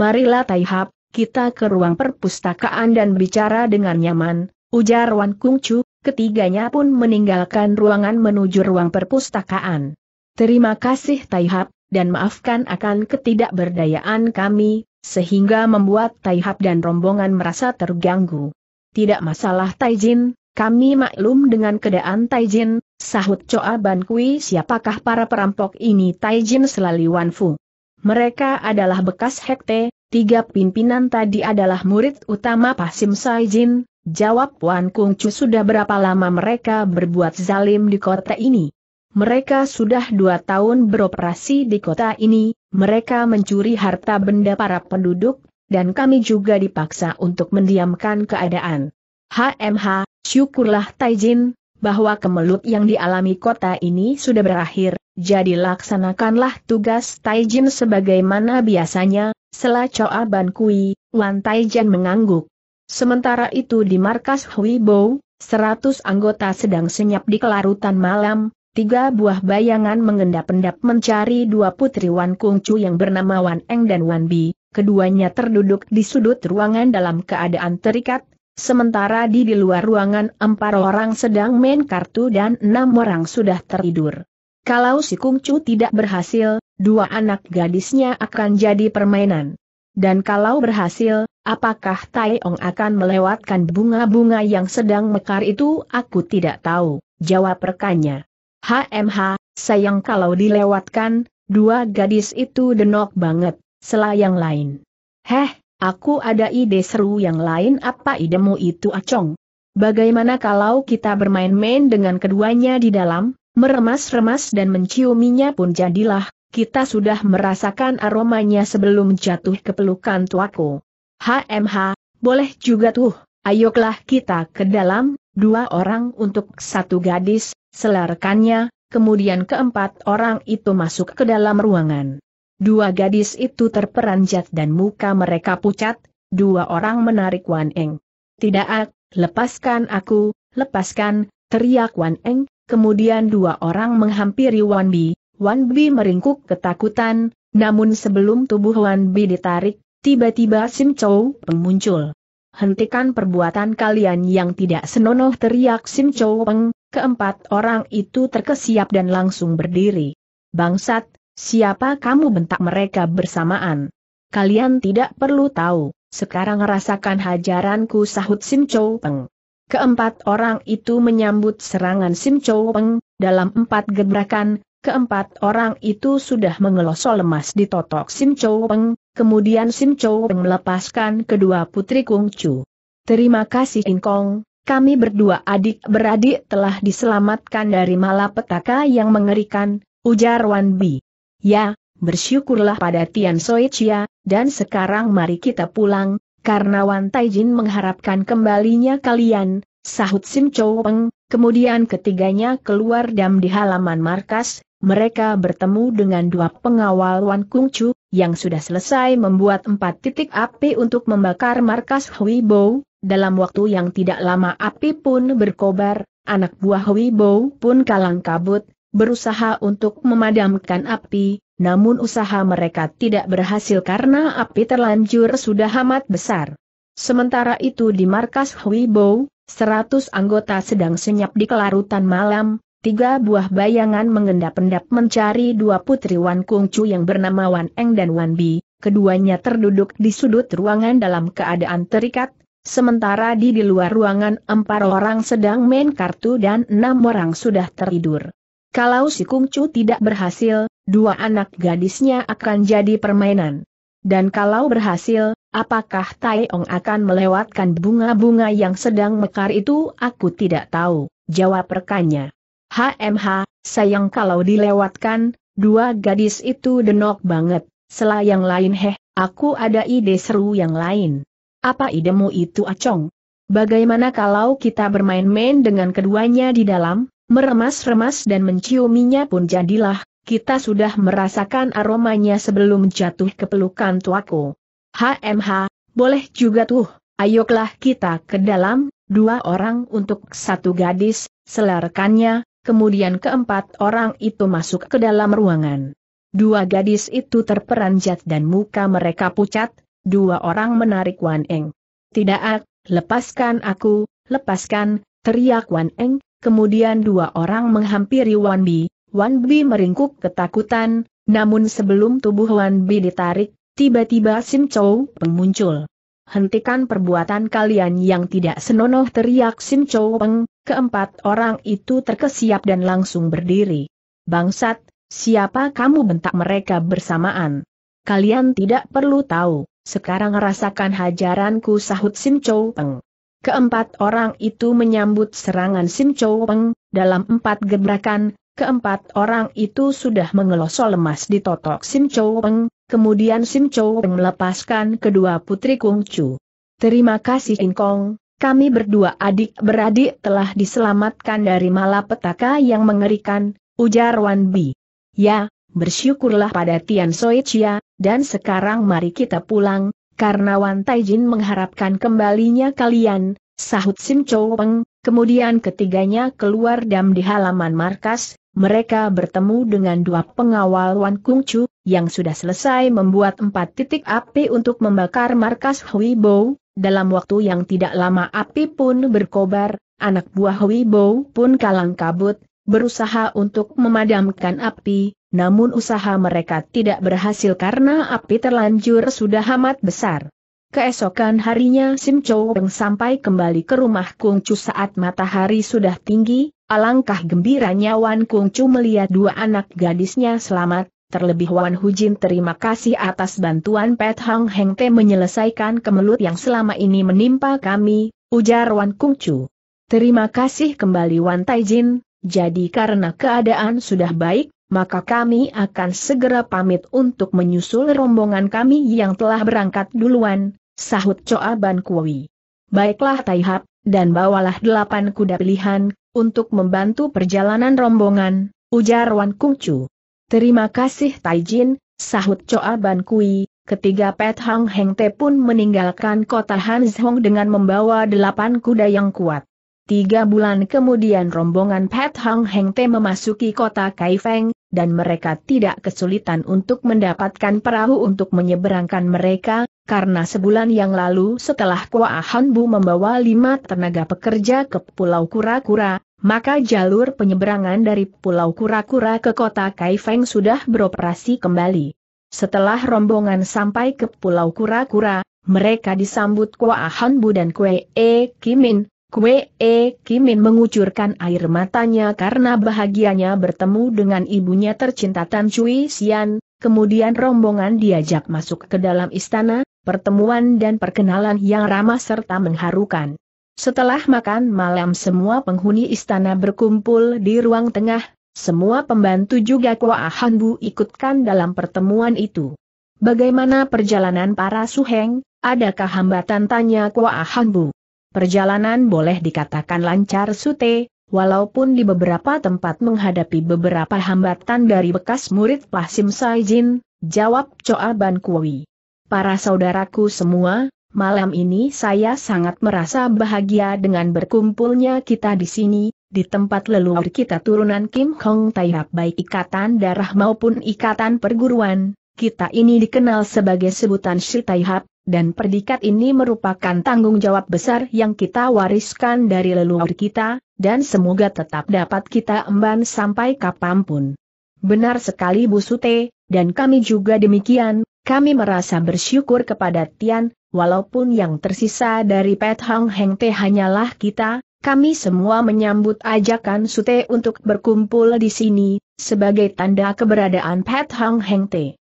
Marilah Tai Hap, kita ke ruang perpustakaan dan bicara dengan nyaman, ujar Wan Kung Chu. ketiganya pun meninggalkan ruangan menuju ruang perpustakaan. Terima kasih Tai Hap, dan maafkan akan ketidakberdayaan kami, sehingga membuat Tai Hap dan rombongan merasa terganggu. Tidak masalah Tai Jin, kami maklum dengan keadaan Jin. Sahut Choa Ban Kui siapakah para perampok ini Taijin Selali Wanfu. Mereka adalah bekas Hekte, tiga pimpinan tadi adalah murid utama Pasim Jin, jawab Wan Kung Chu sudah berapa lama mereka berbuat zalim di kota ini. Mereka sudah dua tahun beroperasi di kota ini, mereka mencuri harta benda para penduduk, dan kami juga dipaksa untuk mendiamkan keadaan. HMH, syukurlah Taijin, bahwa kemelut yang dialami kota ini sudah berakhir, jadi laksanakanlah tugas Taijin sebagaimana biasanya, setelah Choa Ban Kui, Wan Taijin mengangguk. Sementara itu di markas Hui Bou, 100 anggota sedang senyap di kelarutan malam, tiga buah bayangan mengendap-endap mencari dua putri Wan Kung Chu yang bernama Wan Eng dan Wan Bi, keduanya terduduk di sudut ruangan dalam keadaan terikat, Sementara di di luar ruangan empat orang sedang main kartu dan enam orang sudah tertidur. Kalau si Chu tidak berhasil, dua anak gadisnya akan jadi permainan. Dan kalau berhasil, apakah Ong akan melewatkan bunga-bunga yang sedang mekar itu aku tidak tahu, jawab rekannya. HMH, sayang kalau dilewatkan, dua gadis itu denok banget, selayang lain. Heh, Aku ada ide seru yang lain apa idemu itu acong. Bagaimana kalau kita bermain-main dengan keduanya di dalam, meremas-remas dan menciuminya pun jadilah, kita sudah merasakan aromanya sebelum jatuh ke pelukan tuaku. HMH, boleh juga tuh, ayoklah kita ke dalam, dua orang untuk satu gadis, selarkannya, kemudian keempat orang itu masuk ke dalam ruangan. Dua gadis itu terperanjat dan muka mereka pucat, dua orang menarik Wan Eng. Tidak ah, lepaskan aku, lepaskan, teriak Wan Eng, kemudian dua orang menghampiri Wan Bi, Wan Bi meringkuk ketakutan, namun sebelum tubuh Wan Bi ditarik, tiba-tiba Sim Chow Peng muncul. Hentikan perbuatan kalian yang tidak senonoh teriak Sim Chow Peng, keempat orang itu terkesiap dan langsung berdiri. Bangsat, Siapa kamu bentak mereka bersamaan? Kalian tidak perlu tahu, sekarang rasakan hajaranku sahut Sim Chou Peng. Keempat orang itu menyambut serangan Sim Chou Peng, dalam empat gebrakan, keempat orang itu sudah mengelosol lemas di totok Sim Chou Peng, kemudian Sim Chou Peng melepaskan kedua putri Kung Chu. Terima kasih In Kong. kami berdua adik-beradik telah diselamatkan dari malapetaka yang mengerikan, ujar Wan Bi. Ya, bersyukurlah pada Tian Soichia, dan sekarang mari kita pulang, karena Wan Taijin mengharapkan kembalinya kalian, sahut Sim Chou Peng, kemudian ketiganya keluar dam di halaman markas, mereka bertemu dengan dua pengawal Wan Kung Chu, yang sudah selesai membuat empat titik api untuk membakar markas Hui Bo, dalam waktu yang tidak lama api pun berkobar, anak buah Hui Bo pun kalang kabut, berusaha untuk memadamkan api, namun usaha mereka tidak berhasil karena api terlanjur sudah amat besar. Sementara itu di markas Bo, 100 anggota sedang senyap di kelarutan malam, tiga buah bayangan mengendap-endap mencari dua putri Wan Kung Chu yang bernama Wan Eng dan Wan Bi, keduanya terduduk di sudut ruangan dalam keadaan terikat, sementara di di luar ruangan empat orang sedang main kartu dan enam orang sudah tertidur. Kalau si Chu tidak berhasil, dua anak gadisnya akan jadi permainan. Dan kalau berhasil, apakah Tai Ong akan melewatkan bunga-bunga yang sedang mekar itu aku tidak tahu, jawab rekannya. HMH, sayang kalau dilewatkan, dua gadis itu denok banget, selah yang lain heh, aku ada ide seru yang lain. Apa idemu itu acong? Bagaimana kalau kita bermain-main dengan keduanya di dalam? meremas-remas dan menciuminya pun jadilah, kita sudah merasakan aromanya sebelum jatuh ke pelukan tuaku. HMH, boleh juga tuh, ayoklah kita ke dalam, dua orang untuk satu gadis, selarkannya, kemudian keempat orang itu masuk ke dalam ruangan. Dua gadis itu terperanjat dan muka mereka pucat, dua orang menarik Wan Eng. Tidak ah, lepaskan aku, lepaskan, teriak Wan Eng, Kemudian dua orang menghampiri Wan Bi, Wan Bi meringkuk ketakutan, namun sebelum tubuh Wan Bi ditarik, tiba-tiba Sim Chou Peng muncul. Hentikan perbuatan kalian yang tidak senonoh teriak Sim Chou Peng, keempat orang itu terkesiap dan langsung berdiri. Bangsat, siapa kamu bentak mereka bersamaan? Kalian tidak perlu tahu, sekarang rasakan hajaranku sahut Sim Chou Peng. Keempat orang itu menyambut serangan Sim Chow Peng, dalam empat gebrakan, keempat orang itu sudah mengelosok lemas di totok Sim Chow Peng, kemudian Sim Chow Peng melepaskan kedua putri Kung Chu. Terima kasih In Kong, kami berdua adik-beradik telah diselamatkan dari malapetaka yang mengerikan, ujar Wan Bi. Ya, bersyukurlah pada Tian Soe Chia, dan sekarang mari kita pulang, karena Wan Taijin mengharapkan kembalinya kalian, sahut Sim Chou Peng, kemudian ketiganya keluar dam di halaman markas, mereka bertemu dengan dua pengawal Wan Kung Chu, yang sudah selesai membuat empat titik api untuk membakar markas Hui Bo, dalam waktu yang tidak lama api pun berkobar, anak buah Hui Bo pun kalang kabut, berusaha untuk memadamkan api, namun usaha mereka tidak berhasil karena api terlanjur sudah amat besar. Keesokan harinya Sim Chow Peng sampai kembali ke rumah Kung Chu saat matahari sudah tinggi, alangkah gembiranya Wan Kung Chu melihat dua anak gadisnya selamat, terlebih Wan Hujin terima kasih atas bantuan Pet Hang Heng Te menyelesaikan kemelut yang selama ini menimpa kami, ujar Wan Kung Chu. Terima kasih kembali Wan Taijin, jadi karena keadaan sudah baik, maka kami akan segera pamit untuk menyusul rombongan kami yang telah berangkat duluan, sahut Choa Ban Kui. Baiklah Taihap, dan bawalah delapan kuda pilihan, untuk membantu perjalanan rombongan, ujar Wan Kung Chu. Terima kasih Taijin, sahut Choa Ban Kui, Ketiga Pet Hang Heng Te pun meninggalkan kota Hanzhong dengan membawa delapan kuda yang kuat. Tiga bulan kemudian rombongan Pet Hang Heng Te memasuki kota Kaifeng, dan mereka tidak kesulitan untuk mendapatkan perahu untuk menyeberangkan mereka, karena sebulan yang lalu setelah Kua Hanbu membawa lima tenaga pekerja ke Pulau Kura-Kura, maka jalur penyeberangan dari Pulau Kura-Kura ke kota Kaifeng sudah beroperasi kembali. Setelah rombongan sampai ke Pulau Kura-Kura, mereka disambut Kua Hanbu dan Kue E Kimin, Kue eh, Kimin mengucurkan air matanya karena bahagianya bertemu dengan ibunya tercinta Tan Cui Xian, kemudian rombongan diajak masuk ke dalam istana, pertemuan dan perkenalan yang ramah serta mengharukan. Setelah makan malam semua penghuni istana berkumpul di ruang tengah, semua pembantu juga Kua Hanbu ikutkan dalam pertemuan itu. Bagaimana perjalanan para suheng, adakah hambatan tanya Kua Hanbu? Perjalanan boleh dikatakan lancar sute, walaupun di beberapa tempat menghadapi beberapa hambatan dari bekas murid Pasim Saijin, jawab Choa Ban Kui. Para saudaraku semua, malam ini saya sangat merasa bahagia dengan berkumpulnya kita di sini, di tempat leluhur kita turunan Kim Hong Taihap baik ikatan darah maupun ikatan perguruan, kita ini dikenal sebagai sebutan Shitaihab, dan predikat ini merupakan tanggung jawab besar yang kita wariskan dari leluhur kita, dan semoga tetap dapat kita emban sampai kapanpun. Benar sekali Bu Sute, dan kami juga demikian, kami merasa bersyukur kepada Tian, walaupun yang tersisa dari Pet Hang Heng Te hanyalah kita, kami semua menyambut ajakan Sute untuk berkumpul di sini, sebagai tanda keberadaan Pet Hang Heng Te.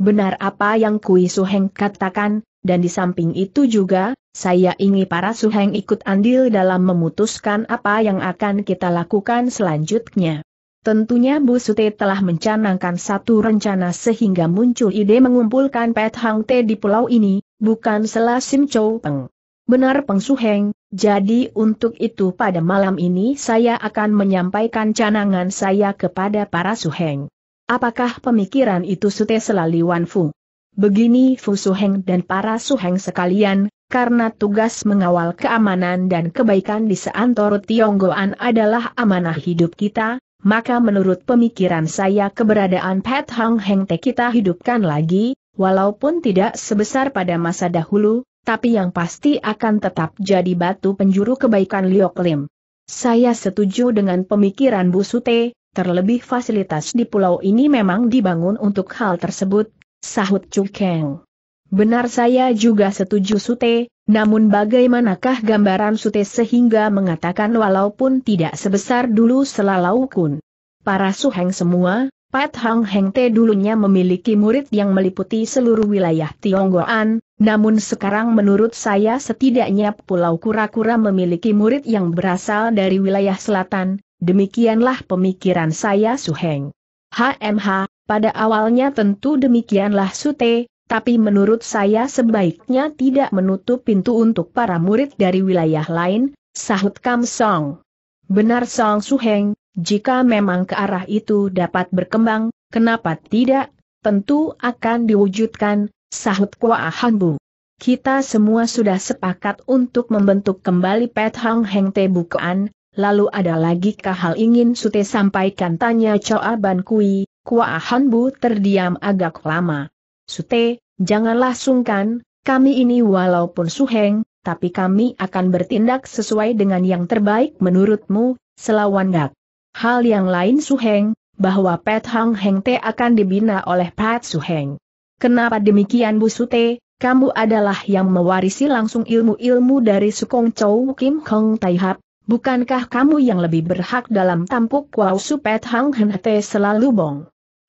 Benar apa yang Kui Suheng katakan, dan di samping itu juga, saya ingin para Suheng ikut andil dalam memutuskan apa yang akan kita lakukan selanjutnya. Tentunya Bu Sute telah mencanangkan satu rencana sehingga muncul ide mengumpulkan Pet Hang Te di pulau ini, bukan Selasim Chow Peng. Benar Peng Suheng, jadi untuk itu pada malam ini saya akan menyampaikan canangan saya kepada para Suheng. Apakah pemikiran itu sute selali Wanfu? Begini Fu Suheng dan para Suheng sekalian, karena tugas mengawal keamanan dan kebaikan di seantoro Tionggoan adalah amanah hidup kita, maka menurut pemikiran saya keberadaan Pet Hang Heng Te kita hidupkan lagi, walaupun tidak sebesar pada masa dahulu, tapi yang pasti akan tetap jadi batu penjuru kebaikan Liok Lim. Saya setuju dengan pemikiran Bu Sute, Terlebih fasilitas di pulau ini memang dibangun untuk hal tersebut, sahut Cukeng. Benar saya juga setuju Sute, namun bagaimanakah gambaran Sute sehingga mengatakan walaupun tidak sebesar dulu selalau kun. Para suheng semua, Pat Hang Heng Te dulunya memiliki murid yang meliputi seluruh wilayah Tionggoan, namun sekarang menurut saya setidaknya Pulau Kura-Kura memiliki murid yang berasal dari wilayah selatan, Demikianlah pemikiran saya Su Heng. HMH, pada awalnya tentu demikianlah Sute, tapi menurut saya sebaiknya tidak menutup pintu untuk para murid dari wilayah lain, sahut Kam Song. Benar Song Heng. jika memang ke arah itu dapat berkembang, kenapa tidak? Tentu akan diwujudkan, sahut Kwa Hanbu. Kita semua sudah sepakat untuk membentuk kembali Pet Hang Heng Tebukaan, Lalu ada lagi kah hal ingin Sute sampaikan tanya Choa Ban Kui, Kua Han Bu terdiam agak lama. Sute, janganlah sungkan, kami ini walaupun suheng, tapi kami akan bertindak sesuai dengan yang terbaik menurutmu, selawandak. Hal yang lain suheng, bahwa Pat Hang Heng Te akan dibina oleh Pat Suheng. Kenapa demikian Bu Sute, kamu adalah yang mewarisi langsung ilmu-ilmu dari Sukong Chow Kim Kong Taihap, Bukankah kamu yang lebih berhak dalam tampuk Kuau Supet Hang Hente selalu bong?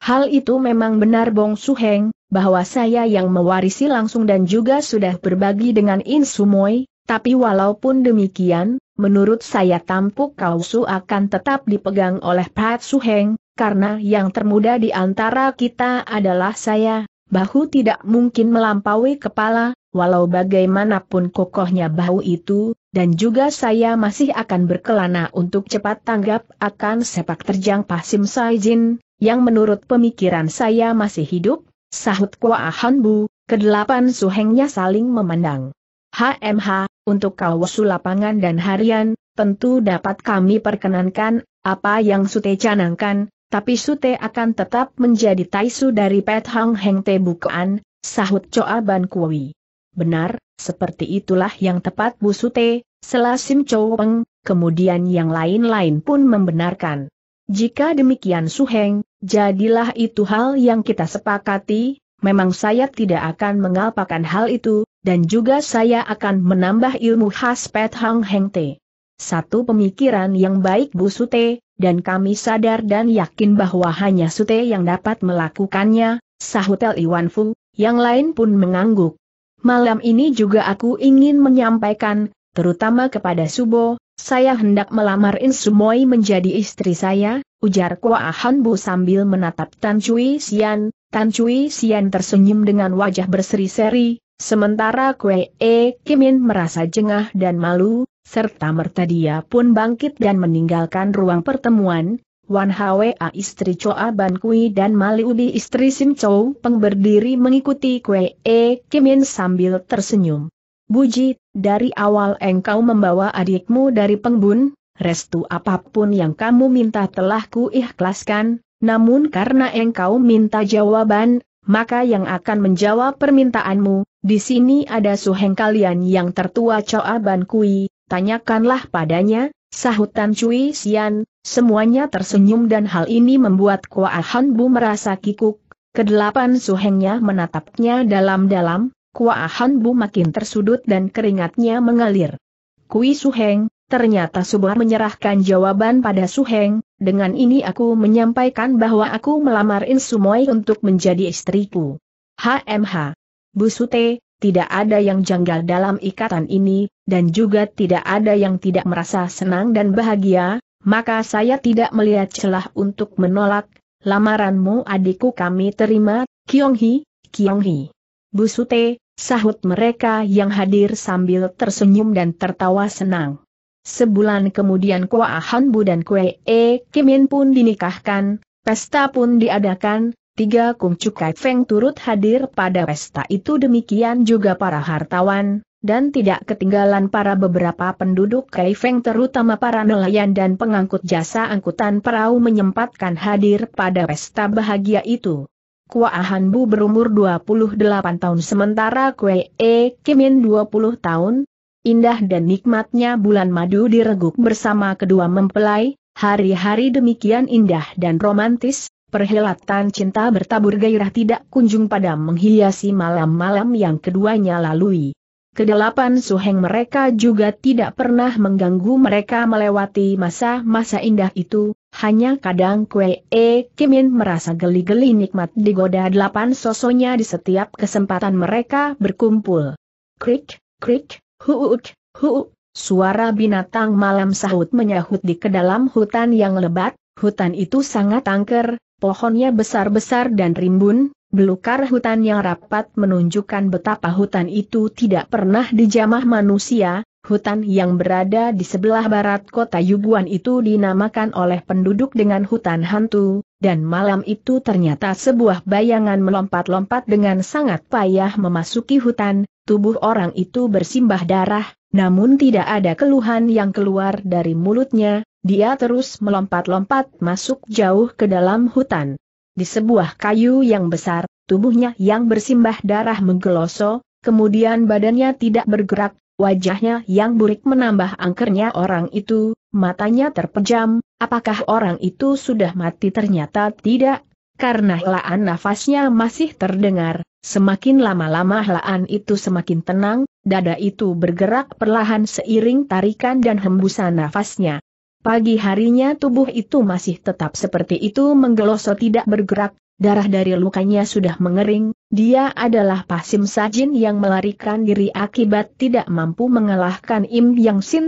Hal itu memang benar Bong Suheng, bahwa saya yang mewarisi langsung dan juga sudah berbagi dengan In Sumoy, tapi walaupun demikian, menurut saya tampuk Kausu akan tetap dipegang oleh Pat Suheng, karena yang termuda di antara kita adalah saya, bahu tidak mungkin melampaui kepala, walau bagaimanapun kokohnya bahu itu, dan juga saya masih akan berkelana untuk cepat tanggap akan sepak terjang Pasim Saijin, yang menurut pemikiran saya masih hidup, sahut Kua Bu, kedelapan suhengnya saling memandang. HMH, untuk kawasu lapangan dan harian, tentu dapat kami perkenankan, apa yang Sute canangkan, tapi Sute akan tetap menjadi taisu dari Pet Hang Heng Te Bukaan, sahut Choa Ban Kui. Benar, seperti itulah yang tepat Bu Sute. Selasim Peng, kemudian yang lain-lain pun membenarkan. Jika demikian Su Heng, jadilah itu hal yang kita sepakati, memang saya tidak akan mengalpakan hal itu, dan juga saya akan menambah ilmu khas Pet Hang Heng Te. Satu pemikiran yang baik Bu Sute, dan kami sadar dan yakin bahwa hanya Sute yang dapat melakukannya, sahutel Iwan Fu, yang lain pun mengangguk malam ini juga aku ingin menyampaikan, terutama kepada Subo, saya hendak melamar Insumoi menjadi istri saya, ujar Kua Hanbu sambil menatap Tan Cui Sian, Tan Cui Sian tersenyum dengan wajah berseri-seri, sementara Kue E Kimin merasa jengah dan malu, serta merta dia pun bangkit dan meninggalkan ruang pertemuan, Wan Hwa istri Choa Ban Kui dan Mali Ubi istri Sim Chow Peng berdiri mengikuti Kwe E Kimin sambil tersenyum. Buji, dari awal engkau membawa adikmu dari Pengbun, restu apapun yang kamu minta telah kuikhlaskan, namun karena engkau minta jawaban, maka yang akan menjawab permintaanmu, di sini ada suheng kalian yang tertua Choa Ban Kui, tanyakanlah padanya, sahutan Cui Sian, Semuanya tersenyum dan hal ini membuat Kua Ahan Bu merasa kikuk, kedelapan suhengnya menatapnya dalam-dalam, Kua Ahan Bu makin tersudut dan keringatnya mengalir. Kui Suheng, ternyata sebuah menyerahkan jawaban pada Suheng, dengan ini aku menyampaikan bahwa aku melamar Insumoi untuk menjadi istriku. HMH. Bu Sute, tidak ada yang janggal dalam ikatan ini, dan juga tidak ada yang tidak merasa senang dan bahagia, maka saya tidak melihat celah untuk menolak, lamaranmu adikku kami terima, Kiong Hi, Kiong Hi. Busute, sahut mereka yang hadir sambil tersenyum dan tertawa senang. Sebulan kemudian Kua Hanbu dan Kue E Kimin pun dinikahkan, pesta pun diadakan, tiga kungcukai Feng turut hadir pada pesta itu demikian juga para hartawan, dan tidak ketinggalan para beberapa penduduk Kaifeng terutama para nelayan dan pengangkut jasa angkutan perahu menyempatkan hadir pada pesta bahagia itu. Kua Bu berumur 28 tahun sementara Kue E Kimin 20 tahun. Indah dan nikmatnya bulan madu direguk bersama kedua mempelai, hari-hari demikian indah dan romantis, Perhelatan cinta bertabur gairah tidak kunjung pada menghiasi malam-malam yang keduanya lalui. Kedelapan suheng mereka juga tidak pernah mengganggu mereka melewati masa-masa indah itu, hanya kadang Kwe E Kimin merasa geli-geli nikmat digoda delapan sosonya di setiap kesempatan mereka berkumpul. Krik, krik, huuk, huuk, suara binatang malam sahut menyahut di kedalam hutan yang lebat, hutan itu sangat angker, pohonnya besar-besar dan rimbun, Belukar hutan yang rapat menunjukkan betapa hutan itu tidak pernah dijamah manusia, hutan yang berada di sebelah barat kota Yubuan itu dinamakan oleh penduduk dengan hutan hantu, dan malam itu ternyata sebuah bayangan melompat-lompat dengan sangat payah memasuki hutan, tubuh orang itu bersimbah darah, namun tidak ada keluhan yang keluar dari mulutnya, dia terus melompat-lompat masuk jauh ke dalam hutan. Di sebuah kayu yang besar, tubuhnya yang bersimbah darah menggeloso, kemudian badannya tidak bergerak, wajahnya yang burik menambah angkernya orang itu, matanya terpejam, apakah orang itu sudah mati ternyata tidak? Karena helaan nafasnya masih terdengar, semakin lama-lama helaan itu semakin tenang, dada itu bergerak perlahan seiring tarikan dan hembusan nafasnya. Pagi harinya tubuh itu masih tetap seperti itu menggelosok tidak bergerak, darah dari lukanya sudah mengering, dia adalah Pasim Sajin yang melarikan diri akibat tidak mampu mengalahkan Im Yang Sin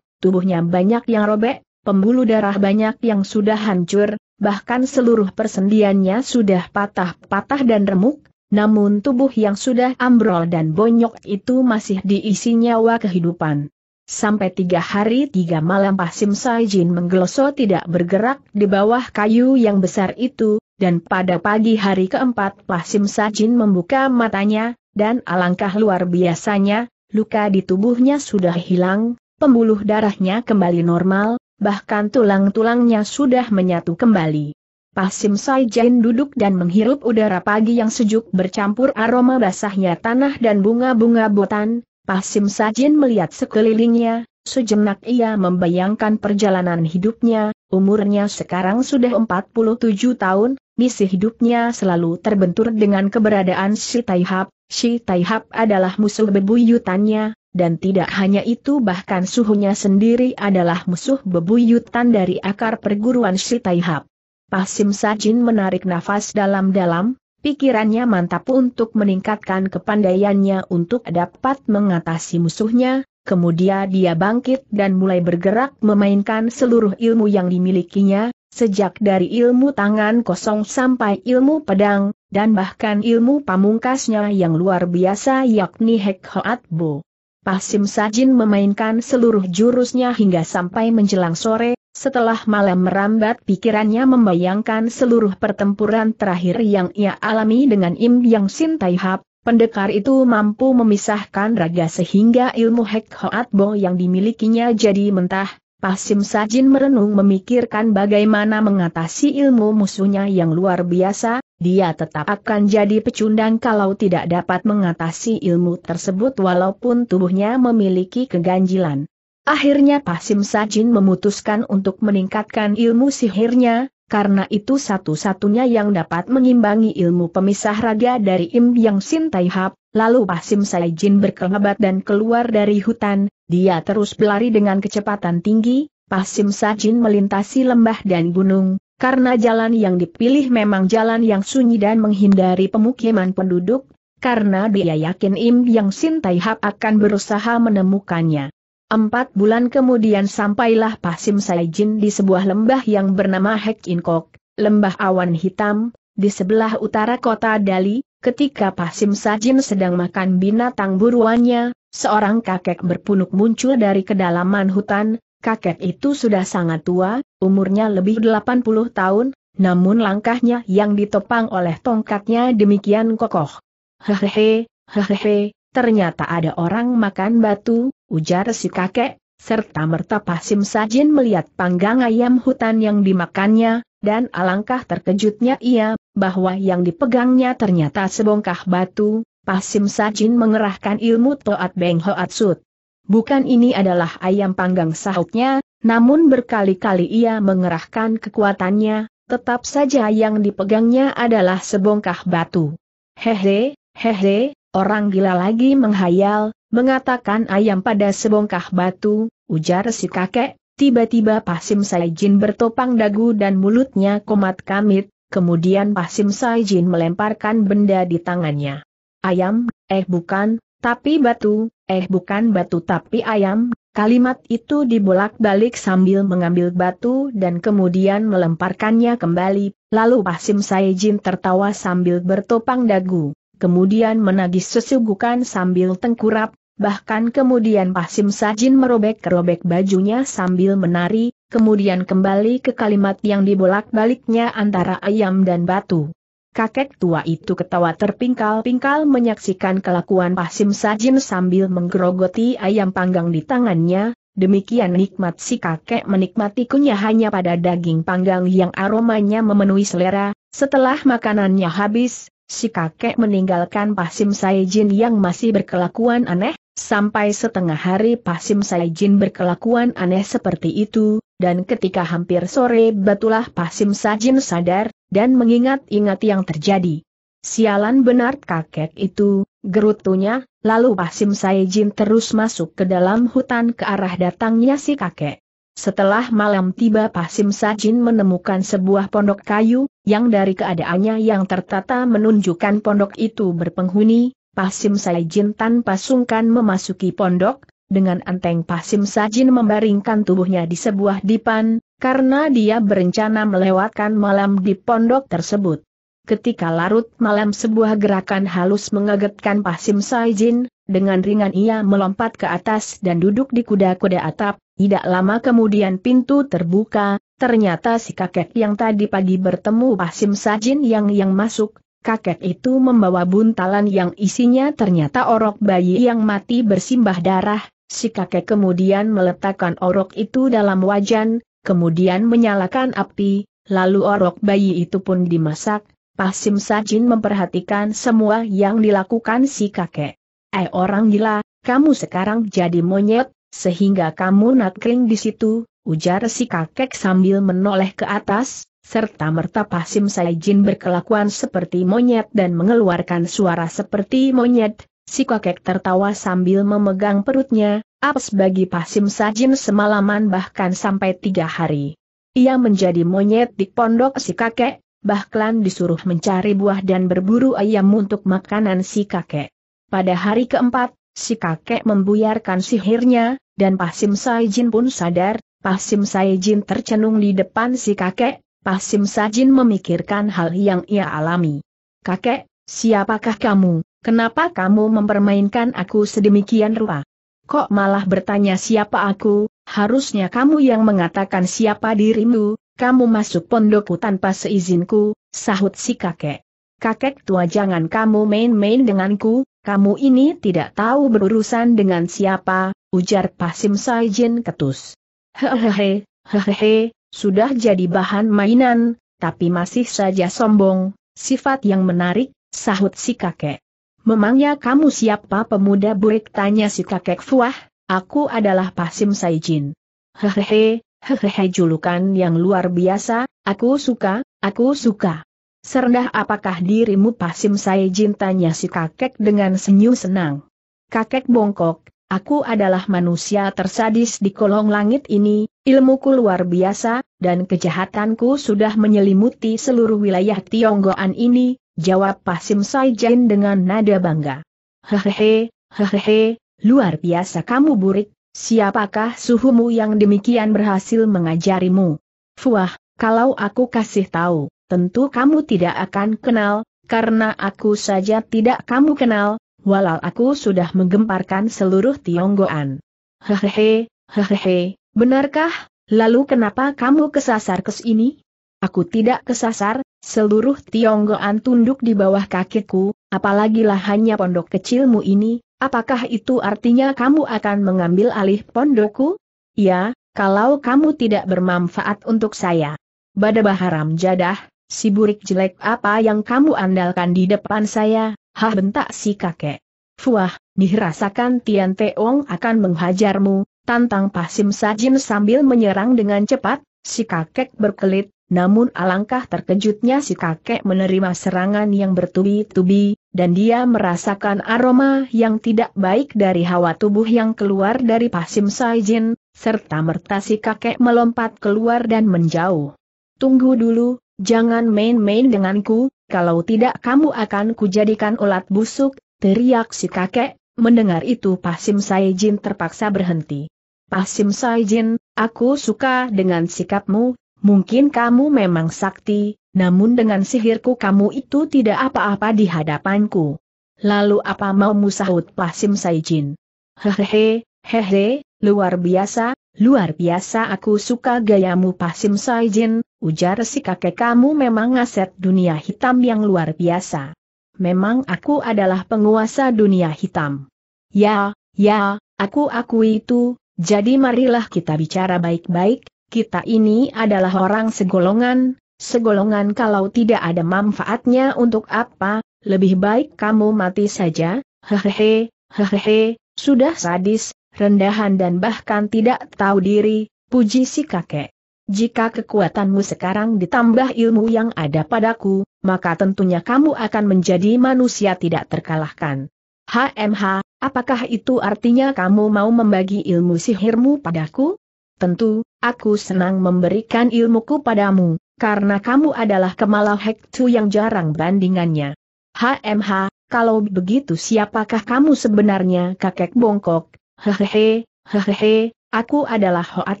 tubuhnya banyak yang robek, pembuluh darah banyak yang sudah hancur, bahkan seluruh persendiannya sudah patah-patah dan remuk, namun tubuh yang sudah ambrol dan bonyok itu masih diisi nyawa kehidupan. Sampai tiga hari tiga malam Pak Sai Jin menggeloso tidak bergerak di bawah kayu yang besar itu, dan pada pagi hari keempat Pak Sai Jin membuka matanya, dan alangkah luar biasanya, luka di tubuhnya sudah hilang, pembuluh darahnya kembali normal, bahkan tulang-tulangnya sudah menyatu kembali. Pak Sai Jin duduk dan menghirup udara pagi yang sejuk bercampur aroma basahnya tanah dan bunga-bunga botan, Pasim Sajin melihat sekelilingnya, sejenak ia membayangkan perjalanan hidupnya, umurnya sekarang sudah 47 tahun, misi hidupnya selalu terbentur dengan keberadaan Si Taihap. Si Taihap adalah musuh bebuyutannya, dan tidak hanya itu bahkan suhunya sendiri adalah musuh bebuyutan dari akar perguruan Si Taihap. Pasim Sajin menarik nafas dalam-dalam, Pikirannya mantap untuk meningkatkan kepandaiannya untuk dapat mengatasi musuhnya, kemudian dia bangkit dan mulai bergerak memainkan seluruh ilmu yang dimilikinya, sejak dari ilmu tangan kosong sampai ilmu pedang, dan bahkan ilmu pamungkasnya yang luar biasa yakni Hek Hoat Bo. Pasim Sajin memainkan seluruh jurusnya hingga sampai menjelang sore, setelah malam merambat pikirannya membayangkan seluruh pertempuran terakhir yang ia alami dengan Im Yang Sin Tai Hap, pendekar itu mampu memisahkan raga sehingga ilmu Hek Hoat Bo yang dimilikinya jadi mentah, Pasim Sajin merenung memikirkan bagaimana mengatasi ilmu musuhnya yang luar biasa, dia tetap akan jadi pecundang kalau tidak dapat mengatasi ilmu tersebut walaupun tubuhnya memiliki keganjilan. Akhirnya Pasim Sajin memutuskan untuk meningkatkan ilmu sihirnya, karena itu satu-satunya yang dapat mengimbangi ilmu pemisah raga dari Im Yang Sin Tai Hap, lalu Pasim Sajin berkelebat dan keluar dari hutan, dia terus berlari dengan kecepatan tinggi, Pasim Sajin melintasi lembah dan gunung, karena jalan yang dipilih memang jalan yang sunyi dan menghindari pemukiman penduduk, karena dia yakin Im Yang Sin Tai akan berusaha menemukannya. Empat bulan kemudian sampailah Pasim Saijin di sebuah lembah yang bernama Hek Inkok, lembah awan hitam, di sebelah utara kota Dali, ketika Pasim Saijin sedang makan binatang buruannya, seorang kakek berpunuk muncul dari kedalaman hutan, kakek itu sudah sangat tua, umurnya lebih 80 tahun, namun langkahnya yang ditopang oleh tongkatnya demikian kokoh. Hehehe, hehehe, ternyata ada orang makan batu, ujar si kakek, serta merta Pasim Sajin melihat panggang ayam hutan yang dimakannya, dan alangkah terkejutnya ia, bahwa yang dipegangnya ternyata sebongkah batu, Pasim Sajin mengerahkan ilmu Toat Beng Hoat Sut. Bukan ini adalah ayam panggang sahutnya, namun berkali-kali ia mengerahkan kekuatannya, tetap saja yang dipegangnya adalah sebongkah batu. Hehe, hehe, Orang gila lagi menghayal, mengatakan ayam pada sebongkah batu, ujar si kakek, tiba-tiba Pasim Saijin bertopang dagu dan mulutnya komat kamit, kemudian Pasim Saijin melemparkan benda di tangannya. Ayam, eh bukan, tapi batu, eh bukan batu tapi ayam, kalimat itu dibolak-balik sambil mengambil batu dan kemudian melemparkannya kembali, lalu Pasim Saijin tertawa sambil bertopang dagu kemudian menagih sesugukan sambil tengkurap, bahkan kemudian Pasim Sajin merobek-robek bajunya sambil menari, kemudian kembali ke kalimat yang dibolak-baliknya antara ayam dan batu. Kakek tua itu ketawa terpingkal-pingkal menyaksikan kelakuan Pasim Sajin sambil menggerogoti ayam panggang di tangannya, Demikian nikmat si kakek menikmati kunyahannya pada daging panggang yang aromanya memenuhi selera, setelah makanannya habis, si kakek meninggalkan Pasim Saijin yang masih berkelakuan aneh, sampai setengah hari Pasim Saijin berkelakuan aneh seperti itu, dan ketika hampir sore batulah Pasim Saijin sadar, dan mengingat-ingat yang terjadi. Sialan benar kakek itu, gerutunya, lalu Pasim Saijin terus masuk ke dalam hutan ke arah datangnya si kakek. Setelah malam tiba Pasim Sajin menemukan sebuah pondok kayu, yang dari keadaannya yang tertata menunjukkan pondok itu berpenghuni, Pasim Sajin tanpa sungkan memasuki pondok, dengan anteng, Pasim Sajin membaringkan tubuhnya di sebuah dipan, karena dia berencana melewatkan malam di pondok tersebut. Ketika larut malam sebuah gerakan halus mengagetkan Pasim Sajin dengan ringan ia melompat ke atas dan duduk di kuda-kuda atap, tidak lama kemudian pintu terbuka, ternyata si kakek yang tadi pagi bertemu Pasim Sajin yang yang masuk, kakek itu membawa buntalan yang isinya ternyata orok bayi yang mati bersimbah darah, si kakek kemudian meletakkan orok itu dalam wajan, kemudian menyalakan api, lalu orok bayi itu pun dimasak, Pasim Sajin memperhatikan semua yang dilakukan si kakek. Eh orang gila, kamu sekarang jadi monyet, sehingga kamu kering di situ, ujar si kakek sambil menoleh ke atas, serta merta Pasim Saijin berkelakuan seperti monyet dan mengeluarkan suara seperti monyet, si kakek tertawa sambil memegang perutnya, Apes bagi Pasim Saijin semalaman bahkan sampai tiga hari. Ia menjadi monyet di pondok si kakek, bahkan disuruh mencari buah dan berburu ayam untuk makanan si kakek. Pada hari keempat, si kakek membuyarkan sihirnya, dan Pasim Saijin pun sadar, Pasim Saijin tercenung di depan si kakek, Pasim Saijin memikirkan hal yang ia alami. Kakek, siapakah kamu? Kenapa kamu mempermainkan aku sedemikian rupa? Kok malah bertanya siapa aku, harusnya kamu yang mengatakan siapa dirimu, kamu masuk pondokku tanpa seizinku, sahut si kakek. Kakek tua jangan kamu main-main denganku, kamu ini tidak tahu berurusan dengan siapa, ujar Pasim Saijin ketus. Hehehe, hehehe, sudah jadi bahan mainan, tapi masih saja sombong, sifat yang menarik, sahut si kakek. Memangnya kamu siapa pemuda burik tanya si kakek Fuah, aku adalah Pasim Saijin. Hehehe, hehehe julukan yang luar biasa, aku suka, aku suka. Serendah apakah dirimu pasim saya cintanya si kakek dengan senyum senang. Kakek bongkok, aku adalah manusia tersadis di kolong langit ini, ilmuku luar biasa, dan kejahatanku sudah menyelimuti seluruh wilayah Tionggoan ini, jawab pasim Saijin dengan nada bangga. Hehehe, hehehe, luar biasa kamu burik, siapakah suhumu yang demikian berhasil mengajarimu? Fuah, kalau aku kasih tahu tentu kamu tidak akan kenal, karena aku saja tidak kamu kenal, walau aku sudah menggemparkan seluruh Tionggoan. Hehehe, hehehe, benarkah? Lalu kenapa kamu kesasar ke sini? Aku tidak kesasar, seluruh Tionggoan tunduk di bawah kakiku, apalagi hanya pondok kecilmu ini, apakah itu artinya kamu akan mengambil alih pondokku? Ya, kalau kamu tidak bermanfaat untuk saya. Badabaharam jadah, Si burik jelek apa yang kamu andalkan di depan saya, hah bentak si kakek. Fuah, dirasakan Tian Teong akan menghajarmu, tantang Pasim Sajin sambil menyerang dengan cepat, si kakek berkelit, namun alangkah terkejutnya si kakek menerima serangan yang bertubi-tubi, dan dia merasakan aroma yang tidak baik dari hawa tubuh yang keluar dari Pasim sajin, serta merta si kakek melompat keluar dan menjauh. Tunggu dulu, Jangan main-main denganku, kalau tidak kamu akan kujadikan ulat busuk, teriak si kakek, mendengar itu Pasim Saijin terpaksa berhenti. Pasim Saijin, aku suka dengan sikapmu, mungkin kamu memang sakti, namun dengan sihirku kamu itu tidak apa-apa di hadapanku. Lalu apa mau musahut Pasim Saijin? Hehehe, hehe, luar biasa, luar biasa aku suka gayamu Pasim Saijin, Ujar si kakek kamu memang aset dunia hitam yang luar biasa. Memang aku adalah penguasa dunia hitam. Ya, ya, aku aku itu, jadi marilah kita bicara baik-baik, kita ini adalah orang segolongan, segolongan kalau tidak ada manfaatnya untuk apa, lebih baik kamu mati saja, hehehe, hehehe, sudah sadis, rendahan dan bahkan tidak tahu diri, puji si kakek. Jika kekuatanmu sekarang ditambah ilmu yang ada padaku, maka tentunya kamu akan menjadi manusia tidak terkalahkan. HMH, apakah itu artinya kamu mau membagi ilmu sihirmu padaku? Tentu, aku senang memberikan ilmuku padamu, karena kamu adalah kemala hektu yang jarang bandingannya. HMH, kalau begitu siapakah kamu sebenarnya kakek bongkok? Hehehe, hehehe, Aku adalah Hoat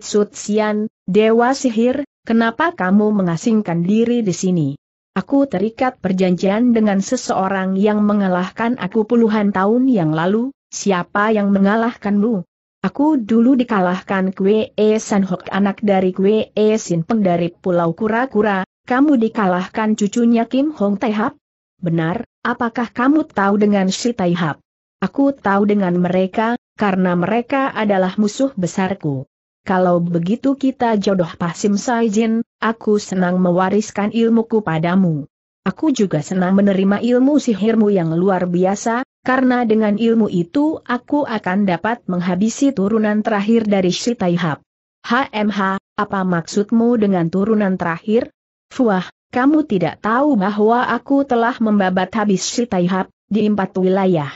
Sut Sian, Dewa Sihir, kenapa kamu mengasingkan diri di sini? Aku terikat perjanjian dengan seseorang yang mengalahkan aku puluhan tahun yang lalu, siapa yang mengalahkanmu? Aku dulu dikalahkan Kwe E San Hok anak dari Kwe E Sin Peng dari Pulau Kura-Kura, kamu dikalahkan cucunya Kim Hong Taihap? Benar, apakah kamu tahu dengan si Taihap? Aku tahu dengan mereka, karena mereka adalah musuh besarku. Kalau begitu kita jodoh pasim saizin, aku senang mewariskan ilmuku padamu. Aku juga senang menerima ilmu sihirmu yang luar biasa, karena dengan ilmu itu aku akan dapat menghabisi turunan terakhir dari Shitaihab. HMH, apa maksudmu dengan turunan terakhir? Fuah, kamu tidak tahu bahwa aku telah membabat habis Shitaihab, di empat wilayah.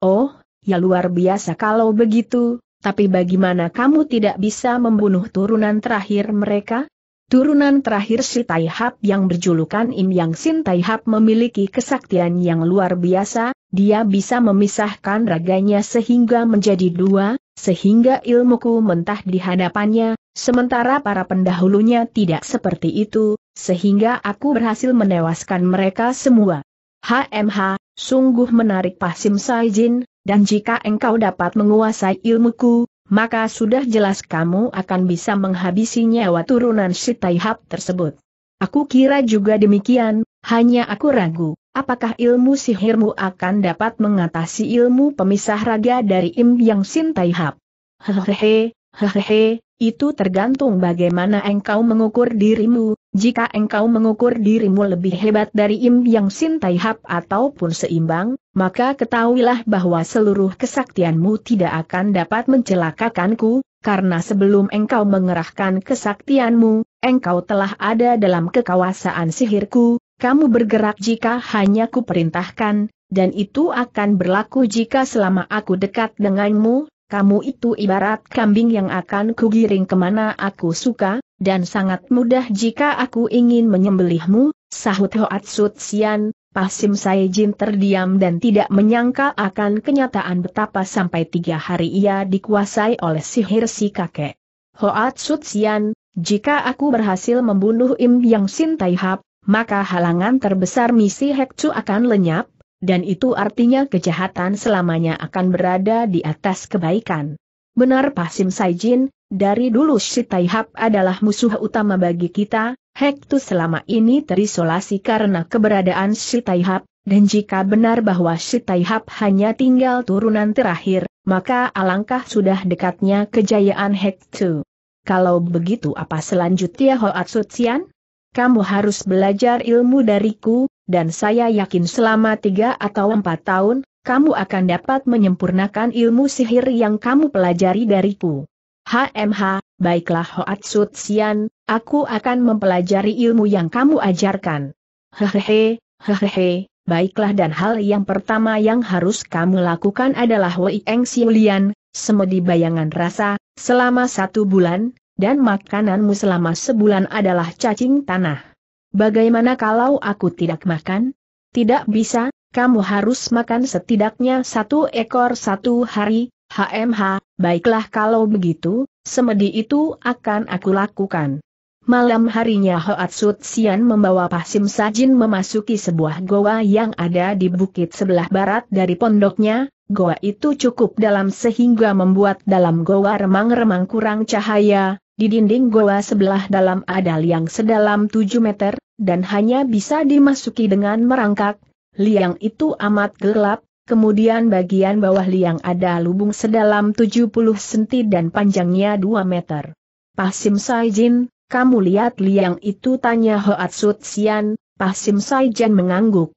Oh, Ya luar biasa kalau begitu, tapi bagaimana kamu tidak bisa membunuh turunan terakhir mereka? Turunan terakhir si Taihap yang berjulukan Im Yang Sin Taihap memiliki kesaktian yang luar biasa, dia bisa memisahkan raganya sehingga menjadi dua, sehingga ilmuku mentah di hadapannya, sementara para pendahulunya tidak seperti itu, sehingga aku berhasil menewaskan mereka semua. HMH, sungguh menarik Pasim Saijin, dan jika engkau dapat menguasai ilmuku, maka sudah jelas kamu akan bisa menghabisi nyawa turunan si tersebut. Aku kira juga demikian, hanya aku ragu, apakah ilmu sihirmu akan dapat mengatasi ilmu pemisah raga dari Im Yang Sin Hehehe, hehehe, itu tergantung bagaimana engkau mengukur dirimu, jika engkau mengukur dirimu lebih hebat dari Im Yang Sin Tai Hap ataupun seimbang, maka ketahuilah bahwa seluruh kesaktianmu tidak akan dapat mencelakakanku, karena sebelum engkau mengerahkan kesaktianmu, engkau telah ada dalam kekawasaan sihirku, kamu bergerak jika hanya kuperintahkan, dan itu akan berlaku jika selama aku dekat denganmu, kamu itu ibarat kambing yang akan kugiring kemana aku suka, dan sangat mudah jika aku ingin menyembelihmu, sahut Hoat Sut Sian, Pasim Saijin terdiam dan tidak menyangka akan kenyataan betapa sampai tiga hari ia dikuasai oleh sihir si kakek. Hoat Sut Sian, jika aku berhasil membunuh Im Yang Sin Tai Hap, maka halangan terbesar misi Chu akan lenyap, dan itu artinya kejahatan selamanya akan berada di atas kebaikan. Benar Pasim Saijin, dari dulu si Taihap adalah musuh utama bagi kita, Hektu selama ini terisolasi karena keberadaan si Taihap, dan jika benar bahwa si Taihap hanya tinggal turunan terakhir, maka alangkah sudah dekatnya kejayaan Hektu. Kalau begitu apa selanjutnya Hoat Sutsian? Kamu harus belajar ilmu dariku, dan saya yakin selama tiga atau empat tahun, kamu akan dapat menyempurnakan ilmu sihir yang kamu pelajari dariku. HMH, baiklah Hoat Sut Sian, aku akan mempelajari ilmu yang kamu ajarkan. Hehehe, hehehe, baiklah dan hal yang pertama yang harus kamu lakukan adalah Wei Eng Siulian, semedi bayangan rasa, selama satu bulan, dan makananmu selama sebulan adalah cacing tanah. Bagaimana kalau aku tidak makan? Tidak bisa, kamu harus makan setidaknya satu ekor satu hari, HMH, baiklah kalau begitu, semedi itu akan aku lakukan. Malam harinya Hoatsut Sian membawa Pasim Sajin memasuki sebuah goa yang ada di bukit sebelah barat dari pondoknya, goa itu cukup dalam sehingga membuat dalam goa remang-remang kurang cahaya, di dinding goa sebelah dalam ada liang sedalam 7 meter, dan hanya bisa dimasuki dengan merangkak, liang itu amat gelap, kemudian bagian bawah liang ada lubung sedalam 70 cm dan panjangnya 2 meter. Pasim Saijin, kamu lihat liang itu tanya Hoat Sut Sian, Pasim Saijin mengangguk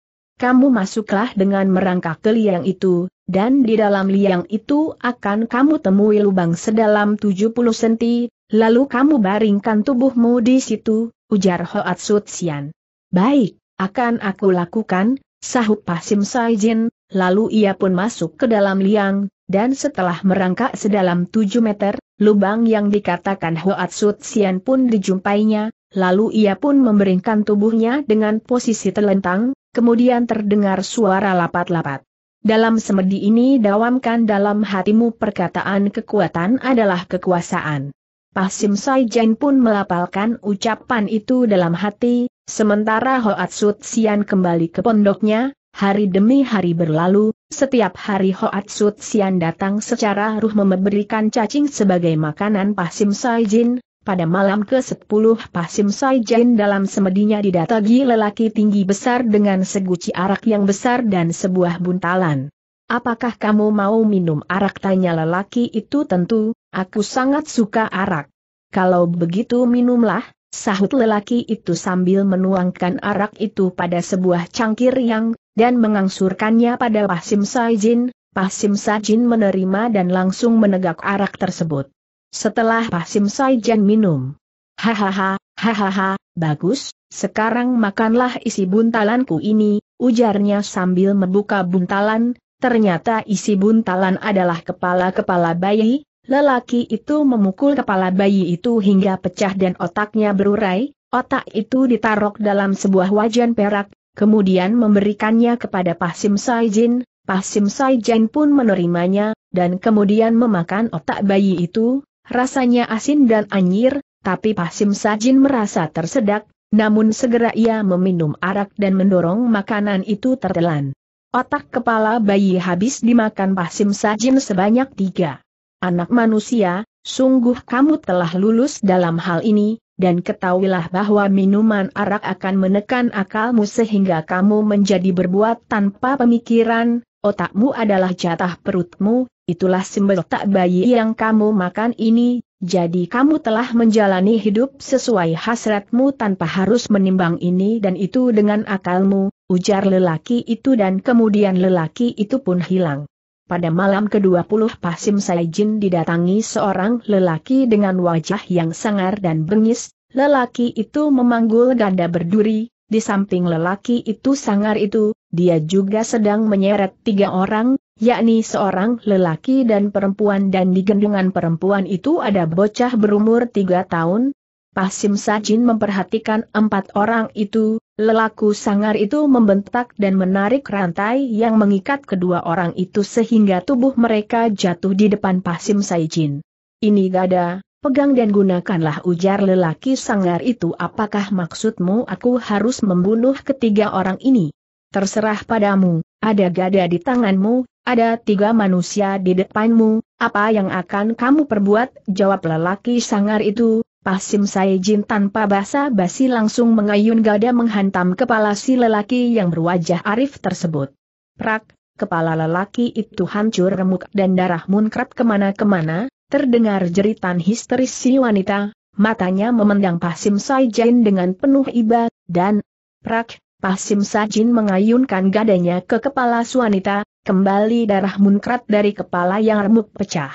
kamu masuklah dengan merangkak ke liang itu, dan di dalam liang itu akan kamu temui lubang sedalam 70 senti. lalu kamu baringkan tubuhmu di situ, ujar Hoat Sutsian. Baik, akan aku lakukan, sahut Pasim Saijin, lalu ia pun masuk ke dalam liang, dan setelah merangkak sedalam 7 meter, lubang yang dikatakan Hoat Sutsian pun dijumpainya, lalu ia pun memberingkan tubuhnya dengan posisi telentang, kemudian terdengar suara lapat-lapat. Dalam semedi ini dawamkan dalam hatimu perkataan kekuatan adalah kekuasaan. Pasim Jain pun melapalkan ucapan itu dalam hati, sementara Hoat Sut Sian kembali ke pondoknya, hari demi hari berlalu, setiap hari Hoat Sut Sian datang secara ruh memberikan cacing sebagai makanan Pasim Saijin, pada malam ke-10 Pasim saijin dalam semedinya didatangi lelaki tinggi besar dengan seguci arak yang besar dan sebuah buntalan. Apakah kamu mau minum arak tanya lelaki itu tentu, aku sangat suka arak. Kalau begitu minumlah, sahut lelaki itu sambil menuangkan arak itu pada sebuah cangkir yang, dan mengangsurkannya pada Pasim Saijin, Pasim saijin menerima dan langsung menegak arak tersebut. Setelah Pasim Saijan minum. Hahaha, hahaha, bagus, sekarang makanlah isi buntalanku ini, ujarnya sambil membuka buntalan, ternyata isi buntalan adalah kepala-kepala bayi, lelaki itu memukul kepala bayi itu hingga pecah dan otaknya berurai, otak itu ditarok dalam sebuah wajan perak, kemudian memberikannya kepada Pasim Saijin, Pasim Saijin pun menerimanya, dan kemudian memakan otak bayi itu, Rasanya asin dan anyir, tapi Pasim Sajin merasa tersedak, namun segera ia meminum arak dan mendorong makanan itu tertelan. Otak kepala bayi habis dimakan Pasim Sajin sebanyak tiga. Anak manusia, sungguh kamu telah lulus dalam hal ini, dan ketahuilah bahwa minuman arak akan menekan akalmu sehingga kamu menjadi berbuat tanpa pemikiran, otakmu adalah jatah perutmu, itulah sembel tak bayi yang kamu makan ini, jadi kamu telah menjalani hidup sesuai hasratmu tanpa harus menimbang ini dan itu dengan akalmu, ujar lelaki itu dan kemudian lelaki itu pun hilang. Pada malam ke-20 Pasim Saijin didatangi seorang lelaki dengan wajah yang sangar dan bengis, lelaki itu memanggul ganda berduri, di samping lelaki itu sangar itu, dia juga sedang menyeret tiga orang, yakni seorang lelaki dan perempuan dan di gendongan perempuan itu ada bocah berumur tiga tahun. Pasim Sajin memperhatikan empat orang itu, lelaku sangar itu membentak dan menarik rantai yang mengikat kedua orang itu sehingga tubuh mereka jatuh di depan Pasim Sajin. Ini gada, Pegang dan gunakanlah ujar lelaki sanggar itu apakah maksudmu aku harus membunuh ketiga orang ini? Terserah padamu, ada gada di tanganmu, ada tiga manusia di depanmu, apa yang akan kamu perbuat? Jawab lelaki sangar itu, Pasim Saijin tanpa basa-basi langsung mengayun gada menghantam kepala si lelaki yang berwajah arif tersebut. Prak, kepala lelaki itu hancur remuk dan darah munkrat kemana-kemana, Terdengar jeritan histeris si wanita, matanya memendang Pasim Saijin dengan penuh iba, dan prak, Pasim Sajin mengayunkan gadanya ke kepala wanita, kembali darah munkrat dari kepala yang remuk pecah.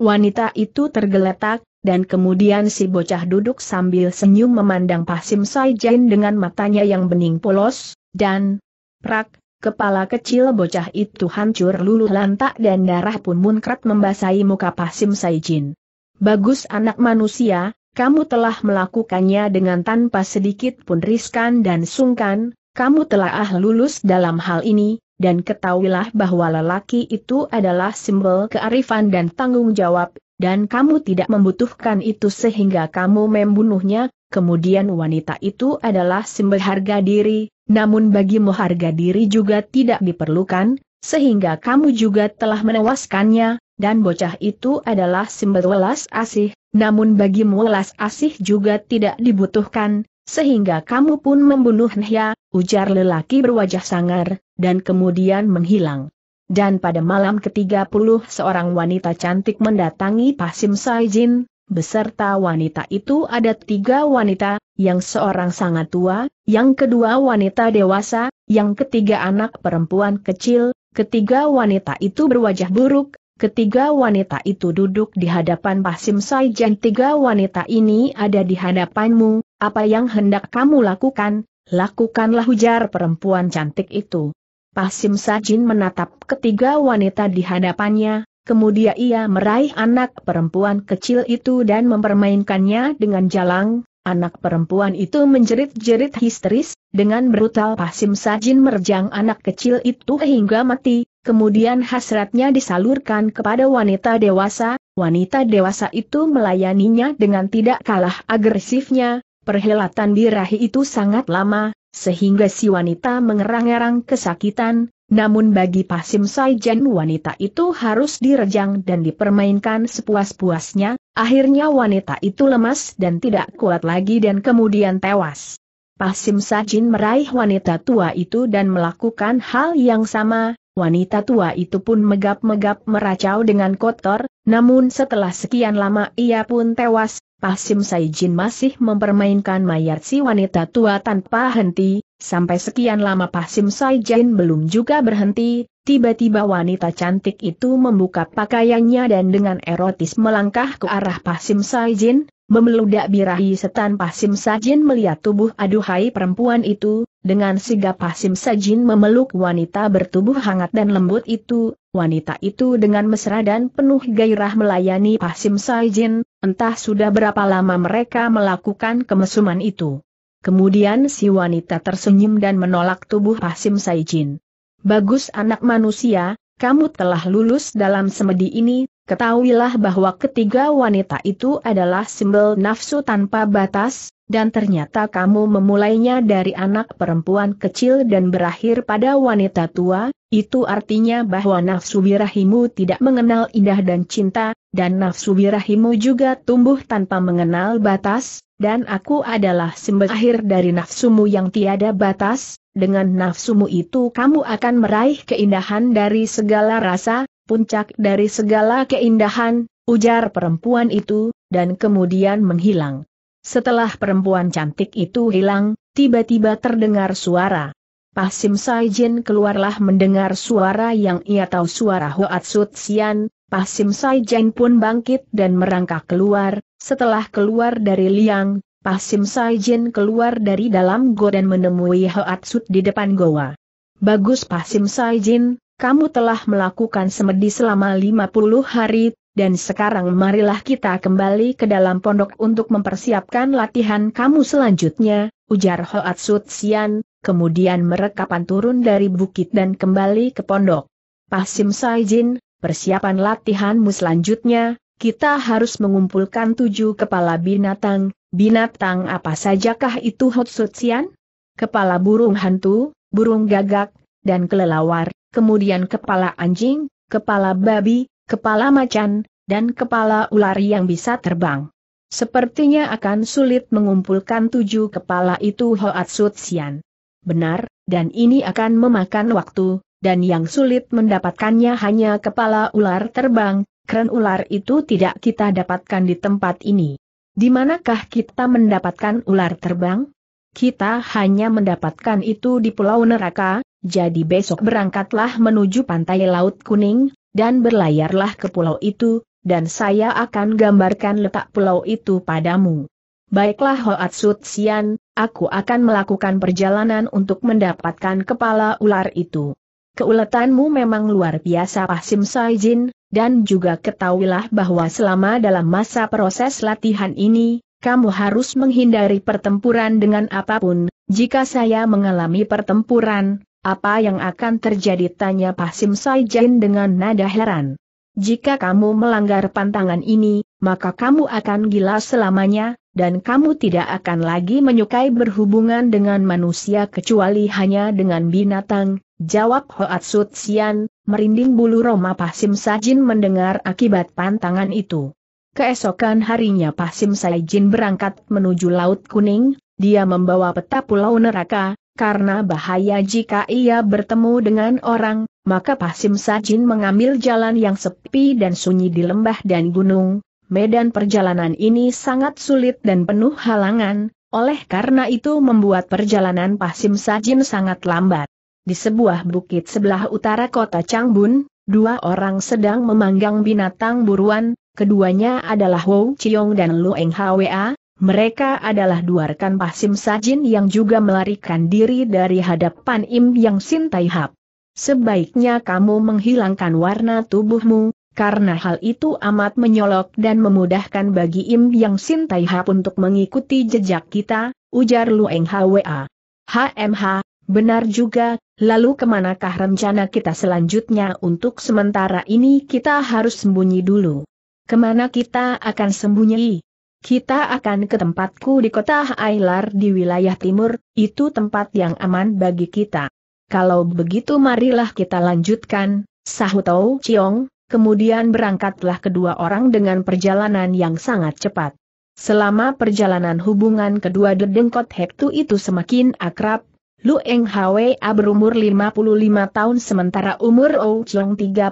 Wanita itu tergeletak, dan kemudian si bocah duduk sambil senyum memandang Pasim Saijin dengan matanya yang bening polos, dan prak, Kepala kecil bocah itu hancur luluh lantak dan darah pun munkrat membasahi muka Pasim Saijin. Bagus anak manusia, kamu telah melakukannya dengan tanpa sedikit pun riskan dan sungkan, kamu telah ah lulus dalam hal ini, dan ketahuilah bahwa lelaki itu adalah simbol kearifan dan tanggung jawab dan kamu tidak membutuhkan itu sehingga kamu membunuhnya, kemudian wanita itu adalah simbol harga diri, namun bagimu harga diri juga tidak diperlukan, sehingga kamu juga telah menewaskannya, dan bocah itu adalah simbol welas asih, namun bagimu welas asih juga tidak dibutuhkan, sehingga kamu pun membunuhnya, ujar lelaki berwajah sangar, dan kemudian menghilang. Dan pada malam ke-30 seorang wanita cantik mendatangi Pasim Saijin, beserta wanita itu ada tiga wanita, yang seorang sangat tua, yang kedua wanita dewasa, yang ketiga anak perempuan kecil, ketiga wanita itu berwajah buruk, Ketiga wanita itu duduk di hadapan Pasim Saizin. Tiga wanita ini ada di hadapanmu, apa yang hendak kamu lakukan, lakukanlah ujar perempuan cantik itu. Pasim Sajin menatap ketiga wanita di hadapannya, kemudian ia meraih anak perempuan kecil itu dan mempermainkannya dengan jalang, anak perempuan itu menjerit-jerit histeris, dengan brutal Pasim Sajin merjang anak kecil itu hingga mati, kemudian hasratnya disalurkan kepada wanita dewasa, wanita dewasa itu melayaninya dengan tidak kalah agresifnya, perhelatan birahi itu sangat lama, sehingga si wanita mengerang-erang kesakitan, namun bagi Pasim Saijen wanita itu harus direjang dan dipermainkan sepuas-puasnya, akhirnya wanita itu lemas dan tidak kuat lagi dan kemudian tewas. Pasim Sajin meraih wanita tua itu dan melakukan hal yang sama, wanita tua itu pun megap-megap meracau dengan kotor, namun setelah sekian lama ia pun tewas, Pasim Saijin masih mempermainkan mayat si wanita tua tanpa henti, sampai sekian lama Pasim Saijin belum juga berhenti, tiba-tiba wanita cantik itu membuka pakaiannya dan dengan erotis melangkah ke arah Pasim Saijin, memeludak birahi setan Pasim Sajin melihat tubuh aduhai perempuan itu, dengan sigap Pasim Sajin memeluk wanita bertubuh hangat dan lembut itu, wanita itu dengan mesra dan penuh gairah melayani Pasim Saijin, Entah sudah berapa lama mereka melakukan kemesuman itu. Kemudian si wanita tersenyum dan menolak tubuh Hasim Saijin. Bagus anak manusia, kamu telah lulus dalam semedi ini, ketahuilah bahwa ketiga wanita itu adalah simbol nafsu tanpa batas, dan ternyata kamu memulainya dari anak perempuan kecil dan berakhir pada wanita tua, itu artinya bahwa nafsu birahimu tidak mengenal indah dan cinta, dan nafsu birahimu juga tumbuh tanpa mengenal batas, dan aku adalah sumber akhir dari nafsumu yang tiada batas, dengan nafsumu itu kamu akan meraih keindahan dari segala rasa, puncak dari segala keindahan, ujar perempuan itu, dan kemudian menghilang. Setelah perempuan cantik itu hilang, tiba-tiba terdengar suara. Pasim Saijin keluarlah mendengar suara yang ia tahu suara Hoat Sut Sian, Pasim Saijin pun bangkit dan merangkak keluar, setelah keluar dari liang, Pasim Saijin keluar dari dalam go dan menemui Hoat Sut di depan goa. Bagus Pasim Saijin, kamu telah melakukan semedi selama 50 hari, dan sekarang marilah kita kembali ke dalam pondok untuk mempersiapkan latihan kamu selanjutnya, ujar Hoat Sian, kemudian merekapan turun dari bukit dan kembali ke pondok. Pasim Saijin, persiapan latihanmu selanjutnya, kita harus mengumpulkan tujuh kepala binatang, binatang apa sajakah itu Hoat Sian? Kepala burung hantu, burung gagak, dan kelelawar, kemudian kepala anjing, kepala babi, kepala macan, dan kepala ular yang bisa terbang. Sepertinya akan sulit mengumpulkan tujuh kepala itu Hoat Sutsian. Benar, dan ini akan memakan waktu, dan yang sulit mendapatkannya hanya kepala ular terbang, keren ular itu tidak kita dapatkan di tempat ini. Di manakah kita mendapatkan ular terbang? Kita hanya mendapatkan itu di Pulau Neraka, jadi besok berangkatlah menuju pantai Laut Kuning, dan berlayarlah ke pulau itu, dan saya akan gambarkan letak pulau itu padamu. Baiklah Sut Sian, aku akan melakukan perjalanan untuk mendapatkan kepala ular itu. Keuletanmu memang luar biasa Pak Sim Saijin, dan juga ketahuilah bahwa selama dalam masa proses latihan ini, kamu harus menghindari pertempuran dengan apapun, jika saya mengalami pertempuran, apa yang akan terjadi tanya Pasim Saijin dengan nada heran. Jika kamu melanggar pantangan ini, maka kamu akan gila selamanya, dan kamu tidak akan lagi menyukai berhubungan dengan manusia kecuali hanya dengan binatang, jawab Sut Sian, merinding bulu Roma Pasim Sajin mendengar akibat pantangan itu. Keesokan harinya Pasim Sajin berangkat menuju Laut Kuning, dia membawa peta pulau neraka, karena bahaya jika ia bertemu dengan orang, maka Pasim Sajin mengambil jalan yang sepi dan sunyi di lembah dan gunung. Medan perjalanan ini sangat sulit dan penuh halangan, oleh karena itu membuat perjalanan Pasim Sajin sangat lambat. Di sebuah bukit sebelah utara kota Changbun, dua orang sedang memanggang binatang buruan, keduanya adalah Wu Chiong dan Lu Eng Hwa, mereka adalah dua rekan Pasim Sajin yang juga melarikan diri dari hadapan Im Yang Sin Hap. Sebaiknya kamu menghilangkan warna tubuhmu, karena hal itu amat menyolok dan memudahkan bagi Im Yang Sin Hap untuk mengikuti jejak kita, ujar Lueng Hwa. HMH, benar juga, lalu kemanakah rencana kita selanjutnya untuk sementara ini kita harus sembunyi dulu. Kemana kita akan sembunyi? Kita akan ke tempatku di kota Ailar di wilayah timur, itu tempat yang aman bagi kita. Kalau begitu marilah kita lanjutkan, Sahutou Chiong, kemudian berangkatlah kedua orang dengan perjalanan yang sangat cepat. Selama perjalanan hubungan kedua dedengkot Hektu itu semakin akrab, Lu Eng Hwa berumur 55 tahun sementara umur Ou Chiong 35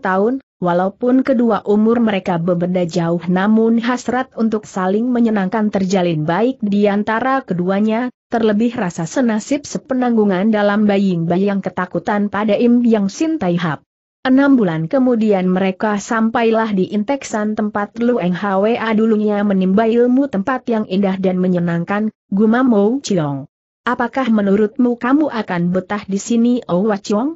tahun, Walaupun kedua umur mereka berbeda jauh namun hasrat untuk saling menyenangkan terjalin baik di antara keduanya, terlebih rasa senasib sepenanggungan dalam bayang bayang ketakutan pada Im Yang sintai Tai Hap. Enam bulan kemudian mereka sampailah di inteksan tempat Eng Hwa dulunya menimba ilmu tempat yang indah dan menyenangkan, Guma Mo Chiong. Apakah menurutmu kamu akan betah di sini Owa oh Chiong?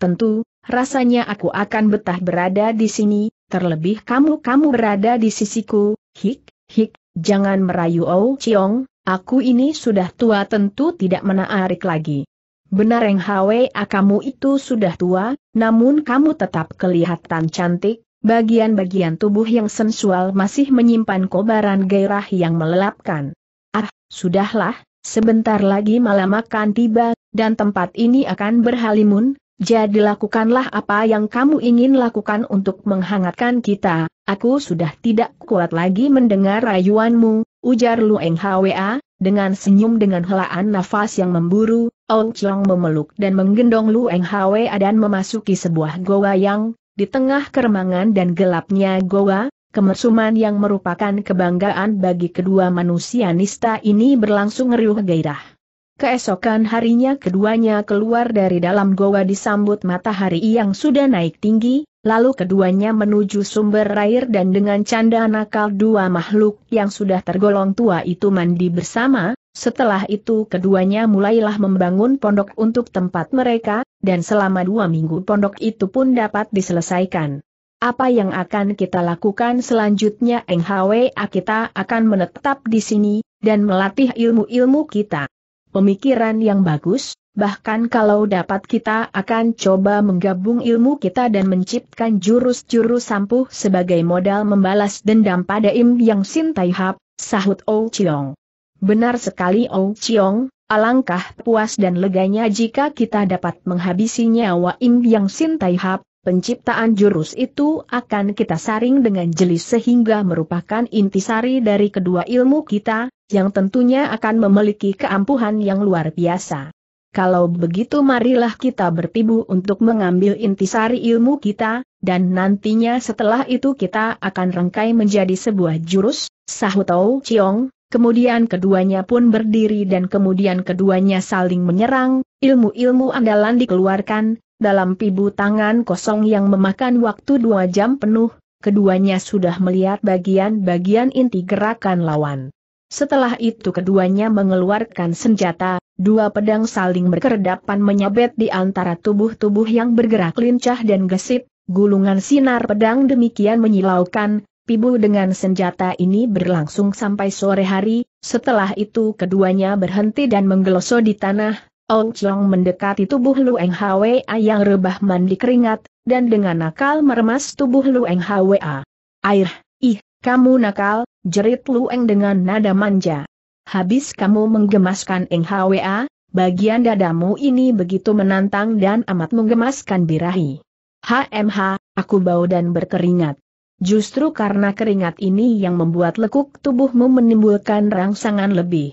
Tentu, Rasanya aku akan betah berada di sini, terlebih kamu-kamu berada di sisiku, hik, hik, jangan merayu Oh Chiong, aku ini sudah tua tentu tidak menarik lagi. Benar yang Hwa ah, kamu itu sudah tua, namun kamu tetap kelihatan cantik, bagian-bagian tubuh yang sensual masih menyimpan kobaran gairah yang melelapkan. Ah, sudahlah, sebentar lagi malam akan tiba, dan tempat ini akan berhalimun, jadi lakukanlah apa yang kamu ingin lakukan untuk menghangatkan kita, aku sudah tidak kuat lagi mendengar rayuanmu, ujar Lu Eng Hwa, dengan senyum dengan helaan nafas yang memburu, Ong Chong memeluk dan menggendong Lu Eng Hwa dan memasuki sebuah goa yang, di tengah keremangan dan gelapnya goa, kemersuman yang merupakan kebanggaan bagi kedua manusia nista ini berlangsung riuh gairah. Keesokan harinya keduanya keluar dari dalam goa disambut matahari yang sudah naik tinggi, lalu keduanya menuju sumber air dan dengan canda nakal dua makhluk yang sudah tergolong tua itu mandi bersama, setelah itu keduanya mulailah membangun pondok untuk tempat mereka, dan selama dua minggu pondok itu pun dapat diselesaikan. Apa yang akan kita lakukan selanjutnya Hwa kita akan menetap di sini, dan melatih ilmu-ilmu kita. Pemikiran yang bagus, bahkan kalau dapat kita akan coba menggabung ilmu kita dan menciptkan jurus-jurus sampuh sebagai modal membalas dendam pada Im Yang Sin Tai Hap, sahut Ou Chiong. Benar sekali Ou Chiong, alangkah puas dan leganya jika kita dapat menghabisi nyawa Im Yang Sin Tai Hap, penciptaan jurus itu akan kita saring dengan jeli sehingga merupakan intisari dari kedua ilmu kita, yang tentunya akan memiliki keampuhan yang luar biasa. Kalau begitu marilah kita bertibu untuk mengambil intisari ilmu kita, dan nantinya setelah itu kita akan rangkai menjadi sebuah jurus, sahut tahu ciong. kemudian keduanya pun berdiri dan kemudian keduanya saling menyerang, ilmu-ilmu andalan dikeluarkan, dalam pibu tangan kosong yang memakan waktu dua jam penuh, keduanya sudah melihat bagian-bagian inti gerakan lawan. Setelah itu keduanya mengeluarkan senjata, dua pedang saling berkedapan menyabet di antara tubuh-tubuh yang bergerak lincah dan gesit, gulungan sinar pedang demikian menyilaukan, pibu dengan senjata ini berlangsung sampai sore hari, setelah itu keduanya berhenti dan menggeloso di tanah, Ong Chong mendekati tubuh Lueng Hwa yang rebah mandi keringat, dan dengan nakal meremas tubuh Lueng Hwa. Air, ih, kamu nakal, jerit Lueng dengan nada manja. Habis kamu menggemaskan Eng Hwa, bagian dadamu ini begitu menantang dan amat menggemaskan birahi. HMH, aku bau dan berkeringat. Justru karena keringat ini yang membuat lekuk tubuhmu menimbulkan rangsangan lebih.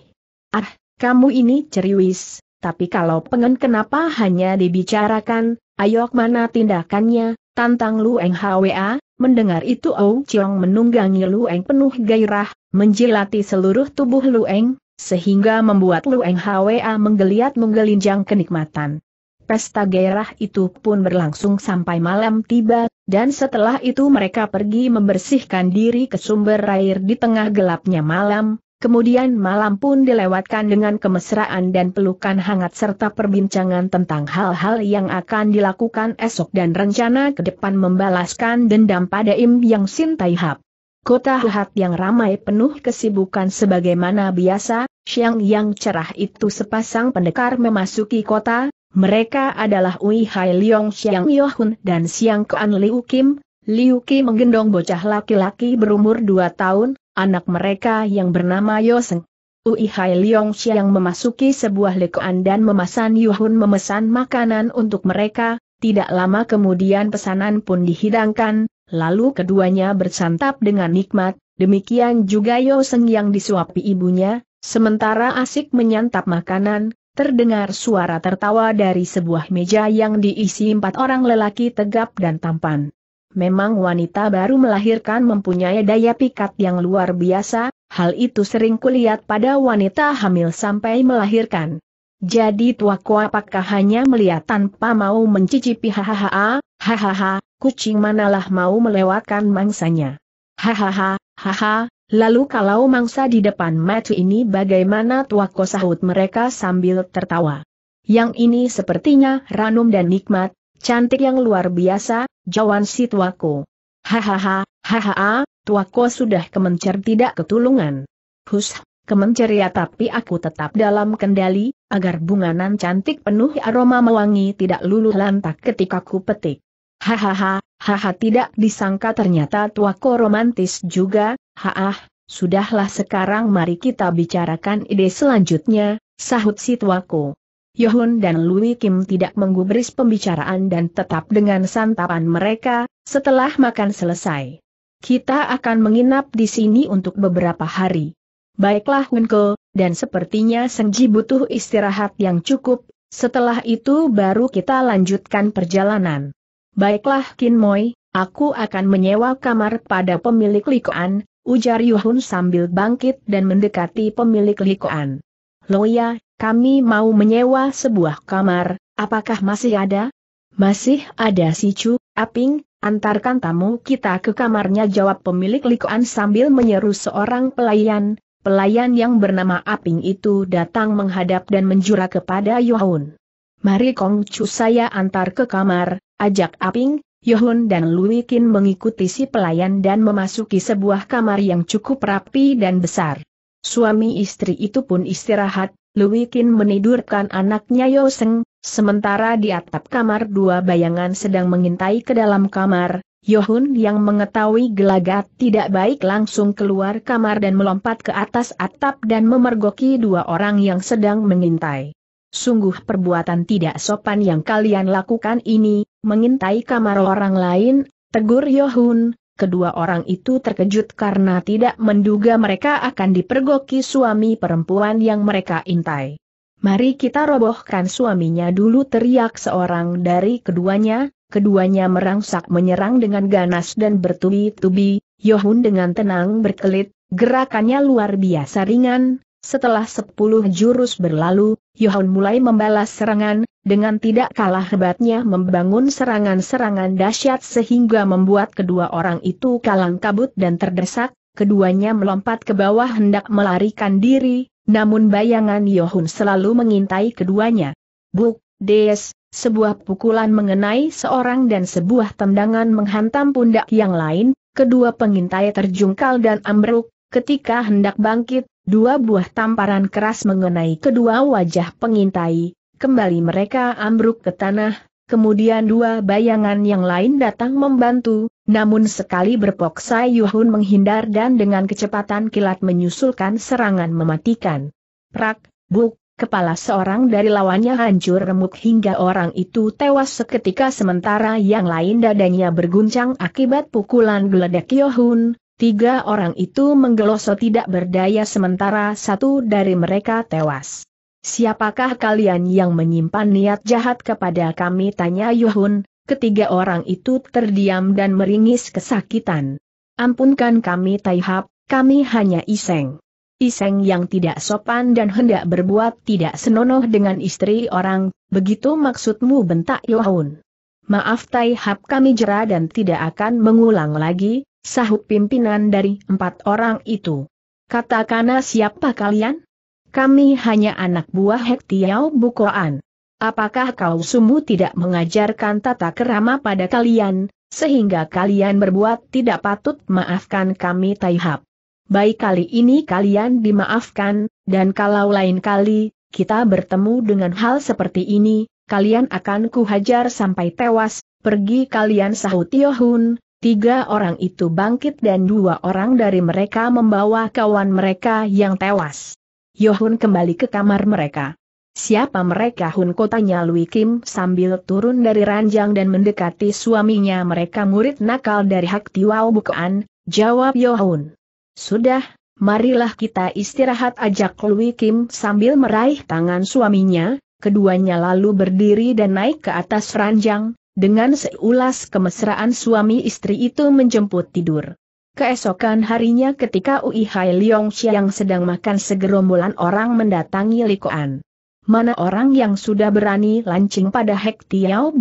Ah, kamu ini ceriwis, tapi kalau pengen kenapa hanya dibicarakan, Ayo, mana tindakannya, tantang Lueng HWA, Mendengar itu Ou Chiong menunggangi Lueng penuh gairah, menjilati seluruh tubuh Lueng, sehingga membuat Lueng Hwa menggeliat menggelinjang kenikmatan. Pesta gairah itu pun berlangsung sampai malam tiba, dan setelah itu mereka pergi membersihkan diri ke sumber air di tengah gelapnya malam, Kemudian malam pun dilewatkan dengan kemesraan dan pelukan hangat serta perbincangan tentang hal-hal yang akan dilakukan esok dan rencana ke depan membalaskan dendam pada Im Yang Sin Tai Hap. Kota Hat yang ramai penuh kesibukan sebagaimana biasa, siang yang cerah itu sepasang pendekar memasuki kota, mereka adalah Ui Hai Leong Siang Yohun dan Siang Kuan Liu Kim, Liu Kim menggendong bocah laki-laki berumur 2 tahun, anak mereka yang bernama Yoseng. Ui Hai Leong Xiang memasuki sebuah lekoan dan memesan Yuhun memesan makanan untuk mereka, tidak lama kemudian pesanan pun dihidangkan, lalu keduanya bersantap dengan nikmat, demikian juga Yoseng yang disuapi ibunya, sementara asik menyantap makanan, terdengar suara tertawa dari sebuah meja yang diisi empat orang lelaki tegap dan tampan memang wanita baru melahirkan mempunyai daya pikat yang luar biasa, hal itu sering kulihat pada wanita hamil sampai melahirkan. Jadi tuaku apakah hanya melihat tanpa mau mencicipi hahaha, hahaha, kucing manalah mau melewatkan mangsanya. Hahaha, haha, lalu kalau mangsa di depan mati ini bagaimana tuaku sahut mereka sambil tertawa. Yang ini sepertinya Ranum dan Nikmat, Cantik yang luar biasa, jawan si tuaku. Hahaha, hahaha, tuaku sudah kemencer tidak ketulungan. Hus, kemencer ya tapi aku tetap dalam kendali, agar bunganan cantik penuh aroma mewangi tidak luluh lantak ketika ku petik. Hahaha, haha tidak disangka ternyata tuaku romantis juga, haah, sudahlah sekarang mari kita bicarakan ide selanjutnya, sahut si tuaku. Yohun dan Louis Kim tidak menggubris pembicaraan dan tetap dengan santapan mereka, setelah makan selesai. Kita akan menginap di sini untuk beberapa hari. Baiklah Hunko, dan sepertinya Sengji butuh istirahat yang cukup, setelah itu baru kita lanjutkan perjalanan. Baiklah Kin Moi. aku akan menyewa kamar pada pemilik Likoan, ujar Yohun sambil bangkit dan mendekati pemilik Likoan. Loya, kami mau menyewa sebuah kamar, apakah masih ada? Masih ada si Chu, Aping, antarkan tamu kita ke kamarnya jawab pemilik likuan sambil menyeru seorang pelayan. Pelayan yang bernama Aping itu datang menghadap dan menjura kepada Yohun. Mari Kong Chu saya antar ke kamar, ajak Aping, Yohun dan Luikin mengikuti si pelayan dan memasuki sebuah kamar yang cukup rapi dan besar. Suami istri itu pun istirahat, Louis Qin menidurkan anaknya Yoseng, sementara di atap kamar dua bayangan sedang mengintai ke dalam kamar, Yohun yang mengetahui gelagat tidak baik langsung keluar kamar dan melompat ke atas atap dan memergoki dua orang yang sedang mengintai. Sungguh perbuatan tidak sopan yang kalian lakukan ini, mengintai kamar orang lain, tegur Yohun, kedua orang itu terkejut karena tidak menduga mereka akan dipergoki suami perempuan yang mereka intai. Mari kita robohkan suaminya dulu teriak seorang dari keduanya, keduanya merangsak menyerang dengan ganas dan bertubi-tubi, Yohun dengan tenang berkelit, gerakannya luar biasa ringan, setelah sepuluh jurus berlalu, Yohan mulai membalas serangan, dengan tidak kalah hebatnya membangun serangan-serangan dahsyat sehingga membuat kedua orang itu kalang kabut dan terdesak, keduanya melompat ke bawah hendak melarikan diri, namun bayangan Yohun selalu mengintai keduanya. Buk, des, sebuah pukulan mengenai seorang dan sebuah tendangan menghantam pundak yang lain, kedua pengintai terjungkal dan ambruk, Ketika hendak bangkit, dua buah tamparan keras mengenai kedua wajah pengintai, kembali mereka ambruk ke tanah, kemudian dua bayangan yang lain datang membantu, namun sekali berpoksa, Sai Yuhun menghindar dan dengan kecepatan kilat menyusulkan serangan mematikan. Prak, buk, kepala seorang dari lawannya hancur remuk hingga orang itu tewas seketika sementara yang lain dadanya berguncang akibat pukulan geledek Yohun, Tiga orang itu menggeloso tidak berdaya sementara satu dari mereka tewas. Siapakah kalian yang menyimpan niat jahat kepada kami? Tanya Yuhun, ketiga orang itu terdiam dan meringis kesakitan. Ampunkan kami Taihap, kami hanya iseng. Iseng yang tidak sopan dan hendak berbuat tidak senonoh dengan istri orang, begitu maksudmu bentak Yohun. Maaf Taihap kami jera dan tidak akan mengulang lagi, sahut pimpinan dari empat orang itu. Katakanlah siapa kalian? Kami hanya anak buah Hektiau Bukoan. Apakah kau sumu tidak mengajarkan tata kerama pada kalian, sehingga kalian berbuat tidak patut maafkan kami Taihab? Baik kali ini kalian dimaafkan, dan kalau lain kali, kita bertemu dengan hal seperti ini, kalian akan kuhajar sampai tewas, pergi kalian sahut Yohun, Tiga orang itu bangkit dan dua orang dari mereka membawa kawan mereka yang tewas. Yohun kembali ke kamar mereka. Siapa mereka Hun kotanya Lui Kim sambil turun dari ranjang dan mendekati suaminya mereka murid nakal dari Hak Tiwau Bukaan, jawab Yohun. Sudah, marilah kita istirahat ajak Lui Kim sambil meraih tangan suaminya, keduanya lalu berdiri dan naik ke atas ranjang, dengan seulas kemesraan suami istri itu menjemput tidur. Keesokan harinya ketika Ui Hai Leong Xiang sedang makan segerombolan orang mendatangi Likoan. Mana orang yang sudah berani lancing pada Hek Tiao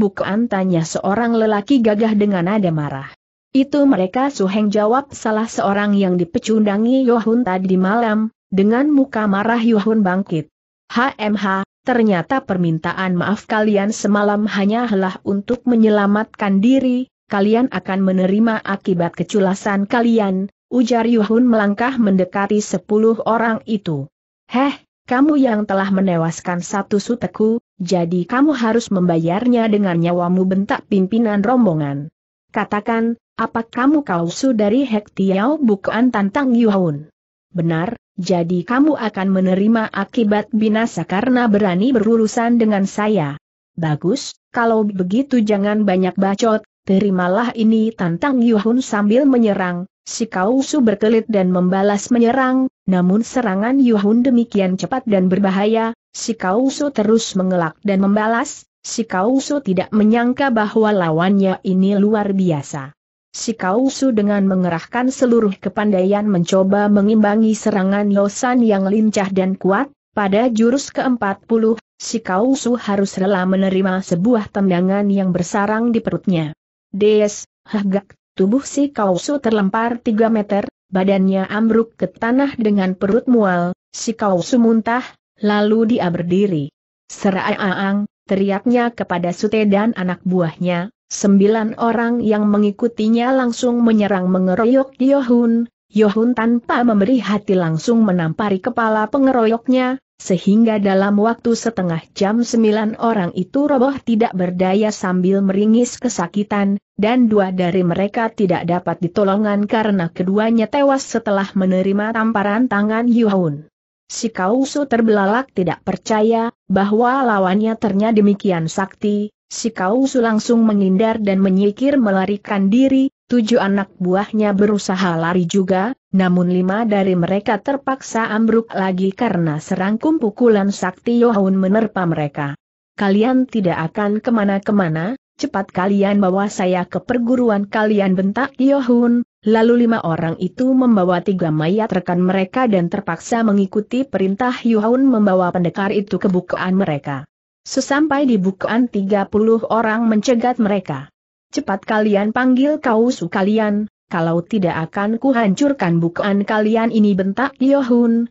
tanya seorang lelaki gagah dengan nada marah. Itu mereka Suheng jawab salah seorang yang dipecundangi Yohun tadi malam, dengan muka marah Yohun bangkit. HMH, ternyata permintaan maaf kalian semalam hanya untuk menyelamatkan diri, kalian akan menerima akibat keculasan kalian, ujar Yuhun melangkah mendekati sepuluh orang itu. Heh, kamu yang telah menewaskan satu suteku, jadi kamu harus membayarnya dengan nyawamu bentak pimpinan rombongan. Katakan, apa kamu kau dari Hektiau bukan tantang Yuhun? Benar, jadi kamu akan menerima akibat binasa karena berani berurusan dengan saya. Bagus, kalau begitu jangan banyak bacot, terimalah ini tantang Yuhun sambil menyerang, si Kausu berkelit dan membalas menyerang, namun serangan Yuhun demikian cepat dan berbahaya, si Kausu terus mengelak dan membalas, si Kausu tidak menyangka bahwa lawannya ini luar biasa. Si Kausu dengan mengerahkan seluruh kepandaian mencoba mengimbangi serangan Yosan yang lincah dan kuat, pada jurus ke-40, si Kausu harus rela menerima sebuah tendangan yang bersarang di perutnya. Des, hagak, tubuh si Kausu terlempar 3 meter, badannya ambruk ke tanah dengan perut mual, si Kausu muntah, lalu dia berdiri. Seraaang, teriaknya kepada Sute dan anak buahnya, sembilan orang yang mengikutinya langsung menyerang mengeroyok Yohun, Yohun tanpa memberi hati langsung menampari kepala pengeroyoknya, sehingga dalam waktu setengah jam sembilan orang itu roboh tidak berdaya sambil meringis kesakitan, dan dua dari mereka tidak dapat ditolongan karena keduanya tewas setelah menerima tamparan tangan Yohun. Si Kausu terbelalak tidak percaya, bahwa lawannya ternyata demikian sakti, si Kausu langsung menghindar dan menyikir melarikan diri, tujuh anak buahnya berusaha lari juga, namun lima dari mereka terpaksa ambruk lagi karena serangkum pukulan sakti Yohun menerpa mereka. Kalian tidak akan kemana-kemana, cepat kalian bawa saya ke perguruan kalian bentak Yohun, Lalu lima orang itu membawa tiga mayat rekan mereka dan terpaksa mengikuti perintah Yuhaun membawa pendekar itu ke bukaan mereka. Sesampai di bukaan puluh orang mencegat mereka. Cepat kalian panggil kausu kalian, kalau tidak akan kuhancurkan bukaan kalian ini bentak Yohun,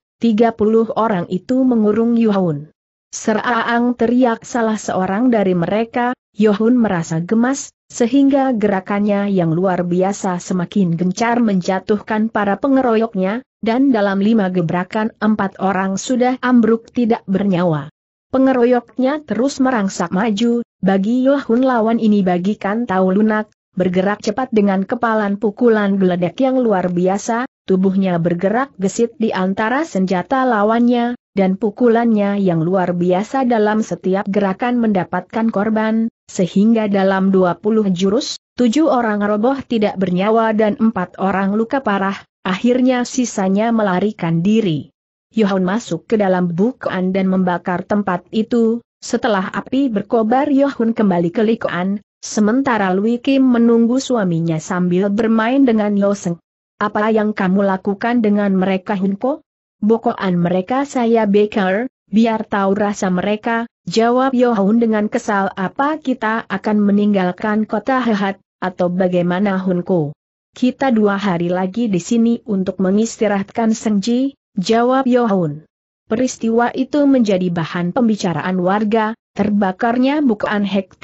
puluh orang itu mengurung Yohun. Seraang teriak salah seorang dari mereka, Yohun merasa gemas, sehingga gerakannya yang luar biasa semakin gencar menjatuhkan para pengeroyoknya, dan dalam lima gebrakan empat orang sudah ambruk tidak bernyawa. Pengeroyoknya terus merangsak maju, bagi Yohun lawan ini bagikan tahu lunak, bergerak cepat dengan kepalan pukulan geledek yang luar biasa, tubuhnya bergerak gesit di antara senjata lawannya, dan pukulannya yang luar biasa dalam setiap gerakan mendapatkan korban, sehingga dalam 20 jurus, tujuh orang roboh tidak bernyawa dan empat orang luka parah, akhirnya sisanya melarikan diri. Yohan masuk ke dalam bukaan dan membakar tempat itu, setelah api berkobar Yohun kembali ke Likoan, sementara Lui Kim menunggu suaminya sambil bermain dengan Yoseng. Apa yang kamu lakukan dengan mereka Hunko? Bokoan mereka saya bekar, biar tahu rasa mereka, jawab Yohun dengan kesal apa kita akan meninggalkan kota Hehat, atau bagaimana Hunko. Kita dua hari lagi di sini untuk mengistirahatkan Sengji, jawab Yohun. Peristiwa itu menjadi bahan pembicaraan warga, terbakarnya bukaan Hek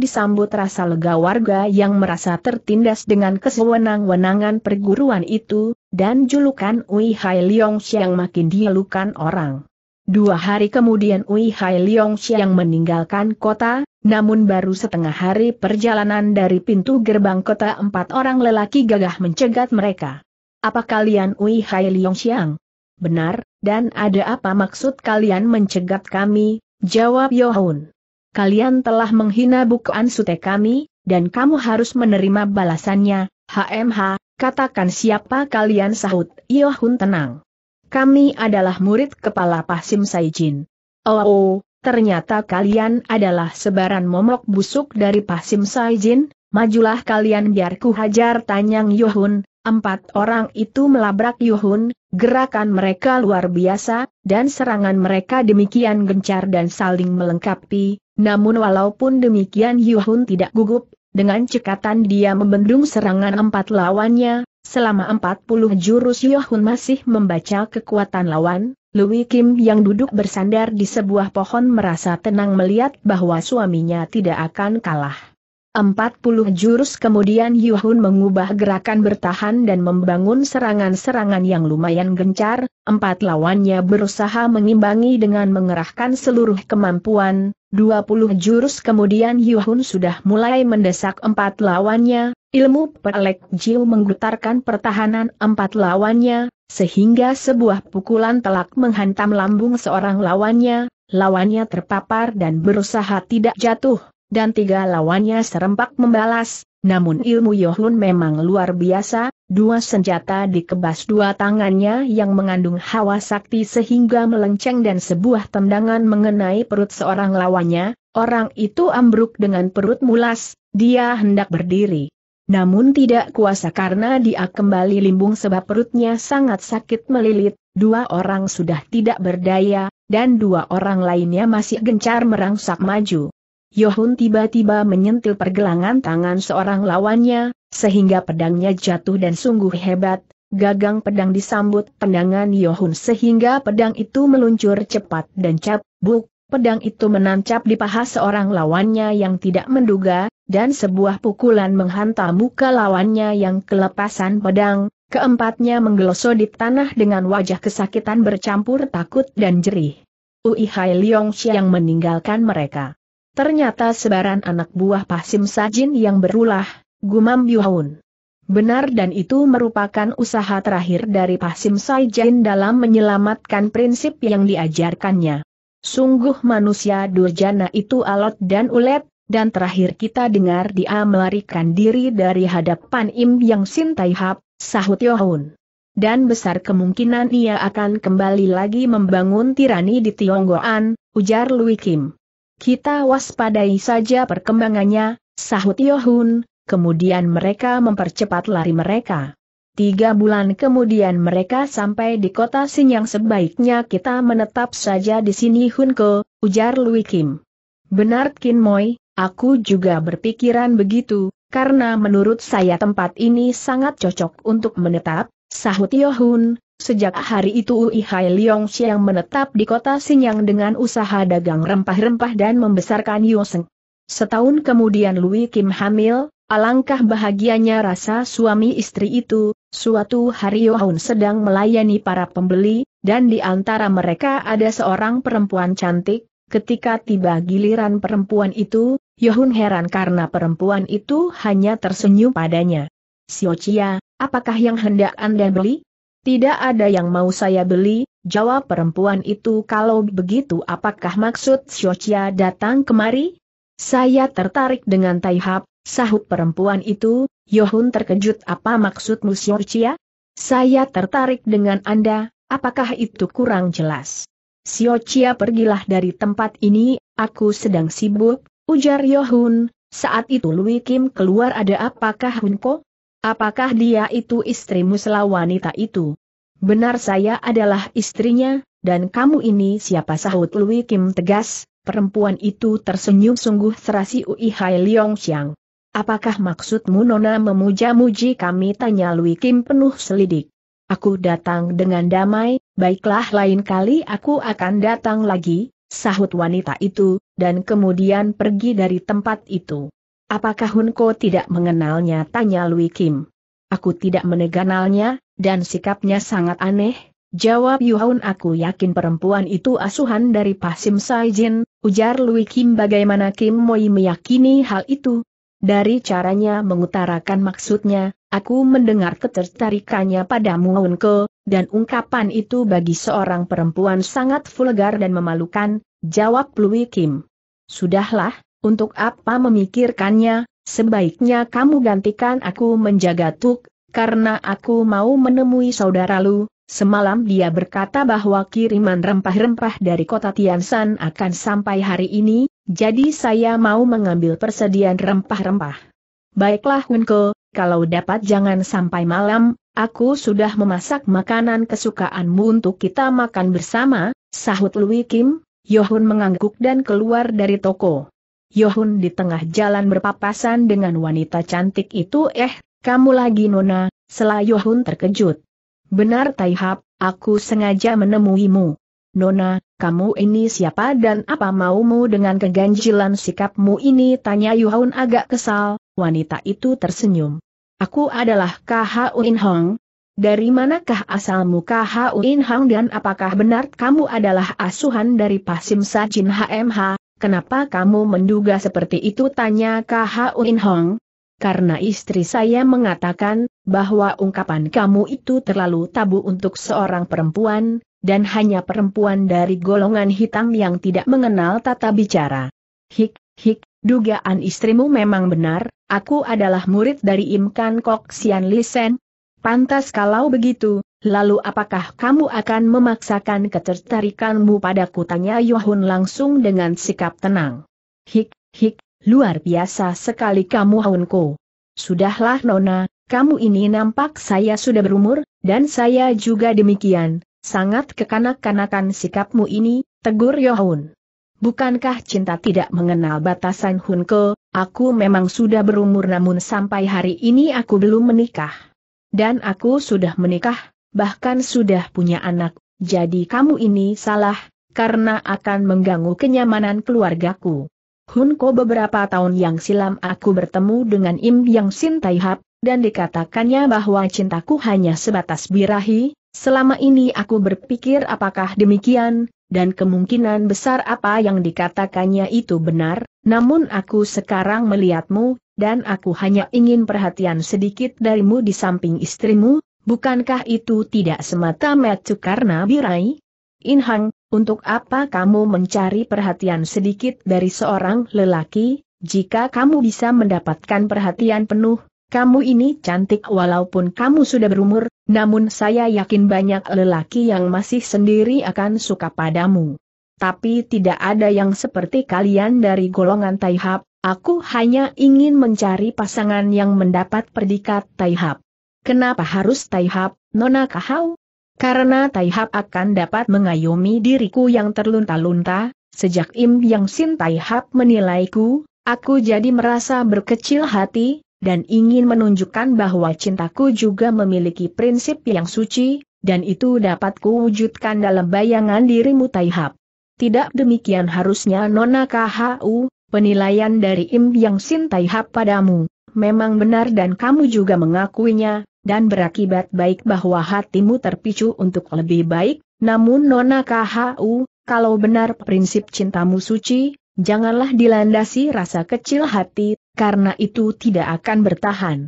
disambut rasa lega warga yang merasa tertindas dengan kesewenang-wenangan perguruan itu, dan julukan wei Hai Leong yang makin dielukan orang. Dua hari kemudian Ui Hai Leong Xiang meninggalkan kota, namun baru setengah hari perjalanan dari pintu gerbang kota empat orang lelaki gagah mencegat mereka. Apa kalian Ui Hai Leong Xiang? Benar, dan ada apa maksud kalian mencegat kami? Jawab Yohun. Kalian telah menghina bukaan sute kami, dan kamu harus menerima balasannya, HMH, katakan siapa kalian sahut, Yohun tenang. Kami adalah murid kepala Pasim Saijin. Oh, oh, ternyata kalian adalah sebaran momok busuk dari Pasim Saijin, majulah kalian biar ku hajar tanyang Yohun, Empat orang itu melabrak Yohun. gerakan mereka luar biasa, dan serangan mereka demikian gencar dan saling melengkapi, namun walaupun demikian Yohun tidak gugup, dengan cekatan dia membendung serangan empat lawannya, Selama 40 jurus Yohun masih membaca kekuatan lawan, Louis Kim yang duduk bersandar di sebuah pohon merasa tenang melihat bahwa suaminya tidak akan kalah. Empat puluh jurus kemudian Yuhun mengubah gerakan bertahan dan membangun serangan-serangan yang lumayan gencar, empat lawannya berusaha mengimbangi dengan mengerahkan seluruh kemampuan, Dua puluh jurus kemudian Yuhun sudah mulai mendesak empat lawannya, ilmu Pelek Jiu menggutarkan pertahanan empat lawannya, sehingga sebuah pukulan telak menghantam lambung seorang lawannya, lawannya terpapar dan berusaha tidak jatuh dan tiga lawannya serempak membalas, namun ilmu Yohun memang luar biasa, dua senjata dikebas dua tangannya yang mengandung hawa sakti sehingga melenceng dan sebuah tendangan mengenai perut seorang lawannya, orang itu ambruk dengan perut mulas, dia hendak berdiri. Namun tidak kuasa karena dia kembali limbung sebab perutnya sangat sakit melilit, dua orang sudah tidak berdaya, dan dua orang lainnya masih gencar merangsak maju. Yohun tiba-tiba menyentil pergelangan tangan seorang lawannya, sehingga pedangnya jatuh dan sungguh hebat, gagang pedang disambut tendangan Yohun sehingga pedang itu meluncur cepat dan cap, buk, pedang itu menancap di paha seorang lawannya yang tidak menduga, dan sebuah pukulan menghantam muka lawannya yang kelepasan pedang, keempatnya menggeloso di tanah dengan wajah kesakitan bercampur takut dan jerih. Uihai Leong Xiang meninggalkan mereka. Ternyata sebaran anak buah Pasim Sajin yang berulah, gumam Yuhaun. Benar dan itu merupakan usaha terakhir dari Pasim Saijin dalam menyelamatkan prinsip yang diajarkannya. Sungguh manusia durjana itu alot dan ulet, dan terakhir kita dengar dia melarikan diri dari hadapan Im Yang Sin Hap, sahut Yohun. Dan besar kemungkinan ia akan kembali lagi membangun tirani di Tionggoan, ujar Lui Kim. Kita waspadai saja perkembangannya, sahut Yohun, kemudian mereka mempercepat lari mereka. Tiga bulan kemudian mereka sampai di kota Sin yang sebaiknya kita menetap saja di sini Hunko, ujar Lui Kim. Benar Kin Moi, aku juga berpikiran begitu, karena menurut saya tempat ini sangat cocok untuk menetap, sahut Yohun, Sejak hari itu Ui Hai Leong Xiang menetap di kota Sinyang dengan usaha dagang rempah-rempah dan membesarkan Yoseng. Setahun kemudian Lui Kim hamil, alangkah bahagianya rasa suami istri itu, suatu hari Yohun sedang melayani para pembeli, dan di antara mereka ada seorang perempuan cantik, ketika tiba giliran perempuan itu, Yohun heran karena perempuan itu hanya tersenyum padanya. Siocia, apakah yang hendak Anda beli? Tidak ada yang mau saya beli, jawab perempuan itu kalau begitu apakah maksud Xiochia datang kemari? Saya tertarik dengan Taihap, sahut perempuan itu, Yohun terkejut apa maksudmu Xiochia? Saya tertarik dengan Anda, apakah itu kurang jelas? Xiochia pergilah dari tempat ini, aku sedang sibuk, ujar Yohun, saat itu Lui Kim keluar ada apakah Hunko? Apakah dia itu istrimu selah wanita itu? Benar saya adalah istrinya, dan kamu ini siapa sahut Lui Kim tegas, perempuan itu tersenyum sungguh serasi Ui Hai Leong Xiang. Apakah maksudmu Nona memuja-muji kami tanya Lui Kim penuh selidik. Aku datang dengan damai, baiklah lain kali aku akan datang lagi, sahut wanita itu, dan kemudian pergi dari tempat itu. Apakah Hunko tidak mengenalnya? Tanya Lui Kim. Aku tidak mengenalnya, dan sikapnya sangat aneh, Jawab Yuhaun aku yakin perempuan itu asuhan dari Pasim Saijin, ujar Lui Kim bagaimana Kim Moi meyakini hal itu. Dari caranya mengutarakan maksudnya, aku mendengar ketertarikannya pada Muonko, dan ungkapan itu bagi seorang perempuan sangat vulgar dan memalukan, jawab Lui Kim. Sudahlah, untuk apa memikirkannya, sebaiknya kamu gantikan aku menjaga Tuk, karena aku mau menemui saudara Lu. Semalam dia berkata bahwa kiriman rempah-rempah dari kota Tiansan akan sampai hari ini, jadi saya mau mengambil persediaan rempah-rempah. Baiklah Hunko, kalau dapat jangan sampai malam, aku sudah memasak makanan kesukaanmu untuk kita makan bersama, sahut Lui Kim, Yohun mengangguk dan keluar dari toko. Yohun di tengah jalan berpapasan dengan wanita cantik itu eh, kamu lagi Nona, selah Yohun terkejut. Benar Taihap, aku sengaja menemuimu. Nona, kamu ini siapa dan apa maumu dengan keganjilan sikapmu ini? Tanya Yohun agak kesal, wanita itu tersenyum. Aku adalah KH Uin Hong. Dari manakah asalmu KH Uin Hong dan apakah benar kamu adalah asuhan dari Pasim Sajin HMH? Kenapa kamu menduga seperti itu tanya KH Uin Hong? Karena istri saya mengatakan, bahwa ungkapan kamu itu terlalu tabu untuk seorang perempuan, dan hanya perempuan dari golongan hitam yang tidak mengenal tata bicara. Hik, hik, dugaan istrimu memang benar, aku adalah murid dari Imkan Kok Sian Lisen, Pantas kalau begitu, lalu apakah kamu akan memaksakan ketertarikanmu pada kutanya Yohun langsung dengan sikap tenang. Hik, hik, luar biasa sekali kamu Haunko. Sudahlah Nona, kamu ini nampak saya sudah berumur, dan saya juga demikian, sangat kekanak-kanakan sikapmu ini, tegur Yohun. Bukankah cinta tidak mengenal batasan Hunko, aku memang sudah berumur namun sampai hari ini aku belum menikah. Dan aku sudah menikah, bahkan sudah punya anak, jadi kamu ini salah, karena akan mengganggu kenyamanan keluargaku. Hunko beberapa tahun yang silam aku bertemu dengan Im Yang Sin Taihap, dan dikatakannya bahwa cintaku hanya sebatas birahi, selama ini aku berpikir apakah demikian, dan kemungkinan besar apa yang dikatakannya itu benar, namun aku sekarang melihatmu, dan aku hanya ingin perhatian sedikit darimu di samping istrimu, bukankah itu tidak semata-mata karena birai? Inhang, untuk apa kamu mencari perhatian sedikit dari seorang lelaki, jika kamu bisa mendapatkan perhatian penuh, kamu ini cantik walaupun kamu sudah berumur, namun saya yakin banyak lelaki yang masih sendiri akan suka padamu. Tapi tidak ada yang seperti kalian dari golongan Taihab, Aku hanya ingin mencari pasangan yang mendapat predikat Taihap. Kenapa harus Taihap, Nona Kahau? Karena Taihap akan dapat mengayomi diriku yang terlunta-lunta, sejak Im Yang Sin Taihap menilaiku, aku jadi merasa berkecil hati, dan ingin menunjukkan bahwa cintaku juga memiliki prinsip yang suci, dan itu dapat kuwujudkan dalam bayangan dirimu Taihap. Tidak demikian harusnya Nona Kahau. Penilaian dari Im Yang Sin hap padamu, memang benar dan kamu juga mengakuinya, dan berakibat baik bahwa hatimu terpicu untuk lebih baik, namun Nona KHU, kalau benar prinsip cintamu suci, janganlah dilandasi rasa kecil hati, karena itu tidak akan bertahan.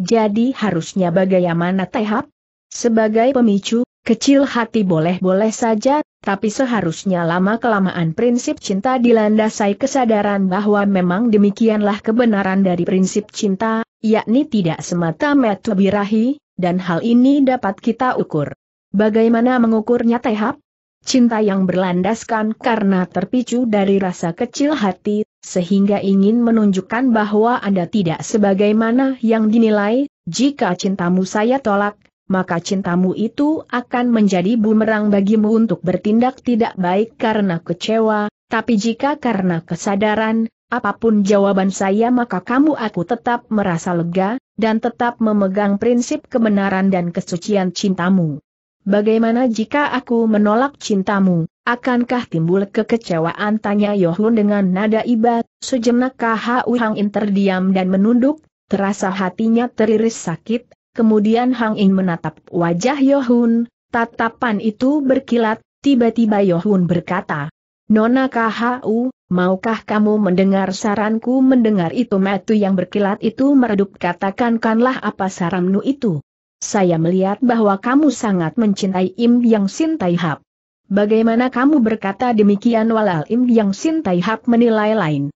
Jadi harusnya bagaimana tehap? Sebagai pemicu, kecil hati boleh-boleh saja, tapi seharusnya lama-kelamaan prinsip cinta dilandasai kesadaran bahwa memang demikianlah kebenaran dari prinsip cinta, yakni tidak semata metu birahi, dan hal ini dapat kita ukur. Bagaimana mengukurnya tehap? Cinta yang berlandaskan karena terpicu dari rasa kecil hati, sehingga ingin menunjukkan bahwa Anda tidak sebagaimana yang dinilai, jika cintamu saya tolak, maka cintamu itu akan menjadi bumerang bagimu untuk bertindak tidak baik karena kecewa, tapi jika karena kesadaran, apapun jawaban saya maka kamu aku tetap merasa lega, dan tetap memegang prinsip kebenaran dan kesucian cintamu. Bagaimana jika aku menolak cintamu, akankah timbul kekecewaan tanya Yohun dengan nada ibad. sejenak KHU Hang interdiam diam dan menunduk, terasa hatinya teriris sakit, Kemudian Hang In menatap wajah Yohun, tatapan itu berkilat, tiba-tiba Yohun berkata, Nona KHU, maukah kamu mendengar saranku mendengar itu metu yang berkilat itu meredup katakankanlah apa saranmu itu. Saya melihat bahwa kamu sangat mencintai Im Yang Sin Hap. Bagaimana kamu berkata demikian walau Im Yang Sin Hap menilai lain.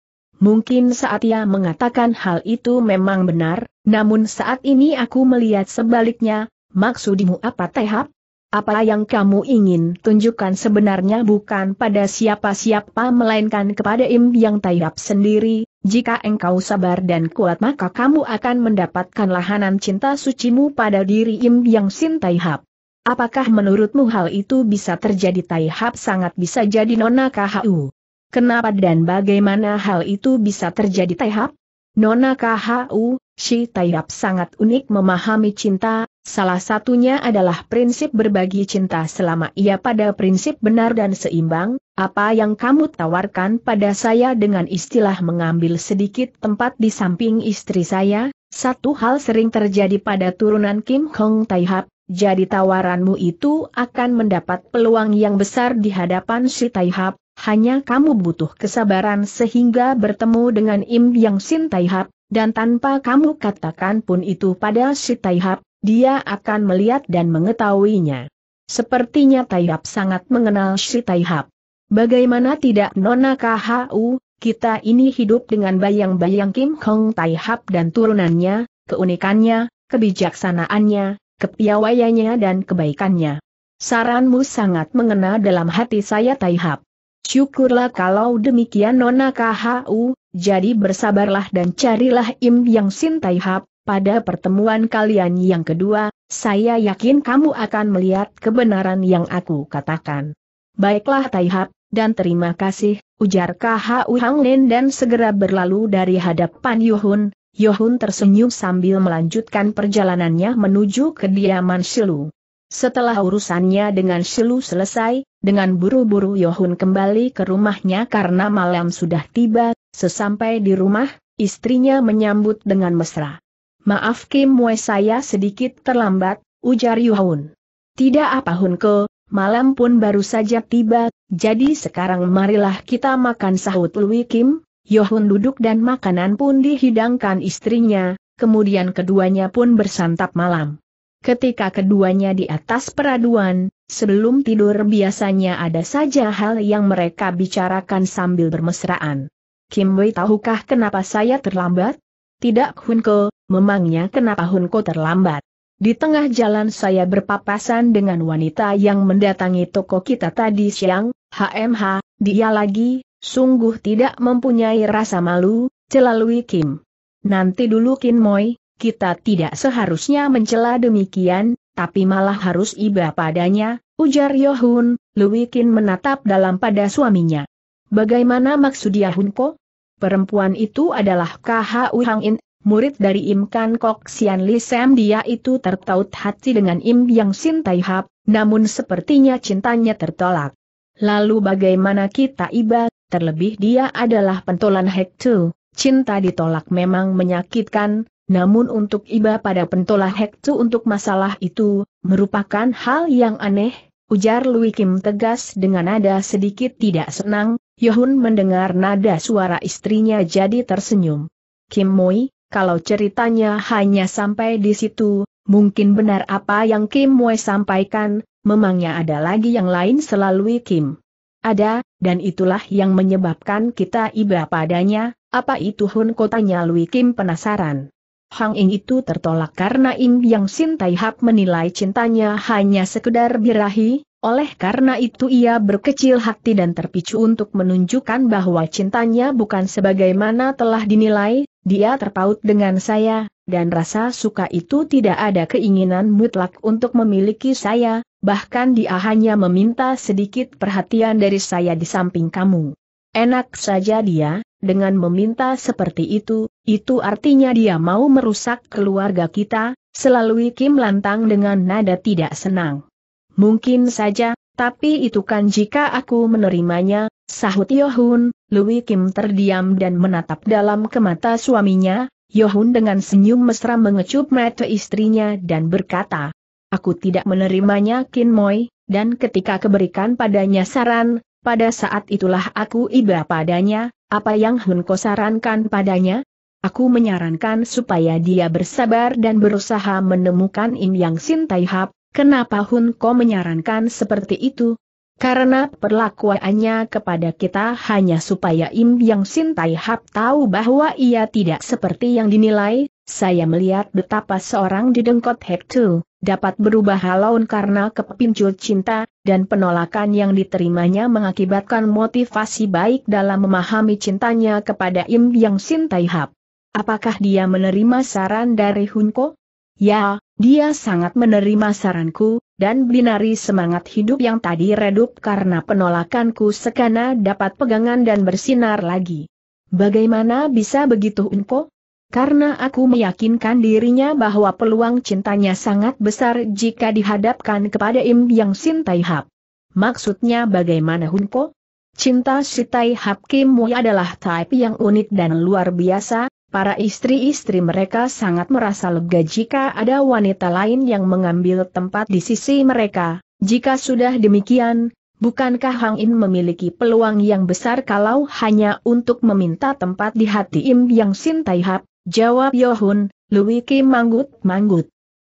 Mungkin saat ia mengatakan hal itu memang benar, namun saat ini aku melihat sebaliknya, maksudimu apa tehap? Apa yang kamu ingin tunjukkan sebenarnya bukan pada siapa-siapa melainkan kepada Im Yang Taihap sendiri, jika engkau sabar dan kuat maka kamu akan mendapatkan lahanan cinta sucimu pada diri Im Yang Sin Taihap. Apakah menurutmu hal itu bisa terjadi Taihap sangat bisa jadi Nona KHU? Kenapa dan bagaimana hal itu bisa terjadi Taihap? Nona KHU, Shi Taihap sangat unik memahami cinta, salah satunya adalah prinsip berbagi cinta selama ia pada prinsip benar dan seimbang, apa yang kamu tawarkan pada saya dengan istilah mengambil sedikit tempat di samping istri saya, satu hal sering terjadi pada turunan Kim Hong Taihap, jadi tawaranmu itu akan mendapat peluang yang besar di hadapan si Taihap, hanya kamu butuh kesabaran sehingga bertemu dengan Im Yang Sin Taihap, dan tanpa kamu katakan pun itu pada si Taihap, dia akan melihat dan mengetahuinya. Sepertinya Taihap sangat mengenal si Taihap. Bagaimana tidak Nona KHU, kita ini hidup dengan bayang-bayang Kim Kong Taihap dan turunannya, keunikannya, kebijaksanaannya, kepiawaiannya dan kebaikannya. Saranmu sangat mengena dalam hati saya Taihap. Syukurlah kalau demikian Nona KHU, jadi bersabarlah dan carilah Im Yang Sin Hap, pada pertemuan kalian yang kedua, saya yakin kamu akan melihat kebenaran yang aku katakan. Baiklah Tai Hap, dan terima kasih, ujar KHU Hang Nen dan segera berlalu dari hadapan Yohun, Yohun tersenyum sambil melanjutkan perjalanannya menuju kediaman Shilu. Setelah urusannya dengan Shilu selesai, dengan buru-buru Yohun kembali ke rumahnya karena malam sudah tiba, sesampai di rumah, istrinya menyambut dengan mesra. Maaf Kim Wei saya sedikit terlambat, ujar Yohun. Tidak apa Hunko, malam pun baru saja tiba, jadi sekarang marilah kita makan sahut Lui Kim. Yohun duduk dan makanan pun dihidangkan istrinya, kemudian keduanya pun bersantap malam. Ketika keduanya di atas peraduan, sebelum tidur biasanya ada saja hal yang mereka bicarakan sambil bermesraan. Kim Wei tahukah kenapa saya terlambat? Tidak Hunko, memangnya kenapa Hunko terlambat? Di tengah jalan saya berpapasan dengan wanita yang mendatangi toko kita tadi siang, HMH, dia lagi, sungguh tidak mempunyai rasa malu, celalui Kim. Nanti dulu Kim Moy. Kita tidak seharusnya mencela demikian, tapi malah harus iba padanya, ujar Yohun, Luwikin menatap dalam pada suaminya. Bagaimana maksud Yahunko? Perempuan itu adalah KHU Hang In, murid dari Im Kan Kok Sian Li Sam dia itu tertaut hati dengan Im Yang Sin Tai Hap, namun sepertinya cintanya tertolak. Lalu bagaimana kita iba, terlebih dia adalah pentolan Hek Tu, cinta ditolak memang menyakitkan, namun untuk Iba pada pentola Hektu untuk masalah itu, merupakan hal yang aneh, ujar Lui Kim tegas dengan nada sedikit tidak senang, Yohun mendengar nada suara istrinya jadi tersenyum. Kim Moi, kalau ceritanya hanya sampai di situ, mungkin benar apa yang Kim Moi sampaikan, memangnya ada lagi yang lain selalu Kim. Ada, dan itulah yang menyebabkan kita Iba padanya, apa itu Hun kotanya Lui Kim penasaran. Hang Ing itu tertolak karena Im Yang Sin Tai Hak menilai cintanya hanya sekedar birahi, oleh karena itu ia berkecil hati dan terpicu untuk menunjukkan bahwa cintanya bukan sebagaimana telah dinilai, dia terpaut dengan saya, dan rasa suka itu tidak ada keinginan mutlak untuk memiliki saya, bahkan dia hanya meminta sedikit perhatian dari saya di samping kamu. Enak saja dia, dengan meminta seperti itu, itu artinya dia mau merusak keluarga kita, selalu Kim lantang dengan nada tidak senang. Mungkin saja, tapi itu kan jika aku menerimanya, sahut Yohun, Lui Kim terdiam dan menatap dalam ke mata suaminya, Yohun dengan senyum mesra mengecup mata istrinya dan berkata, Aku tidak menerimanya Kin Moi, dan ketika keberikan padanya saran, pada saat itulah aku iba padanya, apa yang Hunko sarankan padanya? Aku menyarankan supaya dia bersabar dan berusaha menemukan Im Yang Sin Tai kenapa Hunko menyarankan seperti itu? Karena perlakuannya kepada kita hanya supaya Im Yang Sin Tai tahu bahwa ia tidak seperti yang dinilai, saya melihat betapa seorang didengkot Hektu, dapat berubah halauan karena kepincut cinta, dan penolakan yang diterimanya mengakibatkan motivasi baik dalam memahami cintanya kepada Im Yang Sintai Hap. Apakah dia menerima saran dari Hunko? Ya, dia sangat menerima saranku, dan binari semangat hidup yang tadi redup karena penolakanku sekana dapat pegangan dan bersinar lagi. Bagaimana bisa begitu Hunko? karena aku meyakinkan dirinya bahwa peluang cintanya sangat besar jika dihadapkan kepada Im Yang Sin Tai Hap. Maksudnya bagaimana Hunpo? Cinta si Tai Hap Kim Mui adalah type yang unik dan luar biasa, Para istri-istri mereka sangat merasa lega jika ada wanita lain yang mengambil tempat di sisi mereka. Jika sudah demikian, bukankah Hang In memiliki peluang yang besar kalau hanya untuk meminta tempat di hati Im Yang Sin Tai Hap? Jawab Yohun, Luwiki manggut-manggut.